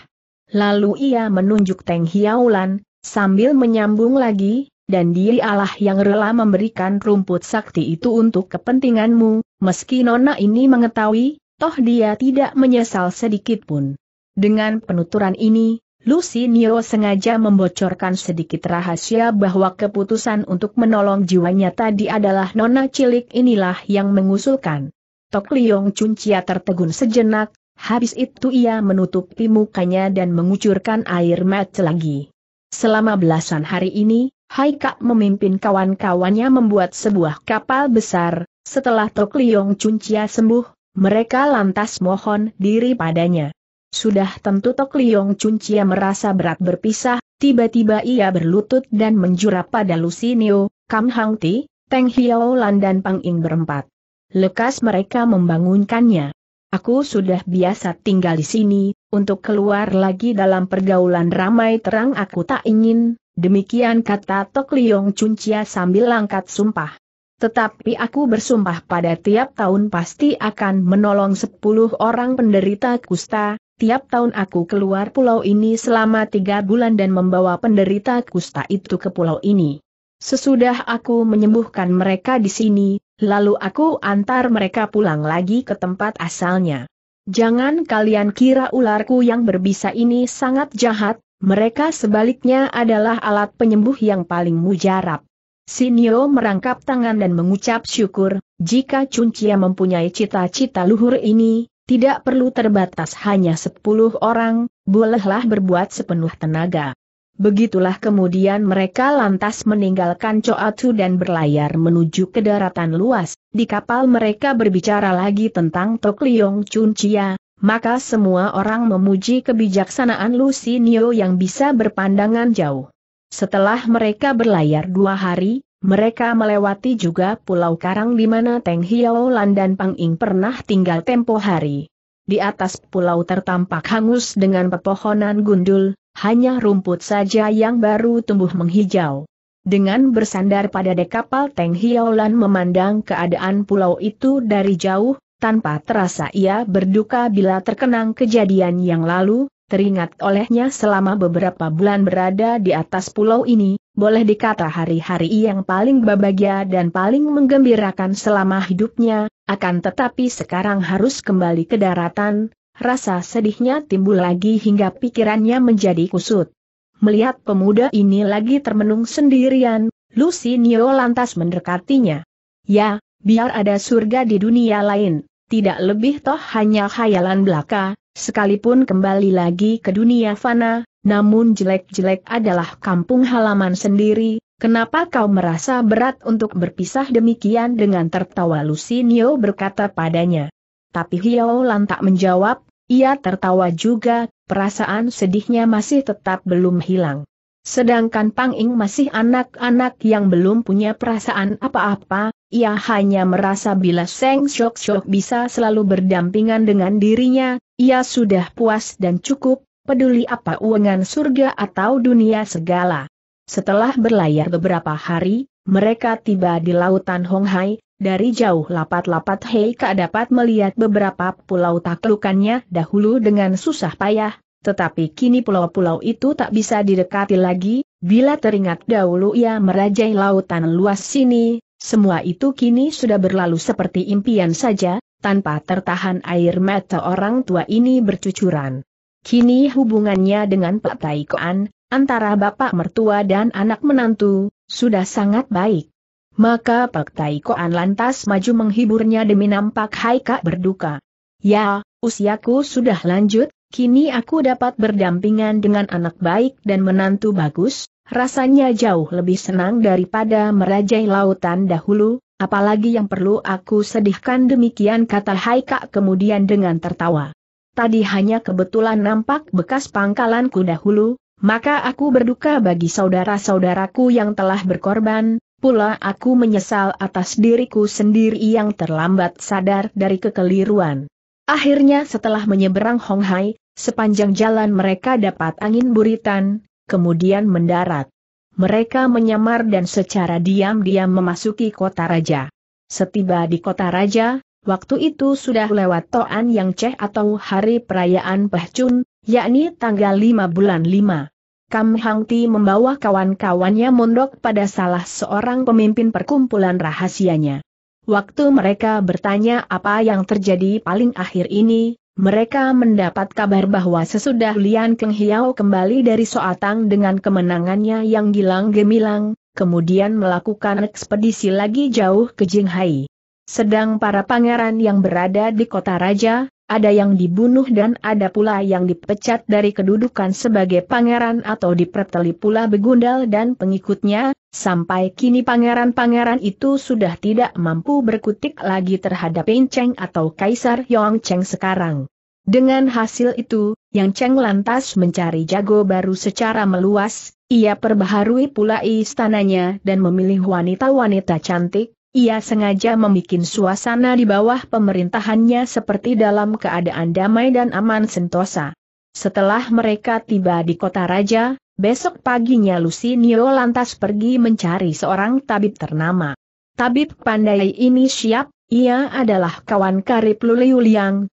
Lalu ia menunjuk Teng Hiaulan, sambil menyambung lagi, dan dialah yang rela memberikan rumput sakti itu untuk kepentinganmu, meski Nona ini mengetahui, toh dia tidak menyesal sedikit pun. Dengan penuturan ini, Lucy Lucinio sengaja membocorkan sedikit rahasia bahwa keputusan untuk menolong jiwanya tadi adalah Nona Cilik inilah yang mengusulkan. Tok Liong Cuncia tertegun sejenak, habis itu ia menutupi mukanya dan mengucurkan air mata lagi. Selama belasan hari ini, Hai Kak memimpin kawan-kawannya membuat sebuah kapal besar, setelah Tok Liong Cuncia sembuh, mereka lantas mohon diri padanya. Sudah tentu Tok Liong Cuncia merasa berat berpisah, tiba-tiba ia berlutut dan menjura pada Lusinio, Kam Hang Ti, Teng Hiao Lan dan Pang Ing berempat. Lekas mereka membangunkannya. Aku sudah biasa tinggal di sini, untuk keluar lagi dalam pergaulan ramai terang aku tak ingin, Demikian kata Tok Liong Cuncia sambil langkat sumpah. Tetapi aku bersumpah pada tiap tahun pasti akan menolong sepuluh orang penderita kusta, tiap tahun aku keluar pulau ini selama tiga bulan dan membawa penderita kusta itu ke pulau ini. Sesudah aku menyembuhkan mereka di sini, lalu aku antar mereka pulang lagi ke tempat asalnya. Jangan kalian kira ularku yang berbisa ini sangat jahat, mereka sebaliknya adalah alat penyembuh yang paling mujarab. Sinio merangkap tangan dan mengucap syukur, jika Cuncia mempunyai cita-cita luhur ini, tidak perlu terbatas hanya sepuluh orang, bolehlah berbuat sepenuh tenaga. Begitulah kemudian mereka lantas meninggalkan Coatu dan berlayar menuju ke daratan luas, di kapal mereka berbicara lagi tentang Tok Liong Cuncia, maka semua orang memuji kebijaksanaan Lucy Lucinio yang bisa berpandangan jauh. Setelah mereka berlayar dua hari, mereka melewati juga Pulau Karang di mana Teng Lan dan Pang Ing pernah tinggal tempo hari. Di atas pulau tertampak hangus dengan pepohonan gundul, hanya rumput saja yang baru tumbuh menghijau. Dengan bersandar pada dek kapal Teng Lan memandang keadaan pulau itu dari jauh, tanpa terasa ia berduka bila terkenang kejadian yang lalu, teringat olehnya selama beberapa bulan berada di atas pulau ini, boleh dikata hari-hari yang paling bahagia dan paling menggembirakan selama hidupnya, akan tetapi sekarang harus kembali ke daratan, rasa sedihnya timbul lagi hingga pikirannya menjadi kusut. Melihat pemuda ini lagi termenung sendirian, Lucy Neo lantas mendekatinya. Ya, biar ada surga di dunia lain, tidak lebih toh hanya khayalan belaka, sekalipun kembali lagi ke dunia fana, namun jelek-jelek adalah kampung halaman sendiri, kenapa kau merasa berat untuk berpisah demikian dengan tertawa Lucinio berkata padanya. Tapi Hiao Lan tak menjawab, ia tertawa juga, perasaan sedihnya masih tetap belum hilang. Sedangkan Pang Ing masih anak-anak yang belum punya perasaan apa-apa, ia hanya merasa bila Seng Shok Shok bisa selalu berdampingan dengan dirinya, ia sudah puas dan cukup, peduli apa uangan surga atau dunia segala. Setelah berlayar beberapa hari, mereka tiba di lautan Honghai, dari jauh lapat-lapat Heika dapat melihat beberapa pulau taklukannya dahulu dengan susah payah, tetapi kini pulau-pulau itu tak bisa didekati lagi, bila teringat dahulu ia merajai lautan luas sini, semua itu kini sudah berlalu seperti impian saja, tanpa tertahan air mata orang tua ini bercucuran. Kini hubungannya dengan Pak Taikoan, antara bapak mertua dan anak menantu, sudah sangat baik. Maka Pak Taikoan lantas maju menghiburnya demi nampak Haika berduka. Ya, usiaku sudah lanjut, Kini aku dapat berdampingan dengan anak baik dan menantu bagus, rasanya jauh lebih senang daripada merajai lautan dahulu, apalagi yang perlu aku sedihkan demikian kata Haika kemudian dengan tertawa. Tadi hanya kebetulan nampak bekas pangkalanku dahulu, maka aku berduka bagi saudara-saudaraku yang telah berkorban, pula aku menyesal atas diriku sendiri yang terlambat sadar dari kekeliruan. Akhirnya setelah menyeberang Honghai, sepanjang jalan mereka dapat angin buritan, kemudian mendarat. Mereka menyamar dan secara diam-diam memasuki kota raja. Setiba di kota raja, waktu itu sudah lewat Toan Yang Ceh atau hari perayaan Pehcun, yakni tanggal 5 bulan 5. Kam Hang Ti membawa kawan-kawannya mondok pada salah seorang pemimpin perkumpulan rahasianya. Waktu mereka bertanya apa yang terjadi paling akhir ini, mereka mendapat kabar bahwa sesudah Lian Keng Hiao kembali dari Soatang dengan kemenangannya yang gilang gemilang, kemudian melakukan ekspedisi lagi jauh ke Jinghai. Sedang para pangeran yang berada di kota raja, ada yang dibunuh dan ada pula yang dipecat dari kedudukan sebagai pangeran atau diperteli pula begundal dan pengikutnya, Sampai kini pangeran-pangeran itu sudah tidak mampu berkutik lagi terhadap Cheng atau Kaisar Yong Cheng sekarang. Dengan hasil itu, Yang Cheng lantas mencari jago baru secara meluas, ia perbaharui pula istananya dan memilih wanita-wanita cantik, ia sengaja membuat suasana di bawah pemerintahannya seperti dalam keadaan damai dan aman sentosa. Setelah mereka tiba di kota raja, Besok paginya Lucy Nio lantas pergi mencari seorang tabib ternama. Tabib pandai ini siap, ia adalah kawan karib Luliu Liang,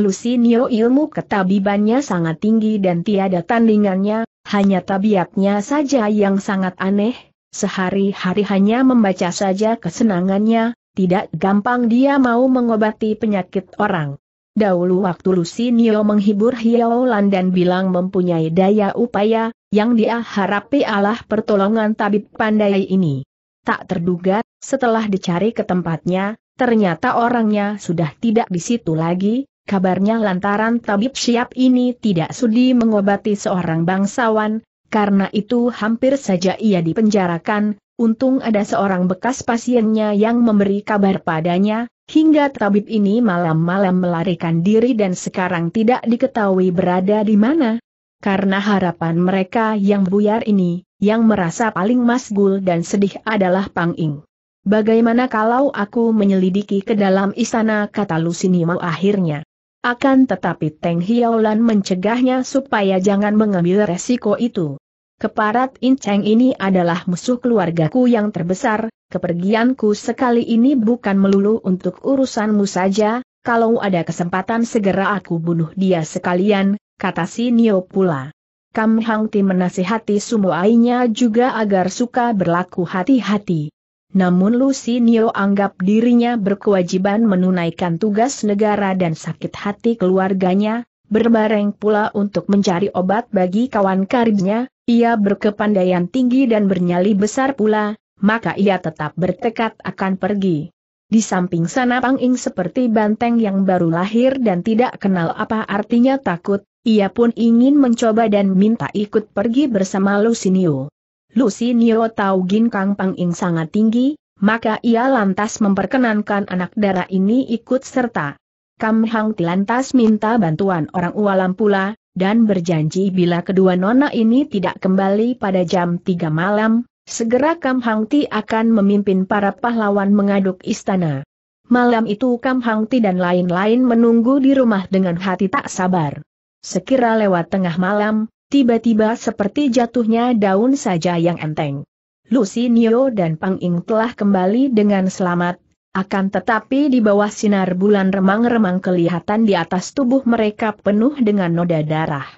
Lucy Nio ilmu ketabibannya sangat tinggi dan tiada tandingannya, hanya tabiatnya saja yang sangat aneh, sehari-hari hanya membaca saja kesenangannya, tidak gampang dia mau mengobati penyakit orang. Dahulu waktu Lucy Lucinio menghibur Hiaolan dan bilang mempunyai daya upaya, yang dia harapi Allah pertolongan tabib pandai ini. Tak terduga, setelah dicari ke tempatnya, ternyata orangnya sudah tidak di situ lagi, kabarnya lantaran tabib siap ini tidak sudi mengobati seorang bangsawan, karena itu hampir saja ia dipenjarakan, untung ada seorang bekas pasiennya yang memberi kabar padanya, Hingga tabib ini malam-malam melarikan diri dan sekarang tidak diketahui berada di mana. Karena harapan mereka yang buyar ini, yang merasa paling masgul dan sedih adalah Pang Ing. Bagaimana kalau aku menyelidiki ke dalam istana kata mau akhirnya. Akan tetapi Teng Hiaolan mencegahnya supaya jangan mengambil resiko itu. Keparat Inceng ini adalah musuh keluargaku yang terbesar, kepergianku sekali ini bukan melulu untuk urusanmu saja, kalau ada kesempatan segera aku bunuh dia sekalian, kata si Nio pula. Kam Hang Ti menasihati sumuainya juga agar suka berlaku hati-hati. Namun Lucy Nio anggap dirinya berkewajiban menunaikan tugas negara dan sakit hati keluarganya, berbareng pula untuk mencari obat bagi kawan karibnya, ia berkepandaian tinggi dan bernyali besar pula, maka ia tetap bertekad akan pergi. Di samping sana Pang Ing seperti banteng yang baru lahir dan tidak kenal apa artinya takut, ia pun ingin mencoba dan minta ikut pergi bersama Lusinio. Lusinio tahu kang Pang Ing sangat tinggi, maka ia lantas memperkenankan anak darah ini ikut serta. Kam Hang lantas minta bantuan orang ualam pula, dan berjanji bila kedua nona ini tidak kembali pada jam 3 malam, Segera Kam Hang Ti akan memimpin para pahlawan mengaduk istana. Malam itu Kam Hang Ti dan lain-lain menunggu di rumah dengan hati tak sabar. Sekira lewat tengah malam, tiba-tiba seperti jatuhnya daun saja yang enteng. Lucy Nio dan Pang Ing telah kembali dengan selamat, akan tetapi di bawah sinar bulan remang-remang kelihatan di atas tubuh mereka penuh dengan noda darah.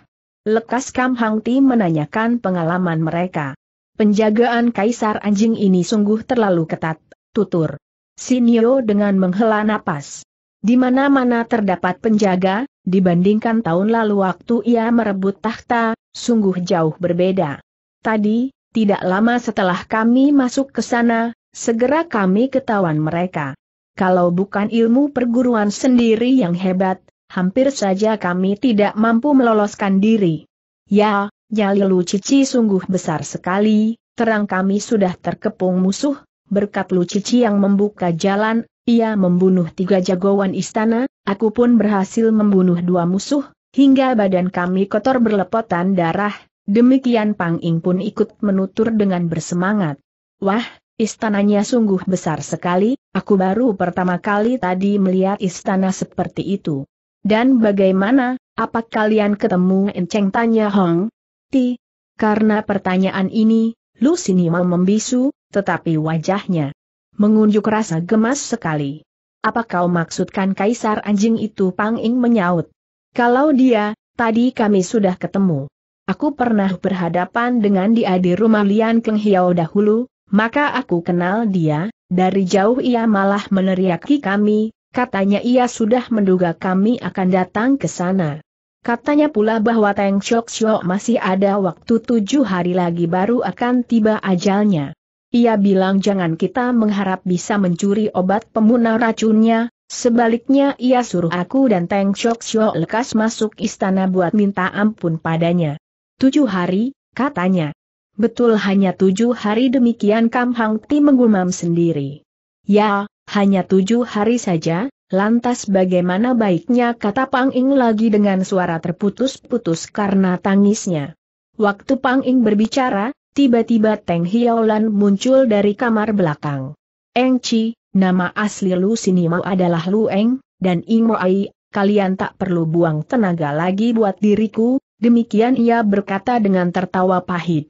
Lekas Kam Hang Ti menanyakan pengalaman mereka. Penjagaan kaisar anjing ini sungguh terlalu ketat, tutur. Sinio dengan menghela napas. Di mana-mana terdapat penjaga, dibandingkan tahun lalu waktu ia merebut tahta, sungguh jauh berbeda. Tadi, tidak lama setelah kami masuk ke sana, segera kami ketahuan mereka. Kalau bukan ilmu perguruan sendiri yang hebat, hampir saja kami tidak mampu meloloskan diri. Ya, Jalilu Cici sungguh besar sekali, terang kami sudah terkepung musuh, berkat Lu Cici yang membuka jalan, ia membunuh tiga jagoan istana, aku pun berhasil membunuh dua musuh, hingga badan kami kotor berlepotan darah, demikian Pang Ing pun ikut menutur dengan bersemangat. Wah, istananya sungguh besar sekali, aku baru pertama kali tadi melihat istana seperti itu. Dan bagaimana, apa kalian ketemu Enceng tanya Hong, mengerti. Karena pertanyaan ini, Lusinima membisu, tetapi wajahnya mengunjuk rasa gemas sekali. Apa kau maksudkan kaisar anjing itu Pang Ing menyaut? Kalau dia, tadi kami sudah ketemu. Aku pernah berhadapan dengan dia di rumah Lian Keng Hiao dahulu, maka aku kenal dia, dari jauh ia malah meneriaki kami, katanya ia sudah menduga kami akan datang ke sana. Katanya pula bahwa Teng Shok Shok masih ada waktu tujuh hari lagi baru akan tiba ajalnya. Ia bilang jangan kita mengharap bisa mencuri obat pemunah racunnya, sebaliknya ia suruh aku dan Teng Shok Shok lekas masuk istana buat minta ampun padanya. Tujuh hari, katanya. Betul hanya tujuh hari demikian Kam Hang Ti menggumam sendiri. Ya, hanya tujuh hari saja, Lantas bagaimana baiknya kata Pang Ing lagi dengan suara terputus-putus karena tangisnya. Waktu Pang Ing berbicara, tiba-tiba Teng Hiaolan muncul dari kamar belakang. Eng Chi, nama asli Lu Sinimo adalah Lu Eng, dan Ing Mo Ai, kalian tak perlu buang tenaga lagi buat diriku, demikian ia berkata dengan tertawa pahit.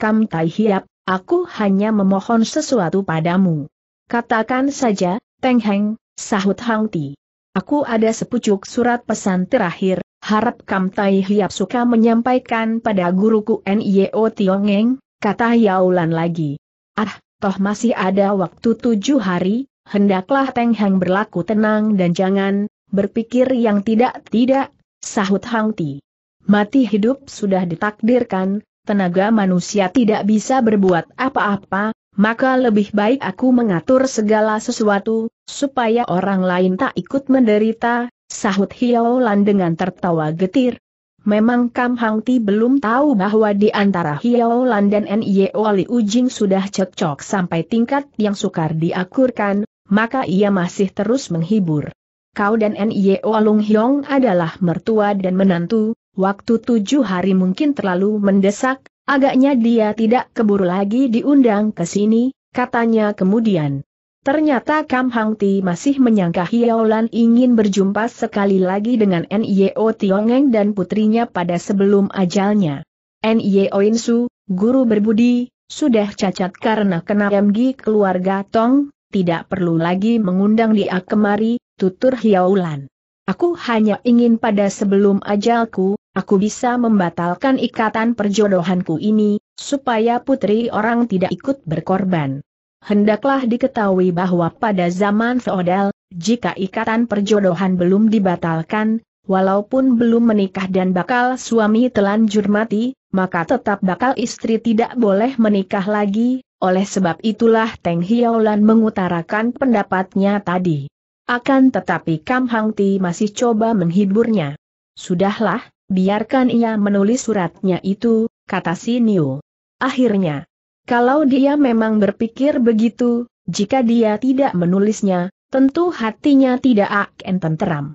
Kam Tai Hiap, aku hanya memohon sesuatu padamu. Katakan saja, Teng Heng, sahut Hang Ti. Aku ada sepucuk surat pesan terakhir, harap Kam Tai Hiap suka menyampaikan pada guruku N.I.O. Tiongeng, kata Yaulan lagi. Ah, toh masih ada waktu tujuh hari, hendaklah Teng Hang berlaku tenang dan jangan, berpikir yang tidak-tidak, sahut Hang Ti. Mati hidup sudah ditakdirkan, tenaga manusia tidak bisa berbuat apa-apa, maka lebih baik aku mengatur segala sesuatu, supaya orang lain tak ikut menderita, sahut Hiaolan dengan tertawa getir. Memang Kam Hang belum tahu bahwa di antara Hiaolan dan Nye Li Ujing sudah cocok sampai tingkat yang sukar diakurkan, maka ia masih terus menghibur. Kau dan Nye Lung Hiong adalah mertua dan menantu, waktu tujuh hari mungkin terlalu mendesak, agaknya dia tidak keburu lagi diundang ke sini, katanya kemudian. Ternyata Kam Hang Ti masih menyangka Hiaolan ingin berjumpa sekali lagi dengan Nio Tiongeng dan putrinya pada sebelum ajalnya. Nio Insu, guru berbudi, sudah cacat karena kena MG keluarga Tong, tidak perlu lagi mengundang dia kemari, tutur Hiaolan. Aku hanya ingin pada sebelum ajalku, aku bisa membatalkan ikatan perjodohanku ini, supaya putri orang tidak ikut berkorban. Hendaklah diketahui bahwa pada zaman feodal, jika ikatan perjodohan belum dibatalkan, walaupun belum menikah dan bakal suami telanjur mati, maka tetap bakal istri tidak boleh menikah lagi, oleh sebab itulah Teng Hiaulan mengutarakan pendapatnya tadi. Akan tetapi Kam Hang Ti masih coba menghiburnya. Sudahlah, biarkan ia menulis suratnya itu, kata si Niu. Akhirnya, kalau dia memang berpikir begitu, jika dia tidak menulisnya, tentu hatinya tidak akan tenteram.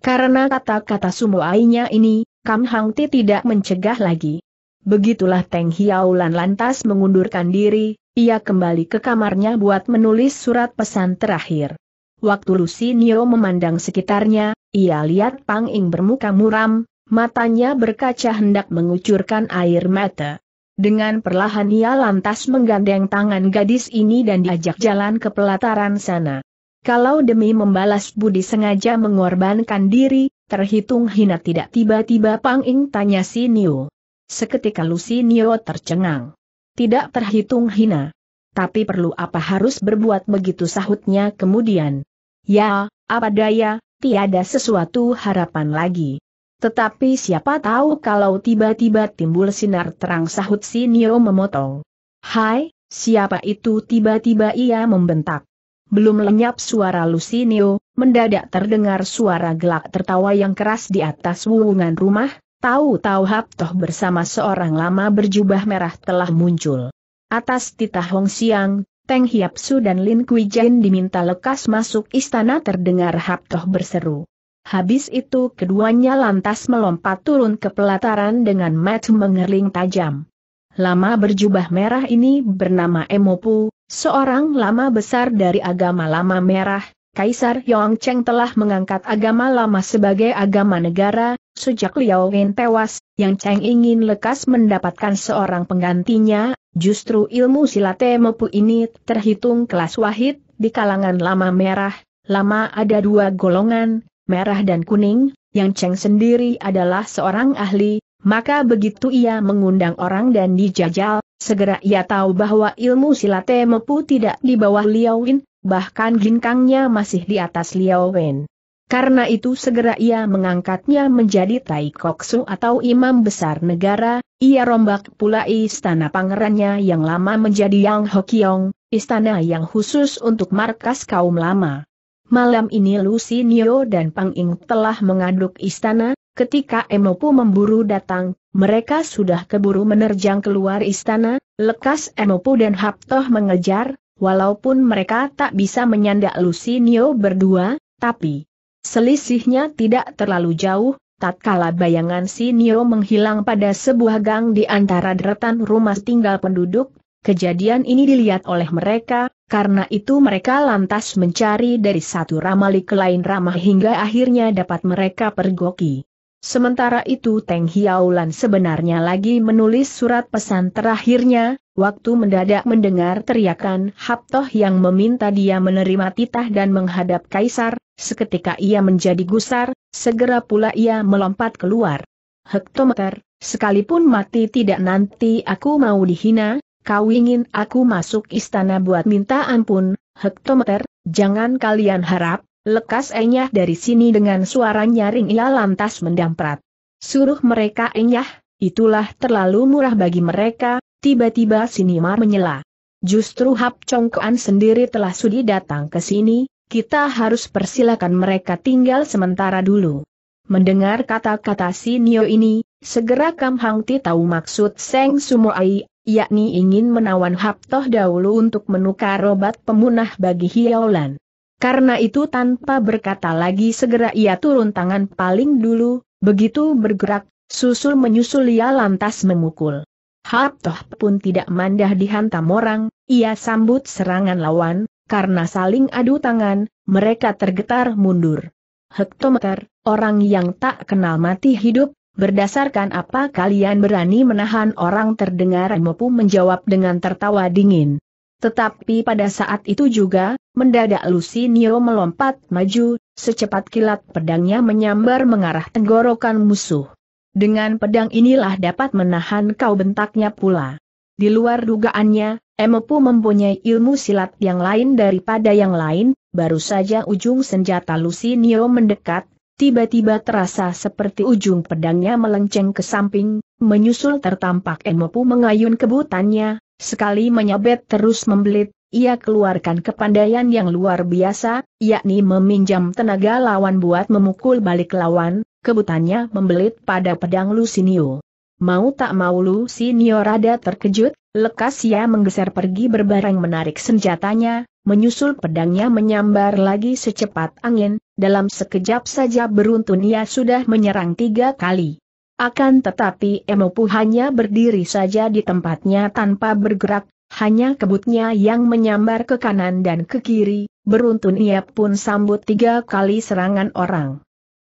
Karena kata-kata sumuainya ini, Kam Hang Ti tidak mencegah lagi. Begitulah Teng Hiaulan lantas mengundurkan diri, ia kembali ke kamarnya buat menulis surat pesan terakhir. Waktu Lucy Nio memandang sekitarnya, ia lihat Pang Ing bermuka muram, matanya berkaca hendak mengucurkan air mata. Dengan perlahan ia lantas menggandeng tangan gadis ini dan diajak jalan ke pelataran sana. Kalau demi membalas budi sengaja mengorbankan diri, terhitung hina tidak tiba-tiba Pang Ing tanya si Nio. Seketika Lusi Nio tercengang. Tidak terhitung hina. Tapi perlu apa harus berbuat begitu sahutnya kemudian. Ya, apa daya, tiada sesuatu harapan lagi. Tetapi siapa tahu kalau tiba-tiba timbul sinar terang sahut si Nio memotong. Hai, siapa itu tiba-tiba ia membentak. Belum lenyap suara Lucinio, mendadak terdengar suara gelak tertawa yang keras di atas wuwungan rumah, tahu-tahu Haptoh bersama seorang lama berjubah merah telah muncul. Atas titah Hong Siang, Teng Hiap Su dan Lin Kui Jin diminta lekas masuk istana terdengar Haptoh berseru. Habis itu keduanya lantas melompat turun ke pelataran dengan match mengerling tajam. Lama berjubah merah ini bernama Emopu, seorang lama besar dari agama lama merah, Kaisar Cheng telah mengangkat agama lama sebagai agama negara, sejak Liao Wen tewas, Yang Cheng ingin lekas mendapatkan seorang penggantinya, justru ilmu silat Emopu ini terhitung kelas wahid di kalangan lama merah, lama ada dua golongan, merah dan kuning, yang Cheng sendiri adalah seorang ahli, maka begitu ia mengundang orang dan dijajal, segera ia tahu bahwa ilmu silat Mepu tidak di bawah Liao Win, bahkan ginkangnya masih di atas Liao Wen. Karena itu segera ia mengangkatnya menjadi Tai Koksu atau imam besar negara, ia rombak pula istana pangerannya yang lama menjadi Yang Hokiong, istana yang khusus untuk markas kaum lama. Malam ini Lucy Lucinio dan Pang Ing telah mengaduk istana, ketika Emopu memburu datang, mereka sudah keburu menerjang keluar istana, lekas Emopu dan Haptoh mengejar, walaupun mereka tak bisa menyandak Lucy Lucinio berdua, tapi selisihnya tidak terlalu jauh, tatkala bayangan si Sinio menghilang pada sebuah gang di antara deretan rumah tinggal penduduk, Kejadian ini dilihat oleh mereka, karena itu mereka lantas mencari dari satu ramali ke lain ramah hingga akhirnya dapat mereka pergoki. Sementara itu Teng Hiaulan sebenarnya lagi menulis surat pesan terakhirnya, waktu mendadak mendengar teriakan Haptoh yang meminta dia menerima titah dan menghadap Kaisar, seketika ia menjadi gusar, segera pula ia melompat keluar. Hektometer, sekalipun mati tidak nanti aku mau dihina, Kau ingin aku masuk istana buat minta ampun, hektometer, jangan kalian harap, lekas Enyah dari sini dengan suara nyaring ia lantas mendamprat. Suruh mereka Enyah, itulah terlalu murah bagi mereka, tiba-tiba Sinimar menyela. Justru Hap Congkoan sendiri telah sudi datang ke sini, kita harus persilakan mereka tinggal sementara dulu. Mendengar kata-kata si Nio ini, segera Kam Hang Ti tahu maksud Seng Sumoai yakni ingin menawan Haptoh dahulu untuk menukar obat pemunah bagi Hiolan. Karena itu tanpa berkata lagi segera ia turun tangan paling dulu, begitu bergerak, susul menyusul ia lantas memukul. Haptoh pun tidak mandah dihantam orang, ia sambut serangan lawan, karena saling adu tangan, mereka tergetar mundur. Hektometer, orang yang tak kenal mati hidup, Berdasarkan apa kalian berani menahan orang terdengar Mopu menjawab dengan tertawa dingin. Tetapi pada saat itu juga, mendadak Lucy Nio melompat maju, secepat kilat pedangnya menyambar mengarah tenggorokan musuh. Dengan pedang inilah dapat menahan kau bentaknya pula. Di luar dugaannya, Emopu mempunyai ilmu silat yang lain daripada yang lain, baru saja ujung senjata Lucy Nio mendekat, tiba-tiba terasa seperti ujung pedangnya melenceng ke samping, menyusul tertampak Emopu mengayun kebutannya, sekali menyabet terus membelit, ia keluarkan kepandaian yang luar biasa, yakni meminjam tenaga lawan buat memukul balik lawan, kebutannya membelit pada pedang Lusinio. Mau tak mau Lusinio rada terkejut, lekas ia menggeser pergi berbareng menarik senjatanya, menyusul pedangnya menyambar lagi secepat angin, dalam sekejap saja beruntun ia sudah menyerang tiga kali. Akan tetapi Emopu hanya berdiri saja di tempatnya tanpa bergerak, hanya kebutnya yang menyambar ke kanan dan ke kiri, beruntun ia pun sambut tiga kali serangan orang.